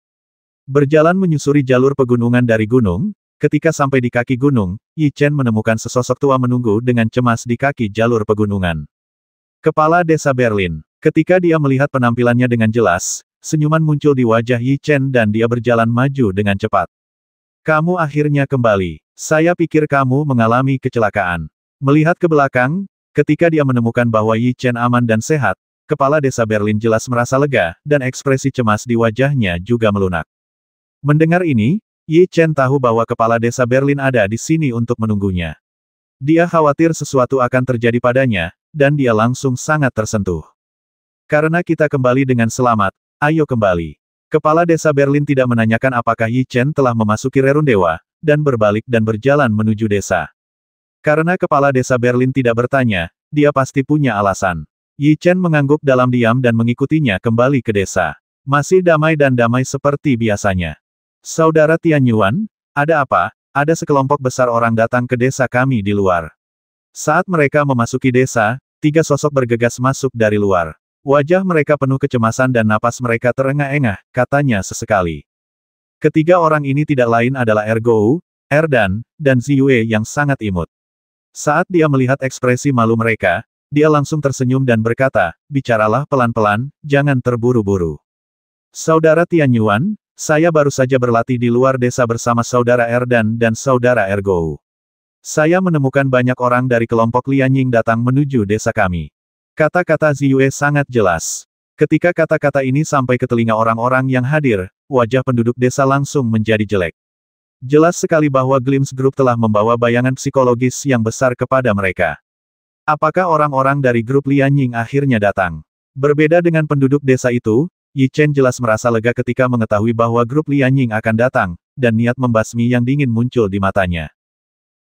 Berjalan menyusuri jalur pegunungan dari gunung, Ketika sampai di kaki gunung, Yi Chen menemukan sesosok tua menunggu dengan cemas di kaki jalur pegunungan. Kepala Desa Berlin. Ketika dia melihat penampilannya dengan jelas, senyuman muncul di wajah Yi Chen dan dia berjalan maju dengan cepat. Kamu akhirnya kembali. Saya pikir kamu mengalami kecelakaan. Melihat ke belakang, ketika dia menemukan bahwa Yi Chen aman dan sehat, kepala desa Berlin jelas merasa lega, dan ekspresi cemas di wajahnya juga melunak. Mendengar ini, Yi Chen tahu bahwa kepala desa Berlin ada di sini untuk menunggunya. Dia khawatir sesuatu akan terjadi padanya, dan dia langsung sangat tersentuh. Karena kita kembali dengan selamat, ayo kembali. Kepala desa Berlin tidak menanyakan apakah Yi Chen telah memasuki Rerun Dewa, dan berbalik dan berjalan menuju desa. Karena kepala desa Berlin tidak bertanya, dia pasti punya alasan. Yi Chen mengangguk dalam diam dan mengikutinya kembali ke desa. Masih damai dan damai seperti biasanya. Saudara Tianyuan, ada apa? Ada sekelompok besar orang datang ke desa kami di luar. Saat mereka memasuki desa, tiga sosok bergegas masuk dari luar. Wajah mereka penuh kecemasan dan napas mereka terengah-engah, katanya sesekali. Ketiga orang ini tidak lain adalah Ergou, Erdan, dan Ziyue yang sangat imut. Saat dia melihat ekspresi malu mereka, dia langsung tersenyum dan berkata, bicaralah pelan-pelan, jangan terburu-buru. Saudara Tianyuan, saya baru saja berlatih di luar desa bersama saudara Erdan dan saudara Ergo. Saya menemukan banyak orang dari kelompok Lianying datang menuju desa kami. Kata-kata Ziyue sangat jelas. Ketika kata-kata ini sampai ke telinga orang-orang yang hadir, wajah penduduk desa langsung menjadi jelek. Jelas sekali bahwa Glimpse Group telah membawa bayangan psikologis yang besar kepada mereka. Apakah orang-orang dari grup Lianying akhirnya datang? Berbeda dengan penduduk desa itu, Yi Chen jelas merasa lega ketika mengetahui bahwa grup Lian Ying akan datang, dan niat membasmi yang dingin muncul di matanya.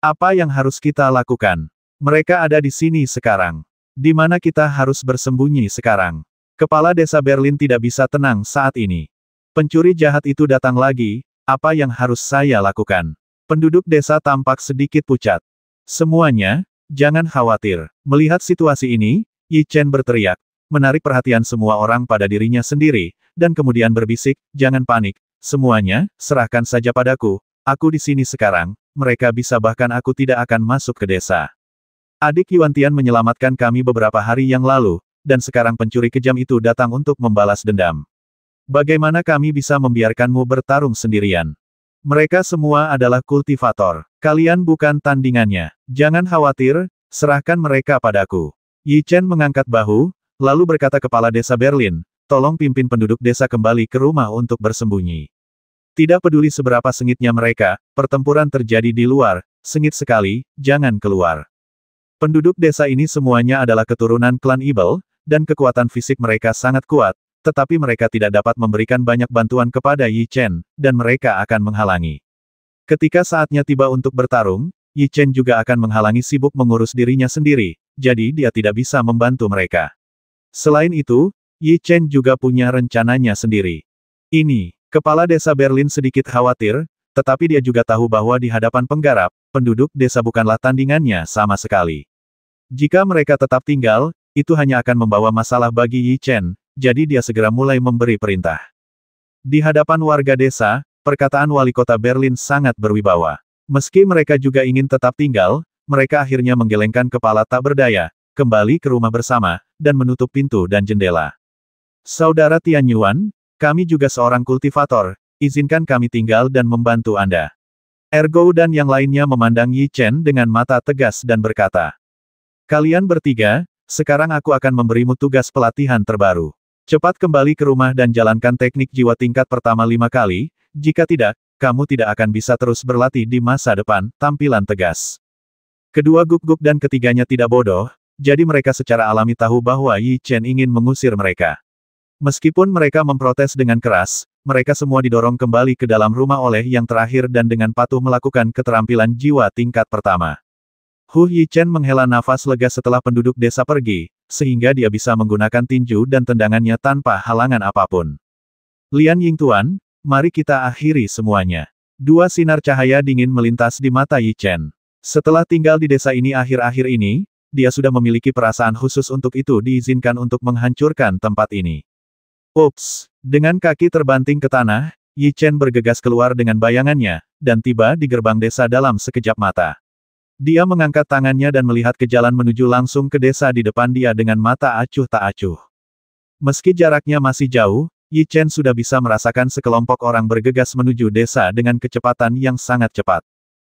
Apa yang harus kita lakukan? Mereka ada di sini sekarang. Di mana kita harus bersembunyi sekarang? Kepala desa Berlin tidak bisa tenang saat ini. Pencuri jahat itu datang lagi, apa yang harus saya lakukan? Penduduk desa tampak sedikit pucat. Semuanya, jangan khawatir. Melihat situasi ini, Yi Chen berteriak, menarik perhatian semua orang pada dirinya sendiri, dan kemudian berbisik, jangan panik, semuanya, serahkan saja padaku, aku di sini sekarang, mereka bisa bahkan aku tidak akan masuk ke desa. Adik Yuan Tian menyelamatkan kami beberapa hari yang lalu, dan sekarang pencuri kejam itu datang untuk membalas dendam. Bagaimana kami bisa membiarkanmu bertarung sendirian? Mereka semua adalah kultivator. Kalian bukan tandingannya. Jangan khawatir, serahkan mereka padaku. Yi Chen mengangkat bahu, Lalu berkata kepala desa Berlin, tolong pimpin penduduk desa kembali ke rumah untuk bersembunyi. Tidak peduli seberapa sengitnya mereka, pertempuran terjadi di luar, sengit sekali, jangan keluar. Penduduk desa ini semuanya adalah keturunan klan Ibel, dan kekuatan fisik mereka sangat kuat, tetapi mereka tidak dapat memberikan banyak bantuan kepada Yi Chen, dan mereka akan menghalangi. Ketika saatnya tiba untuk bertarung, Yi Chen juga akan menghalangi sibuk mengurus dirinya sendiri, jadi dia tidak bisa membantu mereka. Selain itu, Yi Chen juga punya rencananya sendiri. Ini, kepala desa Berlin sedikit khawatir, tetapi dia juga tahu bahwa di hadapan penggarap, penduduk desa bukanlah tandingannya sama sekali. Jika mereka tetap tinggal, itu hanya akan membawa masalah bagi Yi Chen, jadi dia segera mulai memberi perintah. Di hadapan warga desa, perkataan wali kota Berlin sangat berwibawa. Meski mereka juga ingin tetap tinggal, mereka akhirnya menggelengkan kepala tak berdaya, kembali ke rumah bersama, dan menutup pintu dan jendela. Saudara Tian Yuan, kami juga seorang kultivator, izinkan kami tinggal dan membantu Anda. Ergo dan yang lainnya memandang Yi Chen dengan mata tegas dan berkata, Kalian bertiga, sekarang aku akan memberimu tugas pelatihan terbaru. Cepat kembali ke rumah dan jalankan teknik jiwa tingkat pertama lima kali, jika tidak, kamu tidak akan bisa terus berlatih di masa depan, tampilan tegas. Kedua guk-guk dan ketiganya tidak bodoh, jadi mereka secara alami tahu bahwa Yi Chen ingin mengusir mereka. Meskipun mereka memprotes dengan keras, mereka semua didorong kembali ke dalam rumah oleh yang terakhir dan dengan patuh melakukan keterampilan jiwa tingkat pertama. Hu Yi Chen menghela nafas lega setelah penduduk desa pergi, sehingga dia bisa menggunakan tinju dan tendangannya tanpa halangan apapun. Lian Ying Tuan, mari kita akhiri semuanya. Dua sinar cahaya dingin melintas di mata Yi Chen. Setelah tinggal di desa ini akhir-akhir ini, dia sudah memiliki perasaan khusus untuk itu diizinkan untuk menghancurkan tempat ini. Ups! Dengan kaki terbanting ke tanah, Yi Chen bergegas keluar dengan bayangannya, dan tiba di gerbang desa dalam sekejap mata. Dia mengangkat tangannya dan melihat ke jalan menuju langsung ke desa di depan dia dengan mata acuh tak acuh. Meski jaraknya masih jauh, Yi Chen sudah bisa merasakan sekelompok orang bergegas menuju desa dengan kecepatan yang sangat cepat.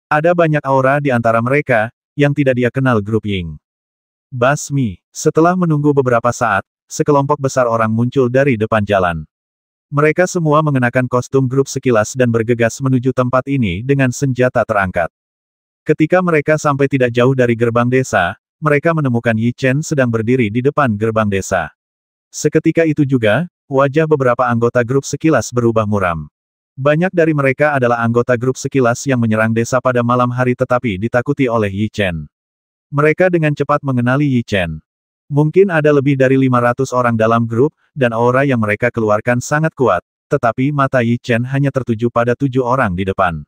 Ada banyak aura di antara mereka, yang tidak dia kenal grup Ying. Basmi. Setelah menunggu beberapa saat, sekelompok besar orang muncul dari depan jalan. Mereka semua mengenakan kostum grup sekilas dan bergegas menuju tempat ini dengan senjata terangkat. Ketika mereka sampai tidak jauh dari gerbang desa, mereka menemukan Yi Chen sedang berdiri di depan gerbang desa. Seketika itu juga, wajah beberapa anggota grup sekilas berubah muram. Banyak dari mereka adalah anggota grup sekilas yang menyerang desa pada malam hari tetapi ditakuti oleh Yi Chen. Mereka dengan cepat mengenali Yi Chen. Mungkin ada lebih dari 500 orang dalam grup, dan aura yang mereka keluarkan sangat kuat, tetapi mata Yi Chen hanya tertuju pada tujuh orang di depan.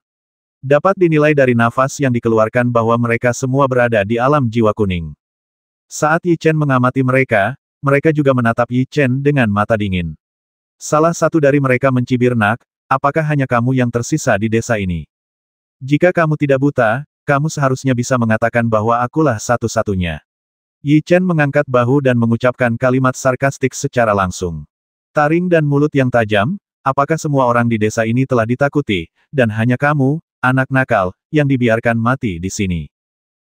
Dapat dinilai dari nafas yang dikeluarkan bahwa mereka semua berada di alam jiwa kuning. Saat Yi Chen mengamati mereka, mereka juga menatap Yi Chen dengan mata dingin. Salah satu dari mereka mencibir Nak, apakah hanya kamu yang tersisa di desa ini? Jika kamu tidak buta, kamu seharusnya bisa mengatakan bahwa akulah satu-satunya. Yi Chen mengangkat bahu dan mengucapkan kalimat sarkastik secara langsung. Taring dan mulut yang tajam, apakah semua orang di desa ini telah ditakuti, dan hanya kamu, anak nakal, yang dibiarkan mati di sini.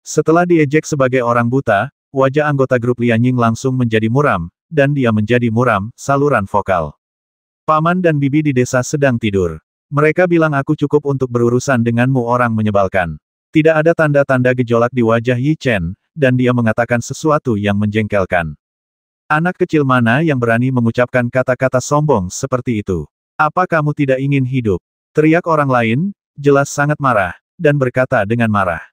Setelah diejek sebagai orang buta, wajah anggota grup Lianying langsung menjadi muram, dan dia menjadi muram, saluran vokal. Paman dan bibi di desa sedang tidur. Mereka bilang aku cukup untuk berurusan denganmu orang menyebalkan. Tidak ada tanda-tanda gejolak di wajah Yi Chen, dan dia mengatakan sesuatu yang menjengkelkan. Anak kecil mana yang berani mengucapkan kata-kata sombong seperti itu? Apa kamu tidak ingin hidup? Teriak orang lain, jelas sangat marah, dan berkata dengan marah.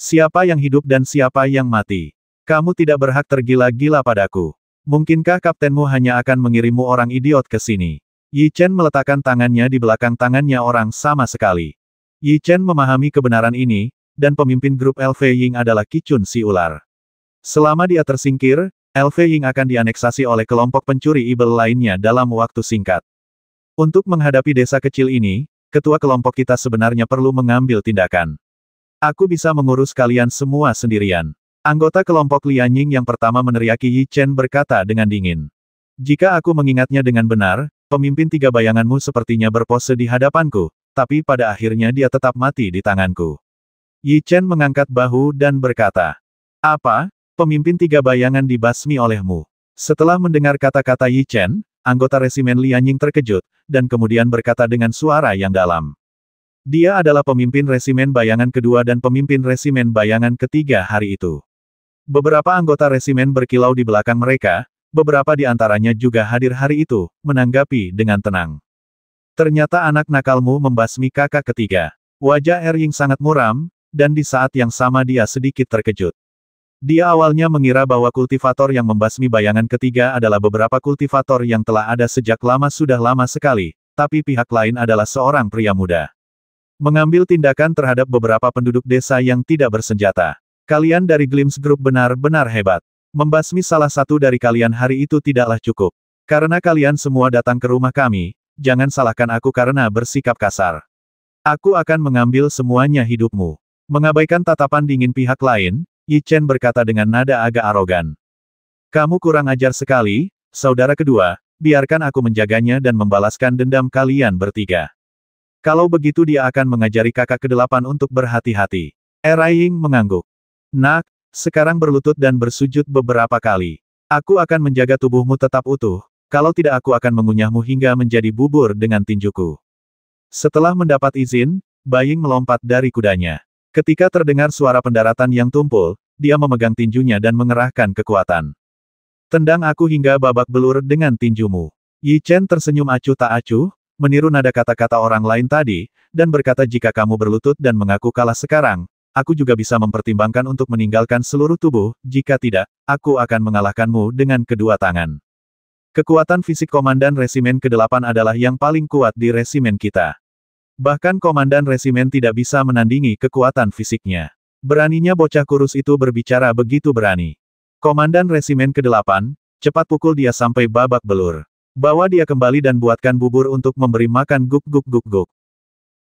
Siapa yang hidup dan siapa yang mati? Kamu tidak berhak tergila-gila padaku. Mungkinkah kaptenmu hanya akan mengirimmu orang idiot ke sini? Yi Chen meletakkan tangannya di belakang tangannya orang sama sekali. Yi Chen memahami kebenaran ini, dan pemimpin grup LV Ying adalah Kicun si ular. Selama dia tersingkir, LV Ying akan dianeksasi oleh kelompok pencuri ibel lainnya dalam waktu singkat. Untuk menghadapi desa kecil ini, ketua kelompok kita sebenarnya perlu mengambil tindakan. Aku bisa mengurus kalian semua sendirian. Anggota kelompok Lian Ying yang pertama meneriaki Yi Chen berkata dengan dingin. Jika aku mengingatnya dengan benar, pemimpin tiga bayanganmu sepertinya berpose di hadapanku, tapi pada akhirnya dia tetap mati di tanganku. Yi Chen mengangkat bahu dan berkata, Apa? Pemimpin tiga bayangan dibasmi olehmu. Setelah mendengar kata-kata Yi Chen, anggota resimen Lianying terkejut, dan kemudian berkata dengan suara yang dalam. Dia adalah pemimpin resimen bayangan kedua dan pemimpin resimen bayangan ketiga hari itu. Beberapa anggota resimen berkilau di belakang mereka, beberapa di antaranya juga hadir hari itu, menanggapi dengan tenang. Ternyata anak nakalmu membasmi kakak ketiga. Wajah Erying sangat muram, dan di saat yang sama dia sedikit terkejut. Dia awalnya mengira bahwa kultivator yang membasmi bayangan ketiga adalah beberapa kultivator yang telah ada sejak lama sudah lama sekali, tapi pihak lain adalah seorang pria muda. Mengambil tindakan terhadap beberapa penduduk desa yang tidak bersenjata. Kalian dari Glimpse Group benar-benar hebat. Membasmi salah satu dari kalian hari itu tidaklah cukup. Karena kalian semua datang ke rumah kami, jangan salahkan aku karena bersikap kasar. Aku akan mengambil semuanya hidupmu. Mengabaikan tatapan dingin pihak lain, Yi Chen berkata dengan nada agak arogan. Kamu kurang ajar sekali, saudara kedua, biarkan aku menjaganya dan membalaskan dendam kalian bertiga. Kalau begitu dia akan mengajari kakak kedelapan untuk berhati-hati. Eraying mengangguk. Nak, sekarang berlutut dan bersujud beberapa kali. Aku akan menjaga tubuhmu tetap utuh, kalau tidak aku akan mengunyahmu hingga menjadi bubur dengan tinjuku. Setelah mendapat izin, Baying melompat dari kudanya. Ketika terdengar suara pendaratan yang tumpul, dia memegang tinjunya dan mengerahkan kekuatan. Tendang aku hingga babak belur dengan tinjumu. Yi Chen tersenyum acuh tak acuh, meniru nada kata-kata orang lain tadi, dan berkata jika kamu berlutut dan mengaku kalah sekarang, aku juga bisa mempertimbangkan untuk meninggalkan seluruh tubuh, jika tidak, aku akan mengalahkanmu dengan kedua tangan. Kekuatan fisik Komandan Resimen ke-8 adalah yang paling kuat di resimen kita. Bahkan Komandan Resimen tidak bisa menandingi kekuatan fisiknya. Beraninya bocah kurus itu berbicara begitu berani. Komandan Resimen ke-8, cepat pukul dia sampai babak belur. Bawa dia kembali dan buatkan bubur untuk memberi makan guk guk guk guk.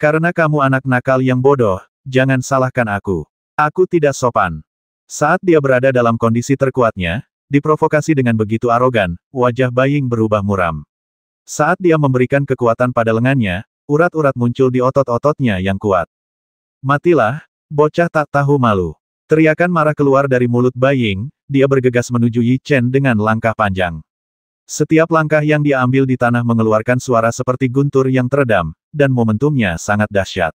Karena kamu anak nakal yang bodoh, jangan salahkan aku. Aku tidak sopan. Saat dia berada dalam kondisi terkuatnya, Diprovokasi dengan begitu arogan, wajah Baying berubah muram. Saat dia memberikan kekuatan pada lengannya, urat-urat muncul di otot-ototnya yang kuat. Matilah, bocah tak tahu malu. Teriakan marah keluar dari mulut Baying, dia bergegas menuju Yi Chen dengan langkah panjang. Setiap langkah yang dia ambil di tanah mengeluarkan suara seperti guntur yang teredam, dan momentumnya sangat dahsyat.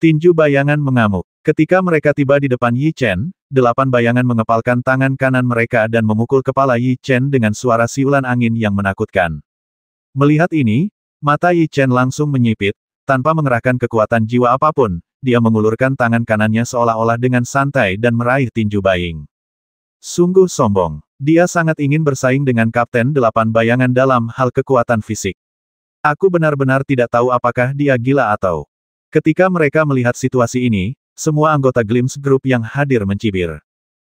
Tinju bayangan mengamuk. Ketika mereka tiba di depan Yi Chen, delapan bayangan mengepalkan tangan kanan mereka dan memukul kepala Yi Chen dengan suara siulan angin yang menakutkan. Melihat ini, mata Yi Chen langsung menyipit, tanpa mengerahkan kekuatan jiwa apapun, dia mengulurkan tangan kanannya seolah-olah dengan santai dan meraih tinju baying. Sungguh sombong. Dia sangat ingin bersaing dengan Kapten Delapan Bayangan dalam hal kekuatan fisik. Aku benar-benar tidak tahu apakah dia gila atau... Ketika mereka melihat situasi ini, semua anggota Glims Group yang hadir mencibir.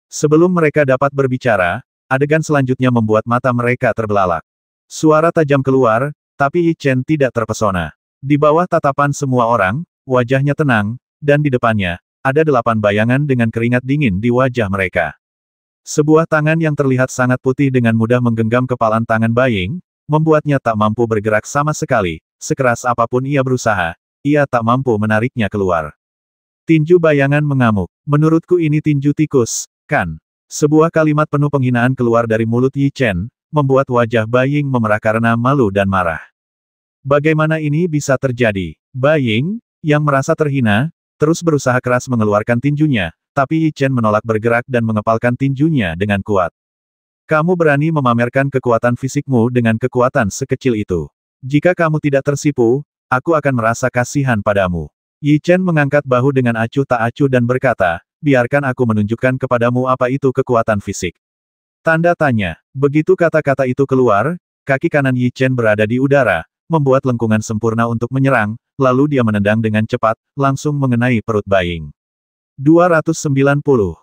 Sebelum mereka dapat berbicara, adegan selanjutnya membuat mata mereka terbelalak. Suara tajam keluar, tapi Yi Chen tidak terpesona. Di bawah tatapan semua orang, wajahnya tenang, dan di depannya, ada delapan bayangan dengan keringat dingin di wajah mereka. Sebuah tangan yang terlihat sangat putih dengan mudah menggenggam kepalan tangan Baying, membuatnya tak mampu bergerak sama sekali, sekeras apapun ia berusaha, ia tak mampu menariknya keluar. Tinju bayangan mengamuk. Menurutku ini tinju tikus, kan? Sebuah kalimat penuh penghinaan keluar dari mulut Yi Chen, membuat wajah Baying memerah karena malu dan marah. Bagaimana ini bisa terjadi? Baying, yang merasa terhina, terus berusaha keras mengeluarkan tinjunya, tapi Yi Chen menolak bergerak dan mengepalkan tinjunya dengan kuat. Kamu berani memamerkan kekuatan fisikmu dengan kekuatan sekecil itu. Jika kamu tidak tersipu, aku akan merasa kasihan padamu. Yi Chen mengangkat bahu dengan acuh tak acuh dan berkata, biarkan aku menunjukkan kepadamu apa itu kekuatan fisik. Tanda tanya, begitu kata-kata itu keluar, kaki kanan Yi Chen berada di udara, membuat lengkungan sempurna untuk menyerang, lalu dia menendang dengan cepat, langsung mengenai perut Baying. 290